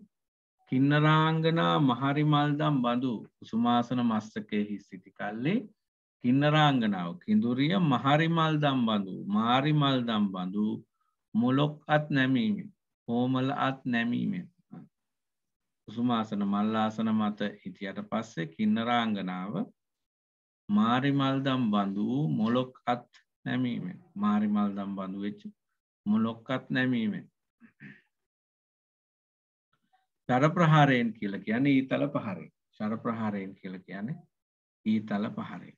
කින්නරාංගනා මහරිමල්දම් බඳු කුසුමාසන මස්තකයෙහි සිටි කල්ලේ කින්නරාංගනාව කිඳුරිය මහරිමල්දම් බඳු මාරිමල්දම් බඳු මොලොක් අත් නැමීමෙන් හෝමල අත් නැමීමෙන් උසුමාසන මල්ලාසන මත හිටියට පස්සේ කින්නරාංගනාව මාරිමල්දම් බඳු වූ මොලොක් අත් නැමීමෙන් මාරිමල්දම් බඳු වෙච්ච මොලොක්කත් නැමීමෙන් දර ප්‍රහාරයෙන් කියල කියන්නේ ඊතල පහරේ ශර ප්‍රහාරයෙන් කියල කියන්නේ ඊතල පහරේ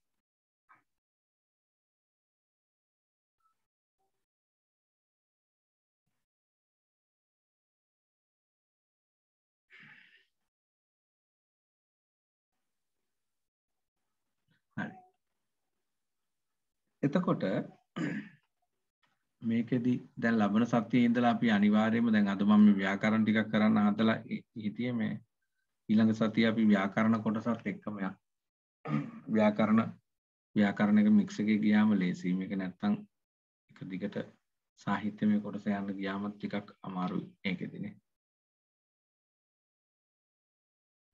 එතකොට මේකෙදි දැන් ලබන සතියේ ඉඳලා අපි අනිවාර්යයෙන්ම දැන් අද මම ව්‍යාකරණ ටිකක් කරන්න හදලා හිටියේ මේ ඊළඟ සතිය අපි ව්‍යාකරණ කොටසත් එක්කම යක් ව්‍යාකරණ ව්‍යාකරණ එක මික්ස් එකේ ගියාම ලේසියි මේක නැත්තම් එක දිගට සාහිත්‍යමය කොටස යන්න ගියාම ටිකක් අමාරුයි ඒකෙදිනේ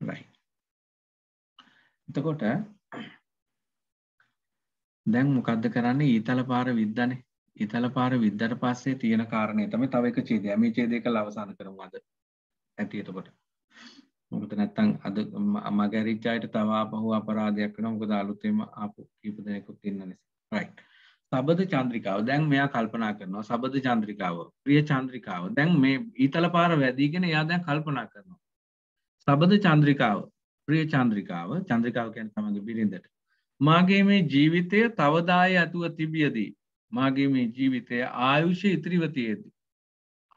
right එතකොට දැන් මොකක්ද කරන්නේ ඊතල පාර විද්දනේ ඉතල පාර විද්දට පස්සේ තියෙන කාරණය තමයි තව එක ඡේදය මේ ඡේදය කළා අවසන් කරමු අද ඇති එතකොට මොකද නැත්තම් අද මගරිච්ච අයට තව ආපහු අපරාධයක් වෙනවා මොකද අලුතෙන්ම ආපු කීප දෙනෙකුත් ඉන්න නිසා රයිට් සබද චන්ද්‍රිකාව දැන් මෙයා කල්පනා කරනවා සබද චන්ද්‍රිකාව ප්‍රිය චන්ද්‍රිකාව දැන් මේ ඊතල පාර වැදීගෙන එයා දැන් කල්පනා කරනවා සබද චන්ද්‍රිකාව ප්‍රිය චන්ද්‍රිකාව චන්ද්‍රිකාව කියන්නේ තමගේ බිරිඳට මාගේ මේ ජීවිතය තවදාය ඇතුව තිබියදී මාගේ මේ ජීවිතය ආයුෂ ඉතිරිවතියේදී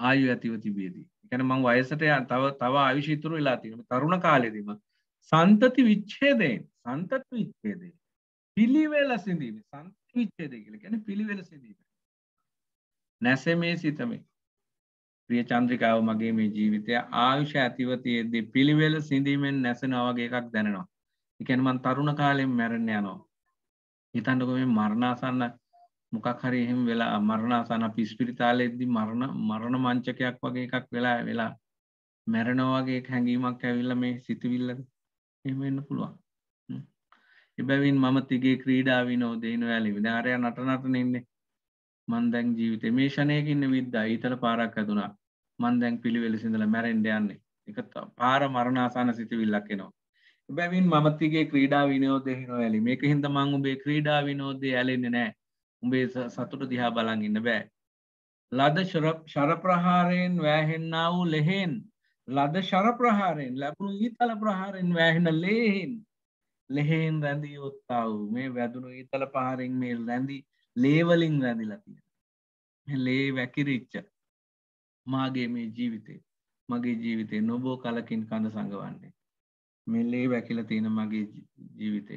ආයු ඇතිව තිබියදී ගැන මං වයසට තව තව ආවිශිතුරු වෙලා තියෙන තරුණ කාලෙදීම සන්තති විච්ඡේදයෙන් සන්තත් විච්ඡේදය පිළිවෙල සිඳීම සන්ත විච්ඡේදය කියලා කියන්නේ පිළිවෙල සිඳීම නැසෙමේ සිතමේ ප්‍රිය චන්ද්‍රිකාව මගේ මේ ජීවිතය ආයුෂ ඇතිව තියෙද්දී පිළිවෙල සිඳීමෙන් නැසෙනවා වගේ එකක් දැනෙනවා එකැනමන් තරුණ කාලෙෙන් මැරෙන්න්න යනවා හිතන්නක මේ මරණාසන්න මොකක් හරි එහෙම වෙලා මරණාසන පිස්පිරිතාලෙද්දි මරණ මරණ මංචකයක් වගේ එකක් වෙලා වෙලා මැරණවාගේ හැඟීමක් ඇවිල්ල මේ සිතිවිල්ල එමවෙන්න පුළුවන් එබැවින් මම තිගේ ක්‍රීඩාවී නෝදේනු ඇලි විධාරය නටනටන එන්නේ මන්දැන් ජීවිත මේ ෂණයකින්න විද්දා ඊතල පාරක් ඇතුනා මන්දැන් පිළිවෙලසිඳල මැරෙන්ඩ යන්නේ එක පාර මරණාසාන සිතිවිල්ලක් එනවා බැවින් මමත්තිගේ ක්‍රීඩා විනෝදයහි නොඇලි මේක හින්ද මං උබේ ක්‍රීඩා විනෝදය ඇලෙන්නේ නෑ උඹේ සතුට දිහා බලන් ඉන්න බෑ ලද ශරප්‍රහාරයෙන් වෑහෙන්න්නා වූ ලෙහෙන් ලද ශරප්‍රහාරයෙන් ලැබුණු ඊතල ප්‍රහාරෙන් වැෑහෙන ලේහින් ලෙහෙන් රැඳී ඔත්තාව මේ වැදුණු ඊතල පහරෙන් මේ රැඳී ලේවලින් රැඳිලතිය ලේ වැකිරිච්ච මාගේ මේ ජීවිතේ මගේ ජීවිතේ නොබෝ කලකින් කඳ සඟවන්නේ මෙල්ලේ වැකිල තියෙන මගේ ජීවිතය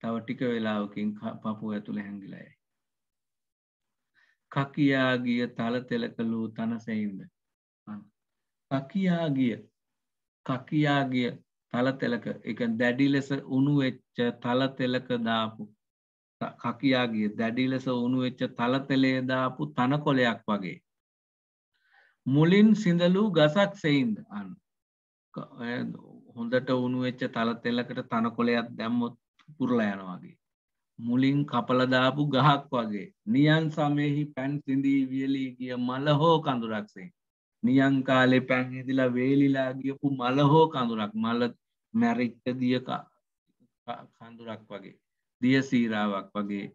තව ටික වෙලාවකින් පපු ඇතුළ හැඟිලයි. කකයාගිය තල තෙලකලූ තනසයින්ද කකයාගිය කකයාගිය තල තෙලක එක දැඩි ලෙස උණු වෙච්ච තල තෙලක දාපු කකයාගිය දැඩි ලෙස උණු වෙච්ච තල තෙලේ දාපු තනකොලයක් වගේ මුලින් සිඳලූ ගසක් සෙයින්ද අන්න හොඳට උණු වෙච්ච තල තෙලකට තනකොළයක් දැම්මොත් පුරලා යනවා වගේ. මුලින් කපලා දාපු ගහක් වගේ. නියන් සමෙහි පැන් සිඳී වියලී ගිය මල හෝ කඳුරක්සේ. නියන් කාලේ පැන් හිඳිලා වේලිලා ගියපු මල හෝ කඳුරක් මල මැරිච්ච දිය කඳුරක් වගේ. දිය සීරාවක් වගේ.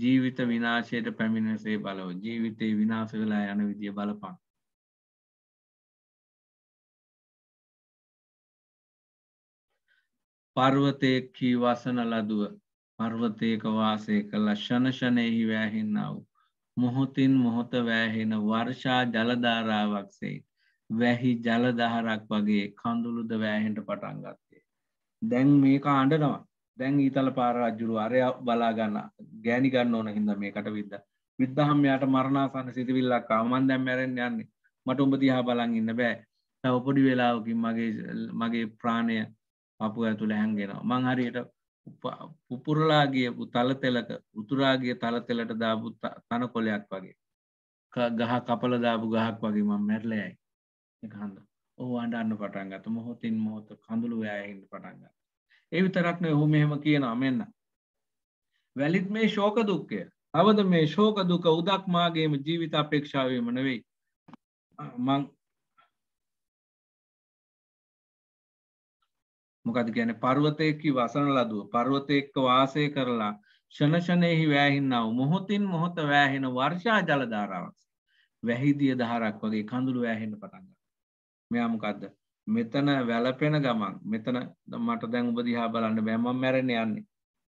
ජීවිත විනාශයට පැමිණෙසේ බලව. ජීවිතේ විනාශ වෙලා යන විදිය බලපන්. පර්වතයෙක් කී වසන ලදුව පර්වතයක වාසය කළ ශනෂණයෙහි වැෑහෙන්නාව. මොහොතින් මොහොත වැෑහෙන වර්ෂා ජලධාරාවක් සෙයි. වැහි ජලදහරක් වගේ කඳුළුද වැෑහෙන්ට පටන් ගත්තේ. දැන් මේක අඩනවා දැන් ඊතල පාරජුරු අරය බලාගන්න ගෑනි ගන්න ඕන හිද මේකට විද්ධ. විද්ධහම් යායට මරණාසන්න සිතිවිල්ලක් අමන් දැම් මැරෙන් යන්නේ මට උඹ දිහා බලන් ඉන්න බෑ තවපොඩි වෙලාවකින් මගේ මගේ ප්‍රාණය පපු ඇතුළ හැන්ගෙනවා මං හරියට පුපුරලාගේ තලතෙලක උතුරාගේ තලතෙලට දාපු තන කොලයක් වගේ ගහ කපල දාපු ගහක් වගේ මං මැටලයයි හඳ ඕ අන්ඩන්න පටන් ගත මොහොතින් මොහොත කඳුළු ෑහිට පටන්ග ඒ විතරක්න හු මෙහෙම කියනවා මෙන්න වැලිත් මේ ශෝක දුක්කය අවද මේ ශෝක දුක උදක්මාගේම ජීවිත අපේක්ෂාවීම නෙවෙයි මං මොකද ගැන පර්වතයකි වසන ලදුව පර්වතයක්ක වාසය කරලා ෂණෂණයෙහි වෑහින්නාව මොහොතින් මොහොත වෑහෙන වර්ෂා ජලධාරාවක් වැහිදිය දහරක් වගේ කඳුළු වැහෙන්න පටන්ග මෙයාමකක්ද මෙතන වැලපෙන ගමන් මෙතන මට දැන් උබදිහා බලන්න බෑම මැරෙන යන්නේ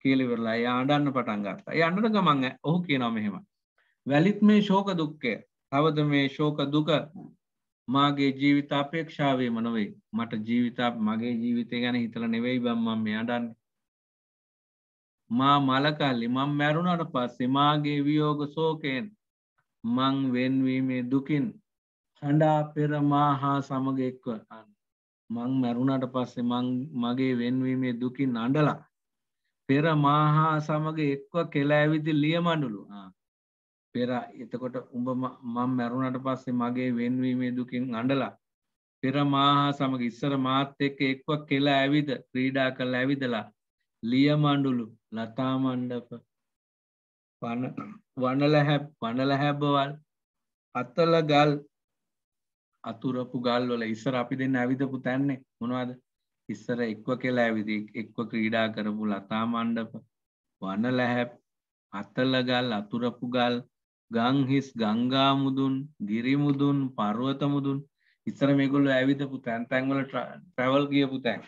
කියලිවෙරලා යාඩන්න පටන්ගත්ත යන්නට ගමන් ඔහු කියනව මෙහෙම වැලිත් මේ ශෝක දුක්කය තවද මේ ශෝක දුක මාගේ ජීවිත අපේක්ෂාවේ මනොවෙයි මට ජීවිත මගේ ජීවිතය ගැන හිතල නෙවෙයි බම්මම් අඩන්න මා මලකල්ලි මං මැරුණට පස්සේ මාගේ වියෝග සෝකයෙන් මං වෙන්වීමේ දුකින් හඬා පෙර මා හා සමග එක්ව මං මැරුණට පස්සේ මගේ වෙන්වීමේ දුකින් අඩලා පෙර මාහා සමග එක්ව කෙලා ඇවිදි ලියමඩුළු පෙර එතකොට උඹ මම මැරුණට පස්සේ මගේ වෙන්වීමේ දුකින් අඬලා පෙර මාහා සමග ඉස්සර මාත් එක්ක එක්වක් කෙලා ඇවිද ක්‍රීඩා කළ ඇවිදලා ලියමණ්ඩුලු ලතා මණ්ඩප වනලැහැබ් වනලැහැබවල් අතල ගල් අතුරපු ගල් වල ඉස්සර අපි දෙන්න ඇවිදපු තැන්නේ මොනවද ඉස්සර එක්ව කෙලා ඇවිදි එක්ව ක්‍රීඩා කරපු ලතා මණ්ඩප වනලැහැබ් අතලගල් අතුරපු ගල් ගංහිස් ගංගාමුදුන් ගිරිමුදුන් පර්ුවතමුදුන් ඉස්සර මේගොල්ල ඇවිතපු තැන් තැන්වල ට්‍රැවල් ගියපු තැන්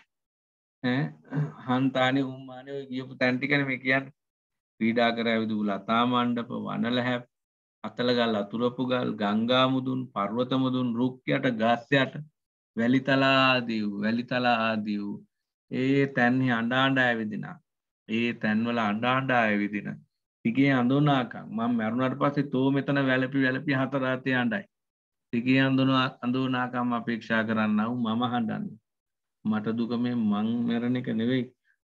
හන්තානය උම්මානය ගියපු තැන්ටිකන මේ කියන්න ක්‍රීඩා කර ඇවිදු ලතා මණ්ඩප වනලහැප් අතලගල් අතුරපු ගල් ගංගාමුදුන් පර්ුවතමුදුන් රුක්්‍යයට ගස්යට වැලිතලාදව් වැලිතලා ආදව් ඒ තැන්හි අඩාණ්ඩ ඇවිදිනා ඒ තැන්වල අඩාණ්ඩා ඇවිදිනා තිගේ අඳුනාකං මං මැරුණට පස්සේ තෝ මෙතන වැලපි වැලපි හතරාතේ අඬයි. තිගේ අඳුන අඳුනාකම් අපේක්ෂා කරන්නව මම හඬන්නේ. මට දුක මේ මං මැරණ එක නෙවෙයි.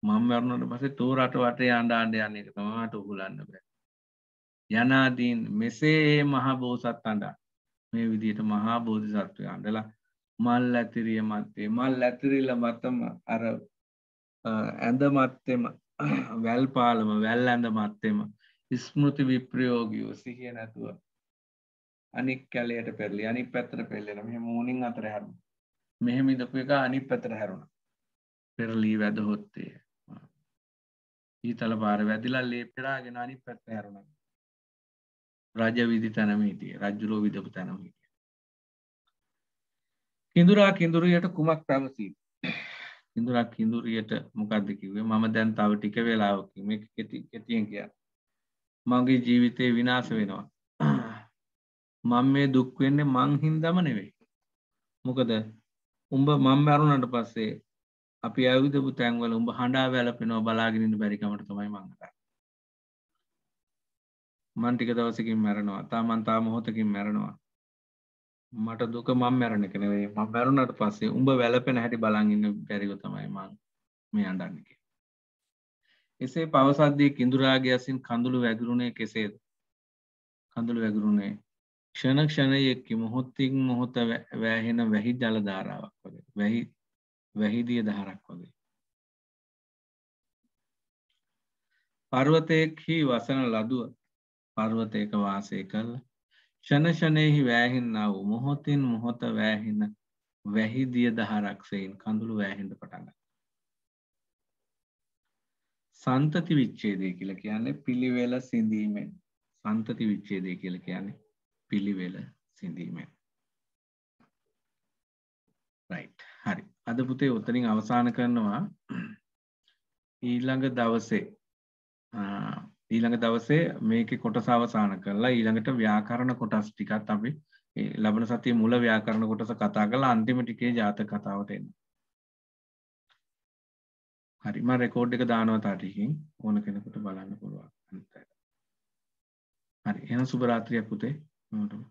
මං මැරුණට පස්සේ තෝ රට වටේ අඬ අඬ යන එක තමයි මට උහුලන්න බෑ. යනාදීන් මෙසේ මහ බෝසත් අඬා. මේ විදිහට මහා බෝධිසත්වය අඬලා මල් ඇතිරිය මත්තේ මල් ඇතිරිල මතම අර ඇඳ මත්තෙම වැල්පාලම වැල් ඇඳ මත්තෙම ස්මෘති විප්‍රයෝගියෝ සිහිය නැතුව අනික් කැලයට පෙරලි අනි පැත්තර පෙල්ලෙන මෙහ මූනින් අතර හැරුණ මෙහෙම ඉදපු එක අනි පැතර හැරුණ පෙරලී වැදහොත්තේ ඊතල පාර වැදිලා ලේ පෙරාගෙන අනි පැත්ත හැරුණ රජවිදි තැනම හිටිය රජ්ජුරෝ විදපු තැනම හිටිය කිඳුරා කිඳුරයට කුමක් පැවසීද කිඳුරක් කිඳුරියට මොකක්ද කිවේ මම දැන් තව ටික වෙලාවකි මේ කෙති කෙතියෙන් කියන්න මගේ ජීවිතය විනාස වෙනවා මං මේ දුක්වෙන්නේ මං හින්දම නෙවෙයි මොකද උඹ මං බැරුණට පස්සේ අපි අයුදපු තැන්වල උඹ හඬා වැලපෙනවා බලාගෙනන්න බැරිකමට තමයි මංගත මන්ටික දවසකින් මැරෙනවා තාමන් තා මොහොතකින් මැරෙනවා මට දුක මං මැරණ කෙනවේ ම බැරුණට පස්සේ උඹ වැලපෙන හැටි බලගන්න බැරිව තමයි මං මේ අඩන්නකි එසේ පවසද්දී කිඳුරාගේ අසින් කඳුළු වැගරුණේ කෙසේද කඳුළු වැගරුණේ ක්ෂණ ක්ෂණයෙක්කි මොහොත්තින් මොහොත වැෑහෙන වැහි ජල ධාරාවක් වගේ වැහි වැහිදිය දහරක් වගේ පර්වතයෙක් හි වසන ලදුව පර්වතයක වාසය කල්ල ෂණෂණයෙහි වැෑහෙන්න්නාව මොහොතින් මොහොත වැෑහෙන වැහිදිය දහරක්සයෙන් කඳුළු වැෑහෙන්ට පටග සන්තති විච්ඡේදය කියලා කියන්නේ පිළිවෙල සිඳීමෙන් සන්තති විච්ඡේදය කියලා කියන්නේ පිළිවෙල සිඳීමෙන් right හරි අද පුතේ උතරින් අවසන් කරනවා ඊළඟ දවසේ ඊළඟ දවසේ මේකේ කොටස අවසන් කරලා ඊළඟට ව්‍යාකරණ කොටස් ටිකත් අපි ලබන සතියේ මුල ව්‍යාකරණ කොටස කතා කරලා අන්තිම ටිකේ ජාතක කතාවට එනවා හරිම රෙකෝඩ් එක දානවා තාටිකින් ඕන කෙනකුට බලන්න පුළුවන් අනිතට හරි එහෙනම් සුබ රාත්‍රියක් පුතේ ඔයාලටම